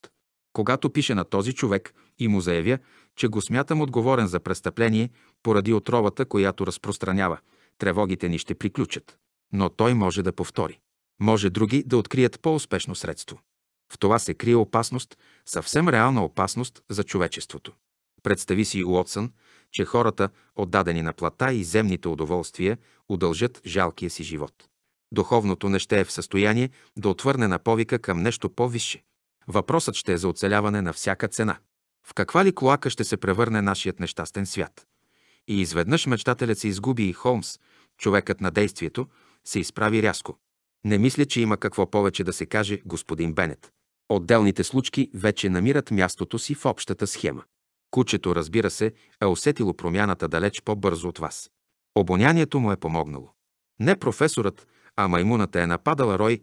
[SPEAKER 1] Когато пише на този човек и му заявя, че го смятам отговорен за престъпление поради отровата, която разпространява, тревогите ни ще приключат. Но той може да повтори. Може други да открият по-успешно средство. В това се крие опасност, съвсем реална опасност за човечеството. Представи си Уотсън, че хората, отдадени на плата и земните удоволствия, удължат жалкия си живот. Духовното не ще е в състояние да отвърне на повика към нещо по-висше. Въпросът ще е за оцеляване на всяка цена. В каква ли клоака ще се превърне нашият нещастен свят? И изведнъж мечтателят се изгуби и Холмс, човекът на действието, се изправи рязко. Не мисля, че има какво повече да се каже, господин Бенет. Отделните случки вече намират мястото си в общата схема. Кучето, разбира се, е усетило промяната далеч по-бързо от вас. Обонянието му е помогнало. Не професорът, а маймуната е нападала Рой,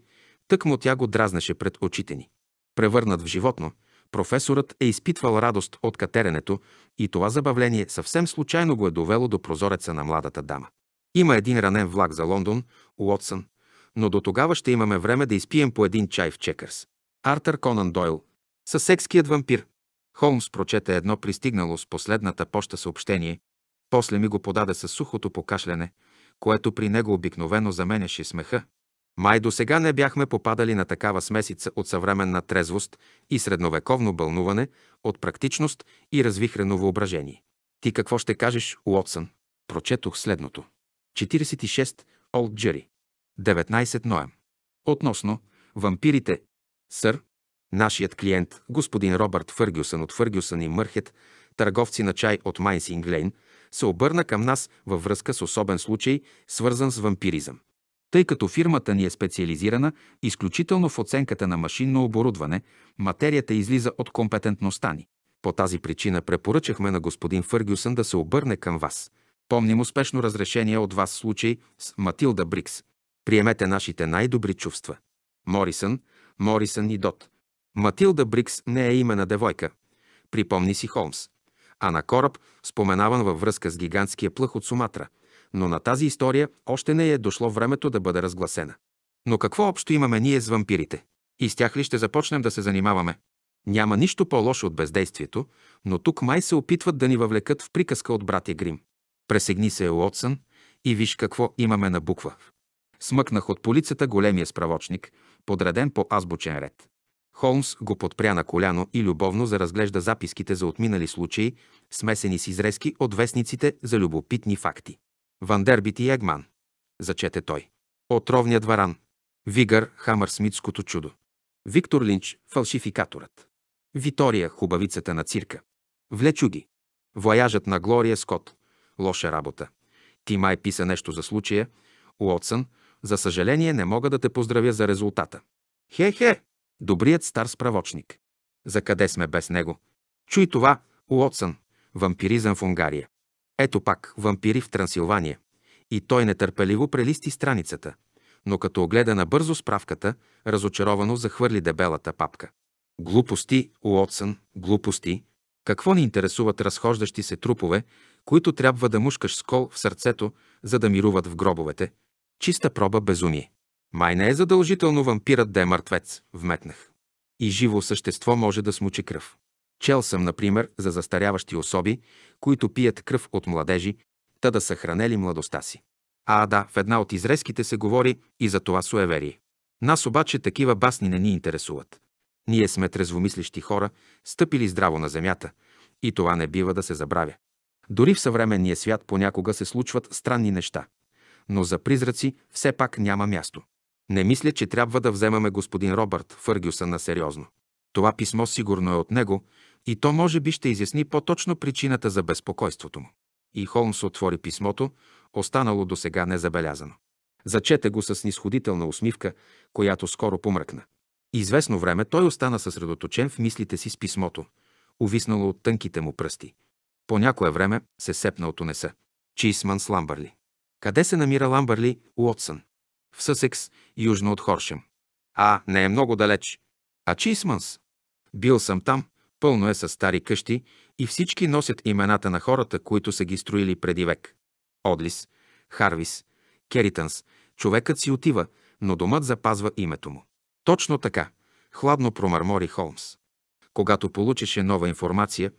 [SPEAKER 1] тък му тя го дразнаше пред очите ни. Превърнат в животно, професорът е изпитвал радост от катеренето и това забавление съвсем случайно го е довело до прозореца на младата дама. Има един ранен влак за Лондон, Уотсън, но до тогава ще имаме време да изпием по един чай в Чекърс. Артър Конан Дойл. Съсекският вампир. Холмс прочете едно пристигнало с последната поща съобщение, после ми го подаде със сухото покашляне – което при него обикновено заменяше смеха. Май до сега не бяхме попадали на такава смесица от съвременна трезвост и средновековно бълнуване, от практичност и развихрено въображение. Ти какво ще кажеш, Уотсън? Прочетох следното. 46. Олд Джери. 19. Ноем. Относно вампирите. Сър, нашият клиент, господин Робърт Фъргюсън от Фъргюсън и Мърхет, търговци на чай от Майнсинг Лейн, се обърна към нас във връзка с особен случай, свързан с вампиризъм. Тъй като фирмата ни е специализирана изключително в оценката на машинно оборудване, материята излиза от компетентността ни. По тази причина препоръчахме на господин Фъргюсън да се обърне към вас. Помним успешно разрешение от вас случай с Матилда Брикс. Приемете нашите най-добри чувства. Морисън, Морисън и Дот. Матилда Брикс не е име на девойка. Припомни си Холмс а на кораб, споменаван във връзка с гигантския плъх от Суматра, но на тази история още не е дошло времето да бъде разгласена. Но какво общо имаме ние с вампирите? И с тях ли ще започнем да се занимаваме? Няма нищо по-лошо от бездействието, но тук май се опитват да ни въвлекат в приказка от братя Грим. Пресегни се, Уотсън, и виж какво имаме на буква. Смъкнах от полицата големия справочник, подреден по азбучен ред. Холмс го подпря на коляно и любовно заразглежда записките за отминали случаи, смесени с изрезки от вестниците за любопитни факти. Вандербит и Егман. Зачете той. Отровният варан. Вигър Хамърсмитското чудо. Виктор Линч фалшификаторът. Витория хубавицата на цирка. Влечуги. Вояжът на Глория Скот. Лоша работа. Ти май писа нещо за случая. Уотсън, за съжаление не мога да те поздравя за резултата. Хе-хе, Добрият стар справочник. За къде сме без него? Чуй това, Уотсън. Вампиризъм в Унгария. Ето пак, вампири в Трансилвания. И той нетърпеливо прелисти страницата, но като огледа набързо справката, разочаровано захвърли дебелата папка. Глупости, Уотсън, глупости. Какво ни интересуват разхождащи се трупове, които трябва да мушкаш скол в сърцето, за да мируват в гробовете? Чиста проба безумие. Май не е задължително вампирът да е мъртвец, вметнах. И живо същество може да смучи кръв. Чел съм, например, за застаряващи особи, които пият кръв от младежи, та да са хранели младостта си. А да, в една от изрезките се говори и за това суеверие. Нас обаче такива басни не ни интересуват. Ние сме трезвомислищи хора, стъпили здраво на земята, и това не бива да се забравя. Дори в съвременния свят понякога се случват странни неща, но за призраци все пак няма място. Не мисля, че трябва да вземаме господин Робърт Фъргюсън на сериозно. Това писмо сигурно е от него и то може би ще изясни по-точно причината за безпокойството му. И Холмс отвори писмото, останало до сега незабелязано. Зачете го с нисходителна усмивка, която скоро помръкна. Известно време той остана съсредоточен в мислите си с писмото, увиснало от тънките му пръсти. По някое време се сепна от унеса. Чисман с Ламбърли. Къде се намира Ламбърли, Уотсън? в Съсекс, южно от Хоршем. А, не е много далеч. А Чисманс? Бил съм там, пълно е с стари къщи и всички носят имената на хората, които са ги строили преди век. Одлис, Харвис, Керитънс, човекът си отива, но домът запазва името му. Точно така, хладно промърмори Холмс. Когато получеше нова информация,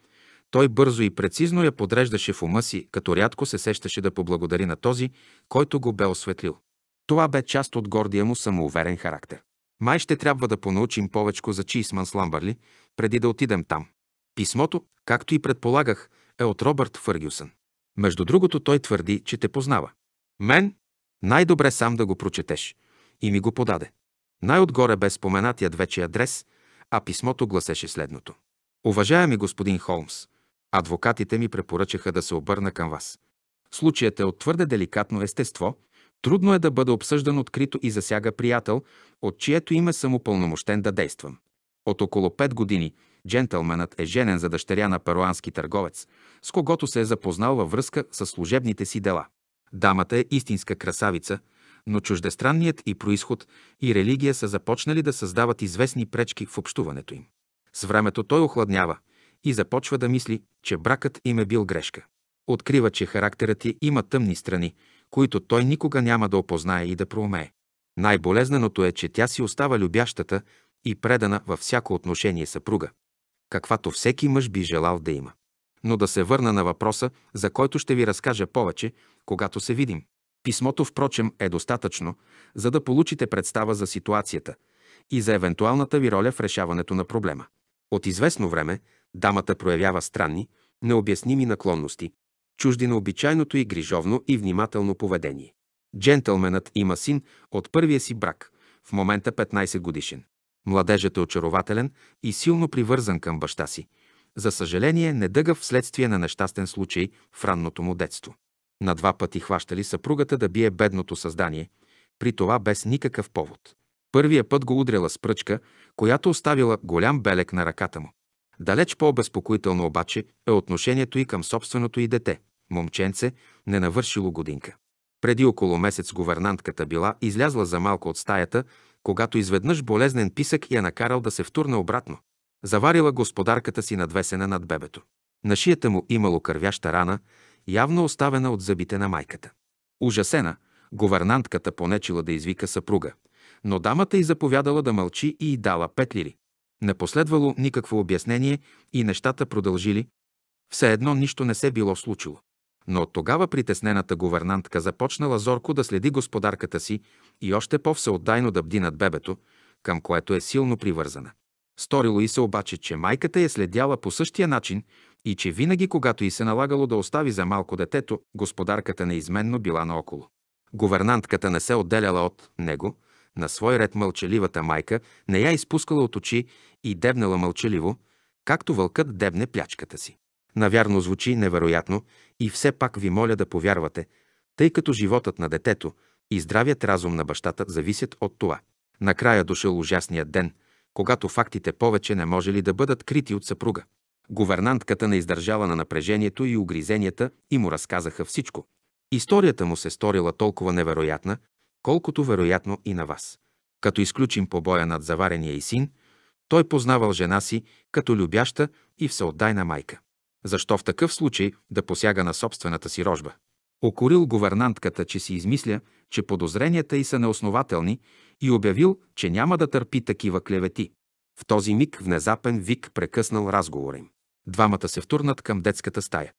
[SPEAKER 1] той бързо и прецизно я подреждаше в ума си, като рядко се сещаше да поблагодари на този, който го бе осветлил. Това бе част от гордия му самоуверен характер. Май ще трябва да понаучим повечко за Чисман Сламбърли, преди да отидем там. Писмото, както и предполагах, е от Робърт Фъргюсън. Между другото, той твърди, че те познава. Мен? Най-добре сам да го прочетеш. И ми го подаде. Най-отгоре бе споменатият вече адрес, а писмото гласеше следното. Уважаеми господин Холмс, адвокатите ми препоръчаха да се обърна към вас. Случаят е от твърде деликатно естество Трудно е да бъда обсъждан открито и засяга приятел, от чието име съм упълномощен да действам. От около 5 години джентълменът е женен за дъщеря на паруански търговец, с когото се е запознал във връзка с служебните си дела. Дамата е истинска красавица, но чуждестранният и происход и религия са започнали да създават известни пречки в общуването им. С времето той охладнява и започва да мисли, че бракът им е бил грешка. Открива, че характерът ти има тъмни страни които той никога няма да опознае и да проумее. Най-болезненото е, че тя си остава любящата и предана във всяко отношение съпруга, каквато всеки мъж би желал да има. Но да се върна на въпроса, за който ще ви разкажа повече, когато се видим. Писмото, впрочем, е достатъчно, за да получите представа за ситуацията и за евентуалната ви роля в решаването на проблема. От известно време дамата проявява странни, необясними наклонности, чужди на обичайното и грижовно и внимателно поведение. Джентълменът има син от първия си брак, в момента 15 годишен. Младежът е очарователен и силно привързан към баща си. За съжаление, дъга вследствие на нещастен случай в ранното му детство. На два пъти хващали съпругата да бие бедното създание, при това без никакъв повод. Първия път го удряла с пръчка, която оставила голям белек на ръката му. Далеч по-обезпокоително обаче е отношението и към собственото и дете, момченце, не навършило годинка. Преди около месец гувернантката била излязла за малко от стаята, когато изведнъж болезнен писък я накарал да се втурне обратно. Заварила господарката си надвесена над бебето. На шията му имало кървяща рана, явно оставена от зъбите на майката. Ужасена, гувернантката понечила да извика съпруга, но дамата й заповядала да мълчи и й дала пет лири. Не последвало никакво обяснение и нещата продължили. Все едно нищо не се било случило. Но от тогава притеснената гувернантка започнала зорко да следи господарката си и още по-всеотдайно да бди над бебето, към което е силно привързана. Сторило и се обаче, че майката е следяла по същия начин и че винаги, когато й се налагало да остави за малко детето, господарката неизменно била наоколо. Говернантката не се отделяла от него, на свой ред мълчаливата майка не я изпускала от очи и дебнала мълчаливо, както вълкът дебне плячката си. Навярно звучи невероятно и все пак ви моля да повярвате, тъй като животът на детето и здравият разум на бащата зависят от това. Накрая дошъл ужасният ден, когато фактите повече не може ли да бъдат крити от съпруга. Говернантката не издържала на напрежението и угризенията и му разказаха всичко. Историята му се сторила толкова невероятна, колкото вероятно и на вас. Като изключим побоя над заварения и син, той познавал жена си като любяща и всеотдайна майка. Защо в такъв случай да посяга на собствената си рожба? Окорил говернантката, че си измисля, че подозренията й са неоснователни и обявил, че няма да търпи такива клевети. В този миг внезапен вик прекъснал разговора им. Двамата се втурнат към детската стая.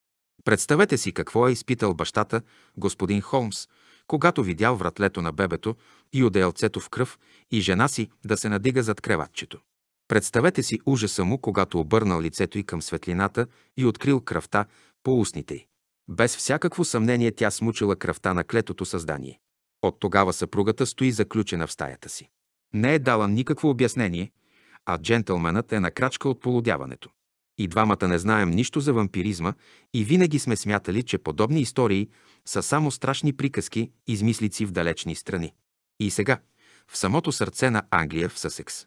[SPEAKER 1] Представете си какво е изпитал бащата, господин Холмс, когато видял вратлето на бебето и одеялцето в кръв и жена си да се надига зад креватчето. Представете си ужаса му, когато обърнал лицето й към светлината и открил кръвта по устните й. Без всякакво съмнение тя смучила кръвта на клетото създание. От тогава съпругата стои заключена в стаята си. Не е дала никакво обяснение, а джентълменът е на крачка от полудяването. И двамата не знаем нищо за вампиризма и винаги сме смятали, че подобни истории са само страшни приказки, измислици в далечни страни. И сега, в самото сърце на Англия в Съсекс.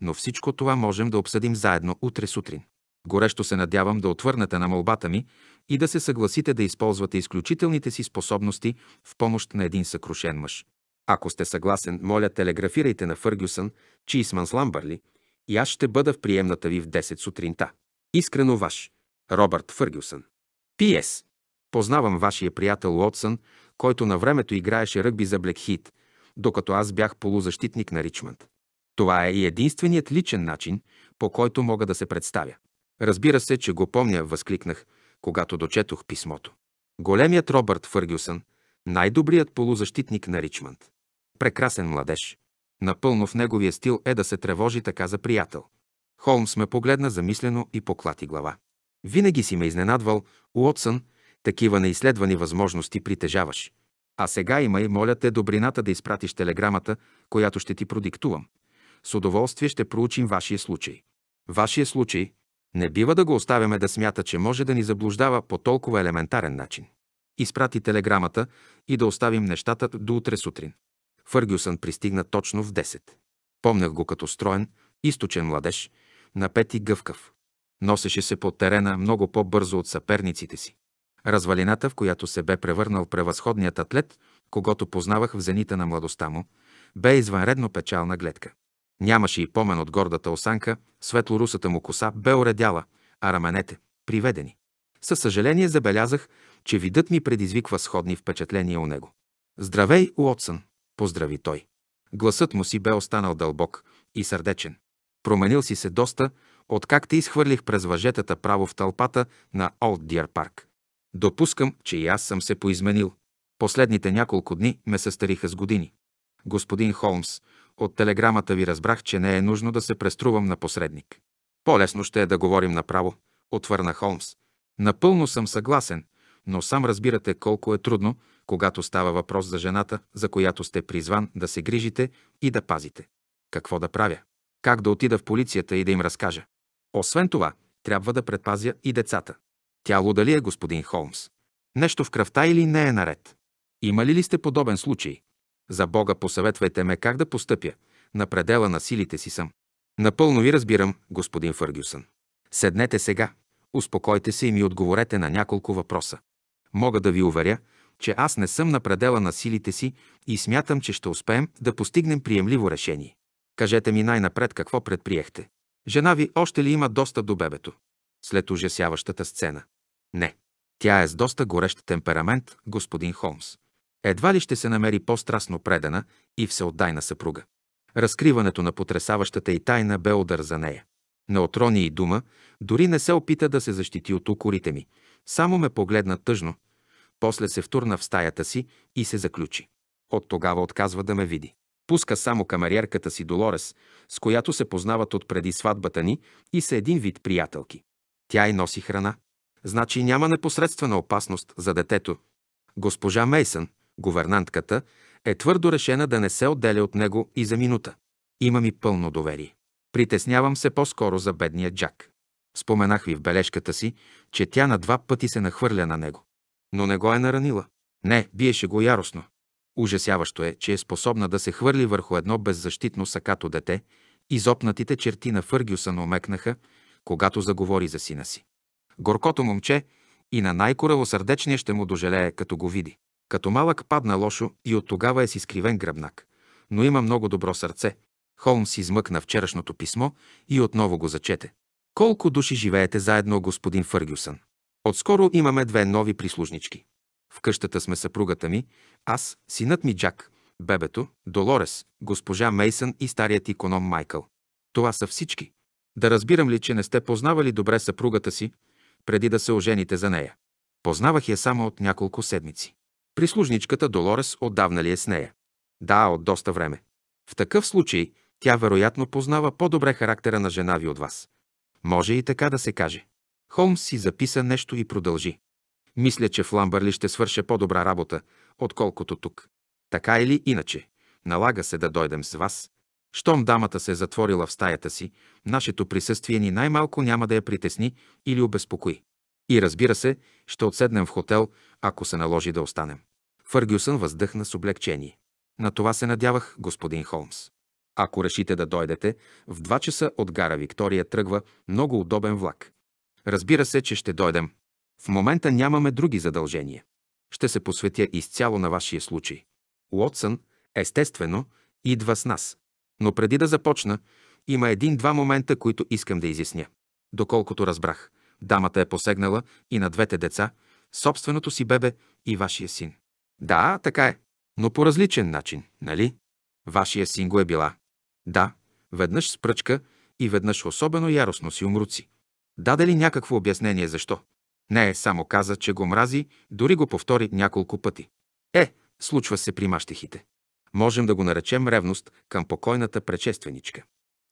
[SPEAKER 1] Но всичко това можем да обсъдим заедно утре сутрин. Горещо се надявам да отвърнете на молбата ми и да се съгласите да използвате изключителните си способности в помощ на един съкрушен мъж. Ако сте съгласен, моля телеграфирайте на Фъргюсън, Чисман Сламбърли и аз ще бъда в приемната ви в 10 сутринта. Искрено ваш. Робърт Фъргюсън. П.С. Познавам вашия приятел Уотсън, който на времето играеше ръгби за Блекхит, докато аз бях полузащитник на Ричмънд. Това е и единственият личен начин, по който мога да се представя. Разбира се, че го помня, възкликнах, когато дочетох писмото. Големият Робърт Фъргюсън, най-добрият полузащитник на Ричмънд. Прекрасен младеж. Напълно в неговия стил е да се тревожи така за приятел. Холмс ме погледна замислено и поклати глава. Винаги си ме изненадвал, Уотсън, такива неизследвани възможности притежаваш. А сега има и моля те добрината да изпратиш телеграмата, която ще ти продиктувам. С удоволствие ще проучим вашия случай. Вашия случай не бива да го оставяме да смята, че може да ни заблуждава по толкова елементарен начин. Изпрати телеграмата и да оставим нещата до утре сутрин. Фъргюсън пристигна точно в 10. Помнях го като строен, източен младеж – напет и гъвкав. Носеше се по терена много по-бързо от съперниците си. Развалината, в която се бе превърнал превъзходният атлет, когато познавах в зените на младостта му, бе извънредно печална гледка. Нямаше и помен от гордата осанка, светлорусата му коса бе оредяла, а раменете – приведени. Със съжаление забелязах, че видът ми предизвиква сходни впечатления у него. «Здравей, Уотсън!» – поздрави той. Гласът му си бе останал дълбок и сърдечен. Променил си се доста, откак те изхвърлих през въжетата право в тълпата на Олд Диар Парк. Допускам, че и аз съм се поизменил. Последните няколко дни ме състариха с години. Господин Холмс, от телеграмата ви разбрах, че не е нужно да се преструвам на посредник. По-лесно ще е да говорим направо, отвърна Холмс. Напълно съм съгласен, но сам разбирате колко е трудно, когато става въпрос за жената, за която сте призван да се грижите и да пазите. Какво да правя? Как да отида в полицията и да им разкажа? Освен това, трябва да предпазя и децата. Тя луда ли е, господин Холмс? Нещо в кръвта или не е наред? Имали ли сте подобен случай? За Бога посъветвайте ме как да постъпя. На предела на силите си съм. Напълно ви разбирам, господин Фъргюсън. Седнете сега, успокойте се и ми отговорете на няколко въпроса. Мога да ви уверя, че аз не съм на предела на силите си и смятам, че ще успеем да постигнем приемливо решение. Кажете ми най-напред какво предприехте. Жена ви още ли има доста до бебето? След ужасяващата сцена. Не. Тя е с доста горещ темперамент, господин Холмс. Едва ли ще се намери по-страстно предана и всеотдайна съпруга. Разкриването на потрясаващата и тайна бе удар за нея. На отрони и дума, дори не се опита да се защити от укорите ми. Само ме погледна тъжно, после се втурна в стаята си и се заключи. От тогава отказва да ме види. Пуска само камариерката си Долорес, с която се познават от преди сватбата ни и са един вид приятелки. Тя и носи храна. Значи няма непосредствена опасност за детето. Госпожа Мейсън, говернантката, е твърдо решена да не се отделя от него и за минута. Има ми пълно доверие. Притеснявам се по-скоро за бедния Джак. Споменах ви в бележката си, че тя на два пъти се нахвърля на него. Но не го е наранила. Не, биеше го яростно. Ужасяващо е, че е способна да се хвърли върху едно беззащитно сакато дете. Изопнатите черти на Фъргюсън омекнаха, когато заговори за сина си. Горкото момче и на най-коравосърдечния ще му дожелее, като го види. Като малък падна лошо и от тогава е с изкривен гръбнак. Но има много добро сърце. Холмс измъкна вчерашното писмо и отново го зачете. Колко души живеете заедно, господин Фъргюсън? Отскоро имаме две нови прислужнички. В къщата сме съпругата ми, аз, синът ми Джак, бебето, Долорес, госпожа Мейсън и старият иконом Майкъл. Това са всички. Да разбирам ли, че не сте познавали добре съпругата си, преди да се ожените за нея? Познавах я само от няколко седмици. Прислужничката Долорес отдавна ли е с нея? Да, от доста време. В такъв случай тя вероятно познава по-добре характера на жена ви от вас. Може и така да се каже. Холмс си записа нещо и продължи. Мисля, че в Ламбърли ще свърша по-добра работа, отколкото тук. Така или иначе, налага се да дойдем с вас. Щом дамата се е затворила в стаята си, нашето присъствие ни най-малко няма да я притесни или обезпокои. И разбира се, ще отседнем в хотел, ако се наложи да останем. Фъргюсън въздъхна с облегчение. На това се надявах, господин Холмс. Ако решите да дойдете, в 2 часа от гара Виктория тръгва много удобен влак. Разбира се, че ще дойдем. В момента нямаме други задължения. Ще се посветя изцяло на вашия случай. Уотсън, естествено, идва с нас. Но преди да започна, има един-два момента, които искам да изясня. Доколкото разбрах, дамата е посегнала и на двете деца, собственото си бебе и вашия син. Да, така е, но по различен начин, нали? Вашия син го е била. Да, веднъж с пръчка и веднъж особено яростно си умруци. Даде ли някакво обяснение защо? Не е само каза, че го мрази, дори го повтори няколко пъти. Е, случва се при мащехите. Можем да го наречем ревност към покойната предшественичка.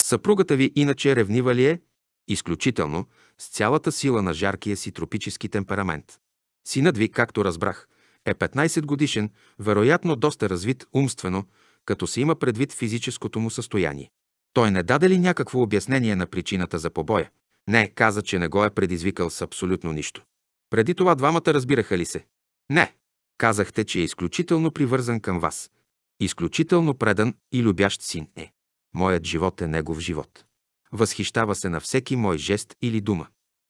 [SPEAKER 1] Съпругата ви иначе ревнива ли е? Изключително, с цялата сила на жаркия си тропически темперамент. Синът ви, както разбрах, е 15 годишен, вероятно доста развит умствено, като се има предвид физическото му състояние. Той не даде ли някакво обяснение на причината за побоя? Не, каза, че не го е предизвикал с абсолютно нищо. Преди това двамата разбираха ли се? Не. Казахте, че е изключително привързан към вас. Изключително предан и любящ син е. Моят живот е негов живот. Възхищава се на всеки мой жест или дума.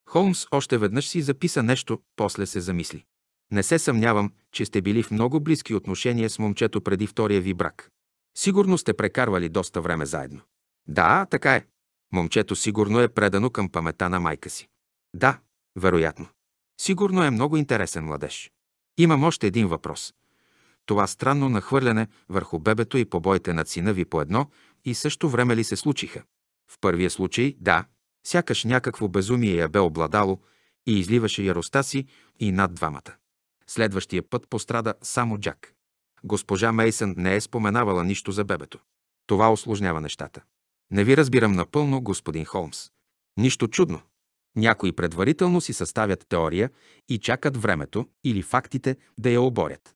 [SPEAKER 1] Холмс още веднъж си записа нещо, после се замисли. Не се съмнявам, че сте били в много близки отношения с момчето преди втория ви брак. Сигурно сте прекарвали доста време заедно. Да, така е. Момчето сигурно е предано към памета на майка си. Да, вероятно. Сигурно е много интересен младеж. Имам още един въпрос. Това странно нахвърляне върху бебето и побоите над сина ви по едно и също време ли се случиха? В първия случай, да, сякаш някакво безумие я бе обладало и изливаше яроста си и над двамата. Следващия път пострада само Джак. Госпожа Мейсън не е споменавала нищо за бебето. Това осложнява нещата. Не ви разбирам напълно, господин Холмс. Нищо чудно. Някои предварително си съставят теория и чакат времето или фактите да я оборят.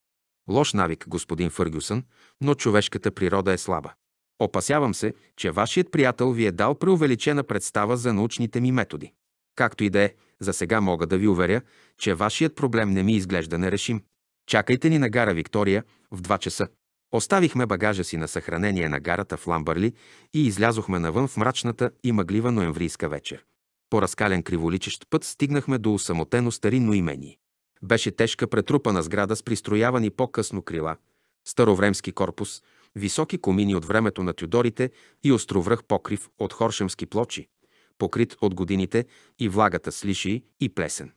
[SPEAKER 1] Лош навик, господин Фъргюсън, но човешката природа е слаба. Опасявам се, че вашият приятел ви е дал преувеличена представа за научните ми методи. Както и да е, за сега мога да ви уверя, че вашият проблем не ми изглежда нерешим. Чакайте ни на гара Виктория в 2 часа. Оставихме багажа си на съхранение на гарата в Ламбърли и излязохме навън в мрачната и мъглива ноемврийска вечер. По разкален криволичещ път стигнахме до усамотено старинно имение. Беше тежка претрупана сграда с пристроявани по-късно крила, старовремски корпус, високи комини от времето на Тюдорите и островръх покрив от хоршемски плочи, покрит от годините и влагата с лиши и плесен.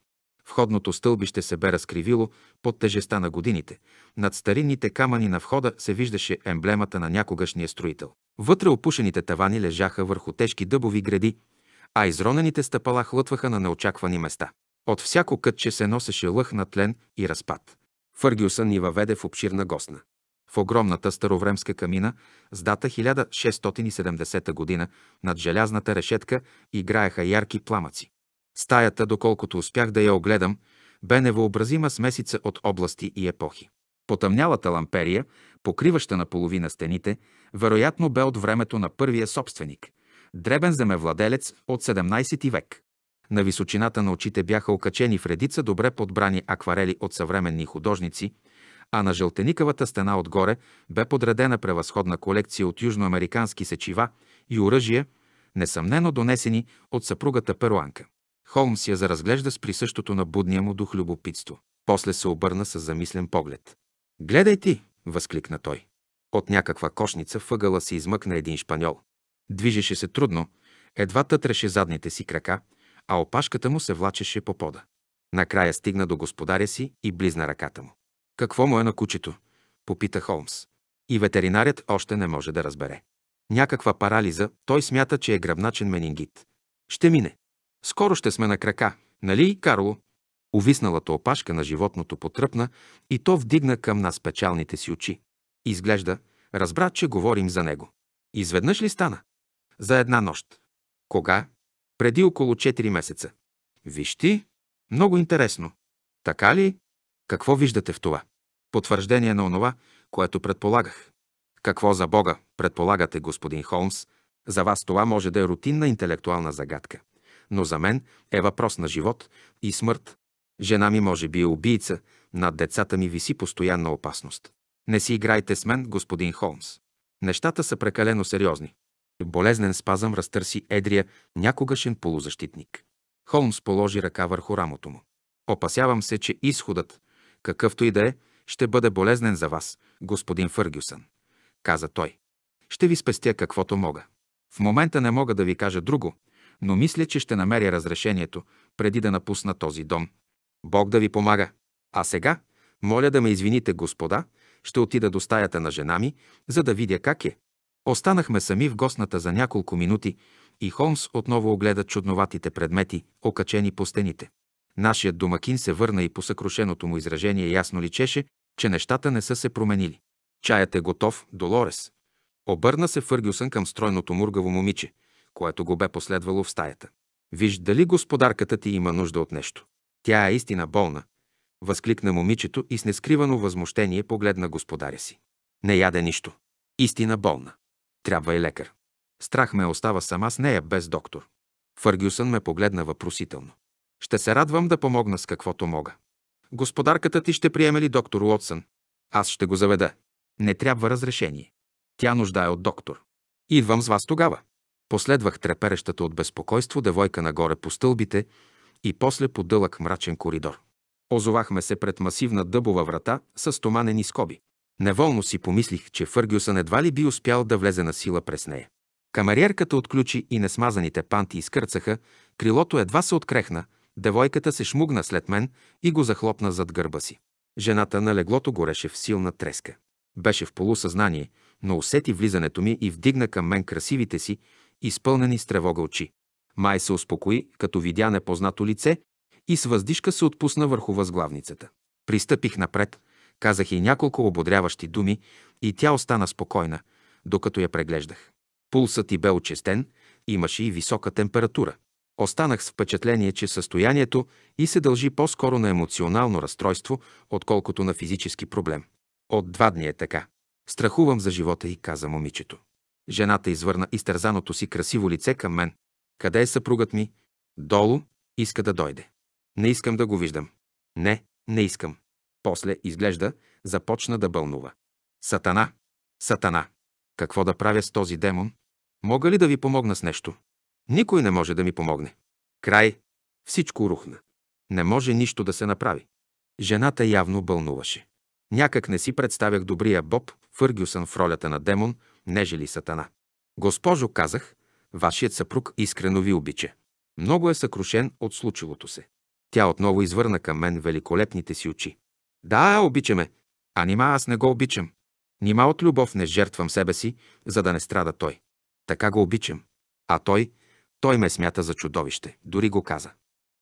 [SPEAKER 1] Входното стълбище се бе разкривило под тежеста на годините. Над старинните камъни на входа се виждаше емблемата на някогашния строител. Вътре опушените тавани лежаха върху тежки дъбови гради, а изронените стъпала хлътваха на неочаквани места. От всяко кътче се носеше лъх на тлен и разпад. Фъргюсън ни въведе в обширна госна. В огромната старовремска камина с дата 1670 година над желязната решетка играеха ярки пламъци. Стаята, доколкото успях да я огледам, бе невъобразима смесица от области и епохи. Потъмнялата ламперия, покриваща наполовина стените, вероятно бе от времето на първия собственик, дребен земевладелец от 17 век. На височината на очите бяха окачени в редица добре подбрани акварели от съвременни художници, а на жълтеникавата стена отгоре бе подредена превъзходна колекция от южноамерикански сечива и оръжия, несъмнено донесени от съпругата перуанка. Холмс я заразглежда с присъщото на будния му дух любопитство. После се обърна с замислен поглед. «Гледай ти!» – възкликна той. От някаква кошница въгъла се измъкна един шпаньол. Движеше се трудно, едва тътреше задните си крака, а опашката му се влачеше по пода. Накрая стигна до господаря си и близна ръката му. «Какво му е на кучето?» – попита Холмс. И ветеринарят още не може да разбере. Някаква парализа, той смята, че е гръбначен менингит. Ще мине. Скоро ще сме на крака, нали, Карло? Увисналата опашка на животното потръпна и то вдигна към нас печалните си очи. Изглежда, разбра, че говорим за него. Изведнъж ли стана? За една нощ. Кога? Преди около 4 месеца. Виж ти, много интересно. Така ли? Какво виждате в това? Потвърждение на онова, което предполагах. Какво за Бога предполагате, господин Холмс? За вас това може да е рутинна интелектуална загадка но за мен е въпрос на живот и смърт. Жена ми може би е убийца, над децата ми виси постоянна опасност. Не си играйте с мен, господин Холмс. Нещата са прекалено сериозни. Болезнен спазъм разтърси Едрия, някогашен полузащитник. Холмс положи ръка върху рамото му. Опасявам се, че изходът, какъвто и да е, ще бъде болезнен за вас, господин Фъргюсън, каза той. Ще ви спестя каквото мога. В момента не мога да ви кажа друго, но мисля, че ще намеря разрешението, преди да напусна този дом. Бог да ви помага. А сега, моля да ме извините, господа, ще отида до стаята на жена ми, за да видя как е. Останахме сами в гостната за няколко минути и Холмс отново огледа чудноватите предмети, окачени по стените. Нашият домакин се върна и по съкрушеното му изражение ясно личеше, че нещата не са се променили. Чаят е готов, Долорес. Обърна се Фъргюсън към стройното мургаво момиче, което го бе последвало в стаята. Виж дали господарката ти има нужда от нещо. Тя е истина болна, възкликна момичето и с нескривано възмущение погледна господаря си. Не яде нищо. Истина болна. Трябва и лекар. Страх ме остава сама с нея без доктор. Фъргюсън ме погледна въпросително. Ще се радвам да помогна с каквото мога. Господарката ти ще приеме ли доктор Уотсън? Аз ще го заведа. Не трябва разрешение. Тя нуждае от доктор. Идвам с вас тогава. Последвах треперещата от безпокойство девойка нагоре по стълбите и после по дълъг мрачен коридор. Озовахме се пред масивна дъбова врата с томанени скоби. Неволно си помислих, че Фъргюсън едва ли би успял да влезе на сила през нея. Камериерката отключи и несмазаните панти изкърцаха, крилото едва се открехна, девойката се шмугна след мен и го захлопна зад гърба си. Жената на леглото гореше в силна треска. Беше в полусъзнание, но усети влизането ми и вдигна към мен красивите си, изпълнени с тревога очи. Май се успокои, като видя непознато лице и с въздишка се отпусна върху възглавницата. Пристъпих напред, казах и няколко ободряващи думи и тя остана спокойна, докато я преглеждах. Пулсът ти бе очестен, имаше и висока температура. Останах с впечатление, че състоянието и се дължи по-скоро на емоционално разстройство, отколкото на физически проблем. От два дни е така. Страхувам за живота и каза момичето. Жената извърна изтързаното си красиво лице към мен. Къде е съпругът ми? Долу. Иска да дойде. Не искам да го виждам. Не, не искам. После, изглежда, започна да бълнува. Сатана! Сатана! Какво да правя с този демон? Мога ли да ви помогна с нещо? Никой не може да ми помогне. Край. Всичко рухна. Не може нищо да се направи. Жената явно бълнуваше. Някак не си представях добрия Боб Фъргюсън в ролята на демон – нежели Сатана. Госпожо, казах, вашият съпруг искрено ви обича. Много е съкрушен от случилото се. Тя отново извърна към мен великолепните си очи. Да, обичаме. А нима аз не го обичам. Нима от любов не жертвам себе си, за да не страда той. Така го обичам. А той, той ме смята за чудовище, дори го каза.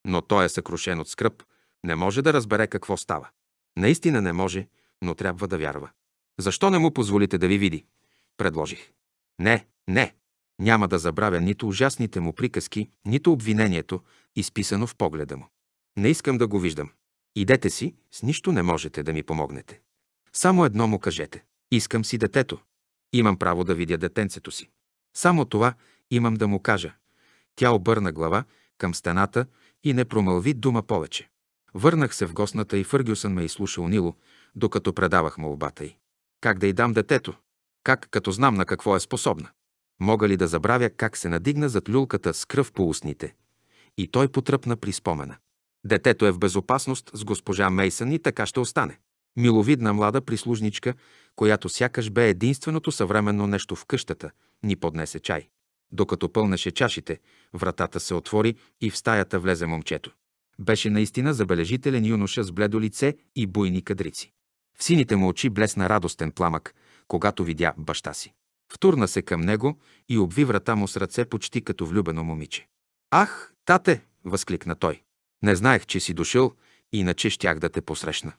[SPEAKER 1] Но той е съкрушен от скръп, не може да разбере какво става. Наистина не може, но трябва да вярва. Защо не му позволите да ви види? предложих. Не, не, няма да забравя нито ужасните му приказки, нито обвинението, изписано в погледа му. Не искам да го виждам. Идете си, с нищо не можете да ми помогнете. Само едно му кажете. Искам си детето. Имам право да видя детенцето си. Само това имам да му кажа. Тя обърна глава към стената и не промълви дума повече. Върнах се в гостната и Фъргюсън ме изслушал Нило, докато предавах молбата й. Как да й дам детето? Как, като знам на какво е способна? Мога ли да забравя как се надигна зад люлката с кръв по устните? И той потръпна при спомена. Детето е в безопасност с госпожа Мейсън и така ще остане. Миловидна млада прислужничка, която сякаш бе единственото съвременно нещо в къщата, ни поднесе чай. Докато пълнеше чашите, вратата се отвори и в стаята влезе момчето. Беше наистина забележителен юноша с бледо лице и буйни кадрици. В сините му очи блесна радостен пламък, когато видя баща си. Втурна се към него и обви врата му с ръце почти като влюбено момиче. «Ах, тате!» – възкликна той. «Не знаех, че си дошъл, иначе щях да те посрещна.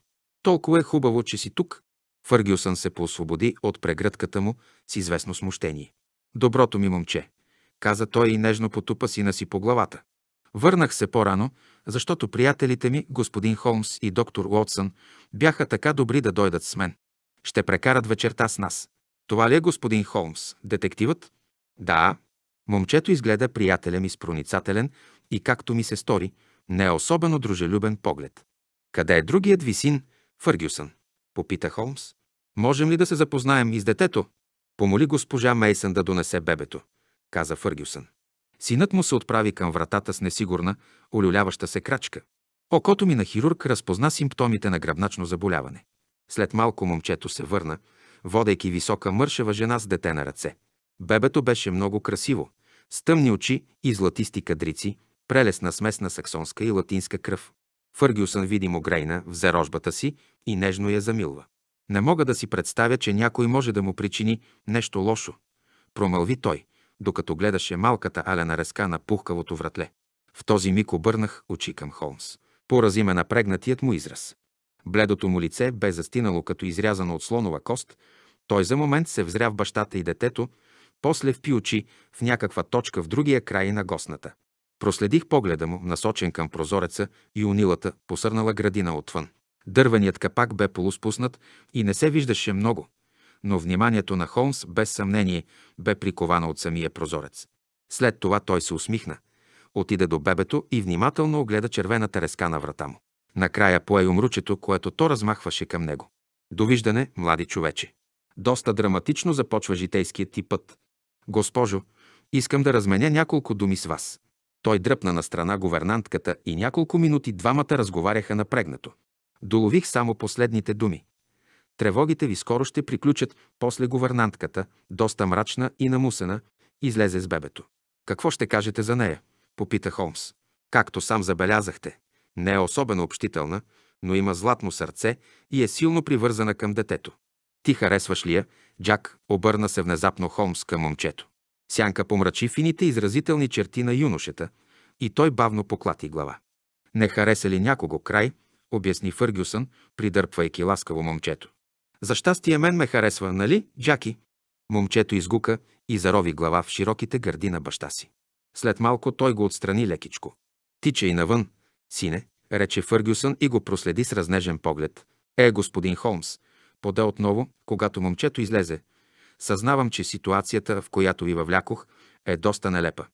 [SPEAKER 1] Толкова е хубаво, че си тук!» Фъргюсън се поосвободи от прегръдката му с известно смущение. «Доброто ми момче!» – каза той и нежно потупа сина си по главата. Върнах се по-рано, защото приятелите ми, господин Холмс и доктор Уотсън, бяха така добри да дойдат с мен. Ще прекарат вечерта с нас. Това ли е господин Холмс, детективът? Да. Момчето изгледа приятеля ми с проницателен и, както ми се стори, не е особено дружелюбен поглед. Къде е другият ви син, Фъргюсън? Попита Холмс. Можем ли да се запознаем и с детето? Помоли госпожа Мейсън да донесе бебето, каза Фъргюсън. Синът му се отправи към вратата с несигурна, олюляваща се крачка. Окото ми на хирург разпозна симптомите на гръбначно заболяване. След малко момчето се върна, водейки висока мършева жена с дете на ръце. Бебето беше много красиво, с тъмни очи и златисти кадрици, прелесна смес на саксонска и латинска кръв. Фъргюсън видимо грейна, взе рожбата си и нежно я замилва. Не мога да си представя, че някой може да му причини нещо лошо, промълви той, докато гледаше малката алена резка на пухкавото вратле. В този миг обърнах очи към Холмс. Порази ме напрегнатият му израз. Бледото му лице бе застинало като изрязано от слонова кост. Той за момент се взря в бащата и детето, после впи очи в някаква точка в другия край на госната. Проследих погледа му, насочен към прозореца и унилата, посърнала градина отвън. Дървеният капак бе полуспуснат и не се виждаше много, но вниманието на Холмс без съмнение бе приковано от самия прозорец. След това той се усмихна, отиде до бебето и внимателно огледа червената резка на врата му. Накрая пое умручето, което то размахваше към него. Довиждане, млади човече. Доста драматично започва житейският ти път. Госпожо, искам да разменя няколко думи с вас. Той дръпна на страна говернантката и няколко минути двамата разговаряха напрегнато. Долових само последните думи. Тревогите ви скоро ще приключат, после говернантката, доста мрачна и намусена, излезе с бебето. Какво ще кажете за нея? Попита Холмс. Както сам забелязахте, не е особено общителна, но има златно сърце и е силно привързана към детето. Ти харесваш ли я? Джак обърна се внезапно Холмс към момчето. Сянка помрачи фините изразителни черти на юношата и той бавно поклати глава. Не хареса ли някого край, обясни Фъргюсън, придърпвайки ласкаво момчето. За щастие мен ме харесва, нали, Джаки? Момчето изгука и зарови глава в широките гърди на баща си. След малко той го отстрани лекичко. Тича и навън, Сине, рече Фъргюсън и го проследи с разнежен поглед. Е, господин Холмс, поде отново, когато момчето излезе. Съзнавам, че ситуацията, в която ви въвлякох, е доста нелепа.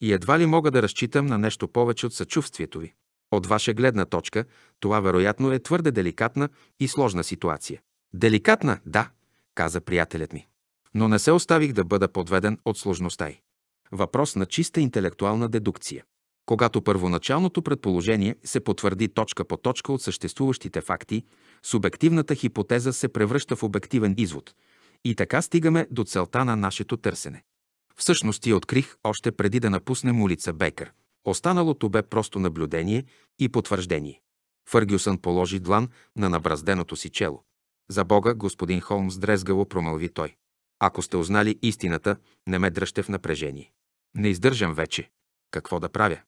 [SPEAKER 1] И едва ли мога да разчитам на нещо повече от съчувствието ви. От ваша гледна точка, това вероятно е твърде деликатна и сложна ситуация. Деликатна, да, каза приятелят ми. Но не се оставих да бъда подведен от сложността й. Въпрос на чиста интелектуална дедукция когато първоначалното предположение се потвърди точка по точка от съществуващите факти, субективната хипотеза се превръща в обективен извод. И така стигаме до целта на нашето търсене. Всъщност я открих още преди да напуснем улица Бекър. Останалото бе просто наблюдение и потвърждение. Фъргюсън положи длан на набразденото си чело. За Бога, господин Холмс, дрезгаво промълви той. Ако сте узнали истината, не ме дръжте в напрежение. Не издържам вече. Какво да правя?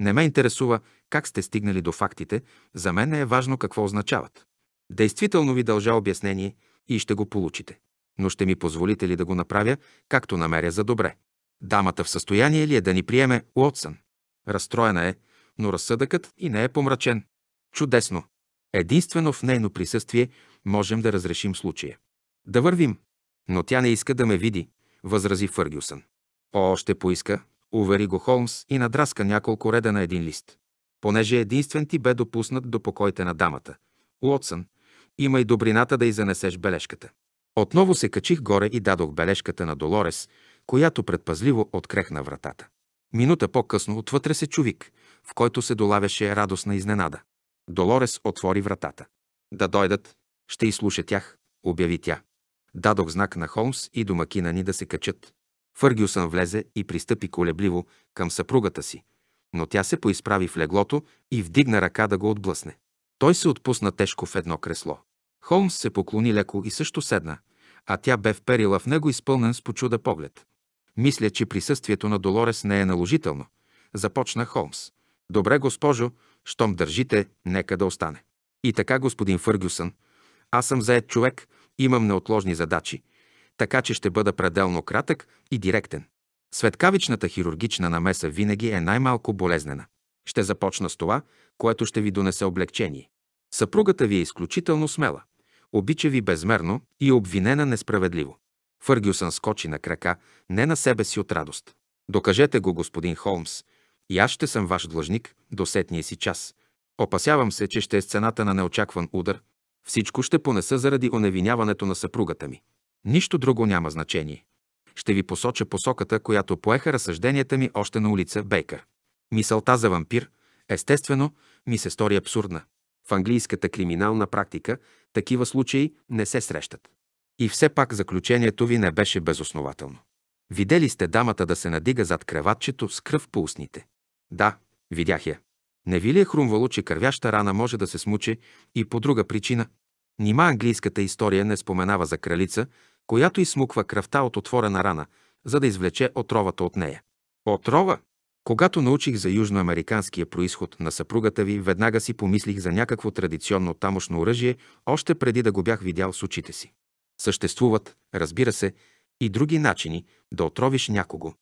[SPEAKER 1] Не ме интересува как сте стигнали до фактите, за мен е важно какво означават. Действително ви дължа обяснение и ще го получите. Но ще ми позволите ли да го направя, както намеря за добре? Дамата в състояние ли е да ни приеме Уотсън? Разстроена е, но разсъдъкът и не е помрачен. Чудесно! Единствено в нейно присъствие можем да разрешим случая. Да вървим. Но тя не иска да ме види, възрази Фъргюсън. О, ще поиска, увери го Холмс и надраска няколко реда на един лист. Понеже единствен ти бе допуснат до покоите на дамата, Уотсън, имай добрината да изнесеш бележката. Отново се качих горе и дадох бележката на Долорес, която предпазливо открехна вратата. Минута по-късно отвътре се човик, в който се долавяше радостна изненада. Долорес отвори вратата. Да дойдат, ще изслуша тях, обяви тя. Дадох знак на Холмс и домакина ни да се качат. Фъргюсън влезе и пристъпи колебливо към съпругата си, но тя се поизправи в леглото и вдигна ръка да го отблъсне. Той се отпусна тежко в едно кресло. Холмс се поклони леко и също седна, а тя бе вперила в него изпълнен с почуда поглед. Мисля, че присъствието на Долорес не е наложително, започна Холмс. Добре, госпожо, щом държите, нека да остане. И така, господин Фъргюсън, аз съм заед човек, имам неотложни задачи – така че ще бъда пределно кратък и директен. Светкавичната хирургична намеса винаги е най-малко болезнена. Ще започна с това, което ще ви донесе облегчение. Съпругата ви е изключително смела, обича ви безмерно и е обвинена несправедливо. Фъргюсън скочи на крака, не на себе си от радост. Докажете го, господин Холмс, и аз ще съм ваш длъжник до сетния си час. Опасявам се, че ще е сцената на неочакван удар. Всичко ще понеса заради оневиняването на съпругата ми. Нищо друго няма значение. Ще ви посоча посоката, която поеха разсъжденията ми още на улица Бейкър. Мисълта за вампир, естествено, ми се стори абсурдна. В английската криминална практика такива случаи не се срещат. И все пак заключението ви не беше безоснователно. Видели сте дамата да се надига зад креватчето с кръв по устните? Да, видях я. Не ви ли е хрумвало, че кървяща рана може да се смуче и по друга причина? Нима английската история не споменава за кралица, която изсмуква кръвта от отворена рана, за да извлече отровата от нея. Отрова? Когато научих за южноамериканския происход на съпругата ви, веднага си помислих за някакво традиционно тамошно оръжие, още преди да го бях видял с очите си. Съществуват, разбира се, и други начини да отровиш някого,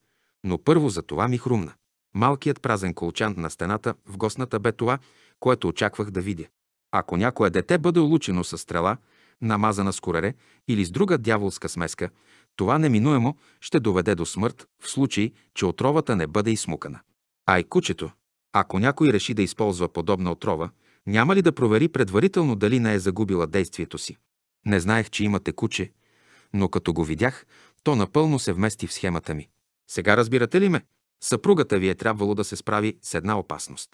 [SPEAKER 1] но първо за това ми хрумна. Малкият празен колчан на стената в гостната бе това, което очаквах да видя. Ако някое дете бъде улучено със стрела, намазана с корере или с друга дяволска смеска, това неминуемо ще доведе до смърт, в случай, че отровата не бъде изсмукана. А и кучето, ако някой реши да използва подобна отрова, няма ли да провери предварително дали не е загубила действието си? Не знаех, че имате куче, но като го видях, то напълно се вмести в схемата ми. Сега разбирате ли ме? Съпругата ви е трябвало да се справи с една опасност.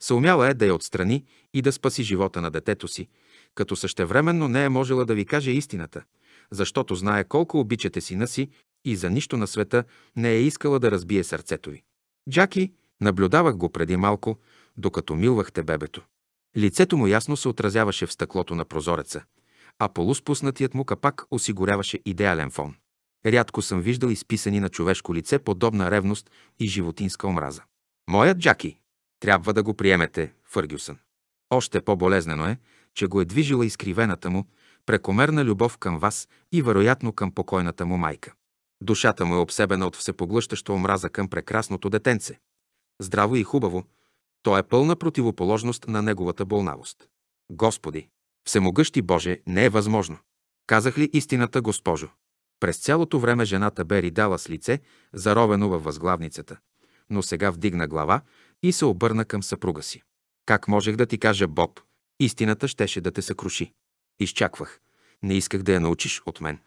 [SPEAKER 1] Съумяла е да я отстрани и да спаси живота на детето си, като същевременно не е можела да ви каже истината, защото знае колко обичате сина си и за нищо на света не е искала да разбие сърцето ви. Джаки, наблюдавах го преди малко, докато милвахте бебето. Лицето му ясно се отразяваше в стъклото на прозореца, а полуспуснатият му капак осигуряваше идеален фон. Рядко съм виждал изписани на човешко лице подобна ревност и животинска омраза. Моят Джаки! Трябва да го приемете, Фъргюсън. Още по-болезнено е, че го е движила изкривената му, прекомерна любов към вас и вероятно към покойната му майка. Душата му е обсебена от всепоглъщаща омраза към прекрасното детенце. Здраво и хубаво, то е пълна противоположност на неговата болнавост. Господи, всемогъщи Боже, не е възможно. Казах ли истината, Госпожо? През цялото време жената бе ридала с лице, заровено във възглавницата, но сега вдигна глава и се обърна към съпруга си. Как можех да ти кажа, Боб, Истината щеше да те съкруши. Изчаквах. Не исках да я научиш от мен.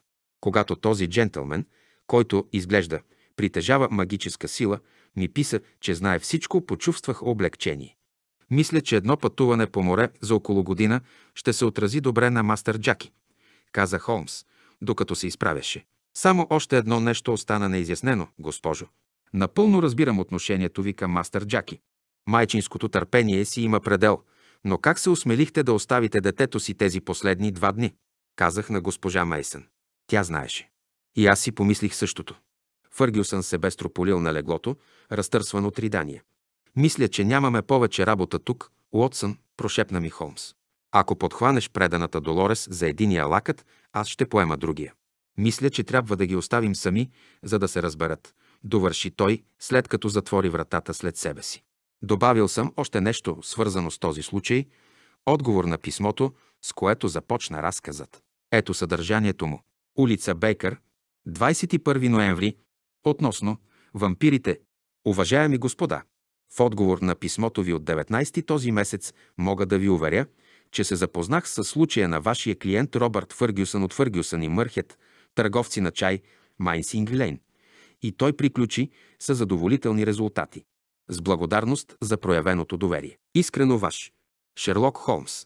[SPEAKER 1] Когато този джентълмен, който изглежда, притежава магическа сила, ми писа, че знае всичко, почувствах облегчение. Мисля, че едно пътуване по море за около година ще се отрази добре на мастър Джаки, каза Холмс, докато се изправяше. Само още едно нещо остана неизяснено, госпожо. Напълно разбирам отношението ви към мастър Джаки. Майчинското търпение си има предел – но как се осмелихте да оставите детето си тези последни два дни? Казах на госпожа Мейсън. Тя знаеше. И аз си помислих същото. Фъргюсън се бе строполил на леглото, разтърсван от ридания. Мисля, че нямаме повече работа тук, Уотсън, прошепна ми Холмс. Ако подхванеш преданата Долорес за единия лакът, аз ще поема другия. Мисля, че трябва да ги оставим сами, за да се разберат, довърши той, след като затвори вратата след себе си. Добавил съм още нещо, свързано с този случай, отговор на писмото, с което започна разказът. Ето съдържанието му. Улица Бейкър, 21 ноември, относно вампирите. Уважаеми господа, в отговор на писмото ви от 19 този месец мога да ви уверя, че се запознах с случая на вашия клиент Робърт Фъргюсън от Фъргюсън и Мърхет, търговци на чай Майнсинг Лейн. И той приключи с задоволителни резултати. С благодарност за проявеното доверие. Искрено ваш. Шерлок Холмс.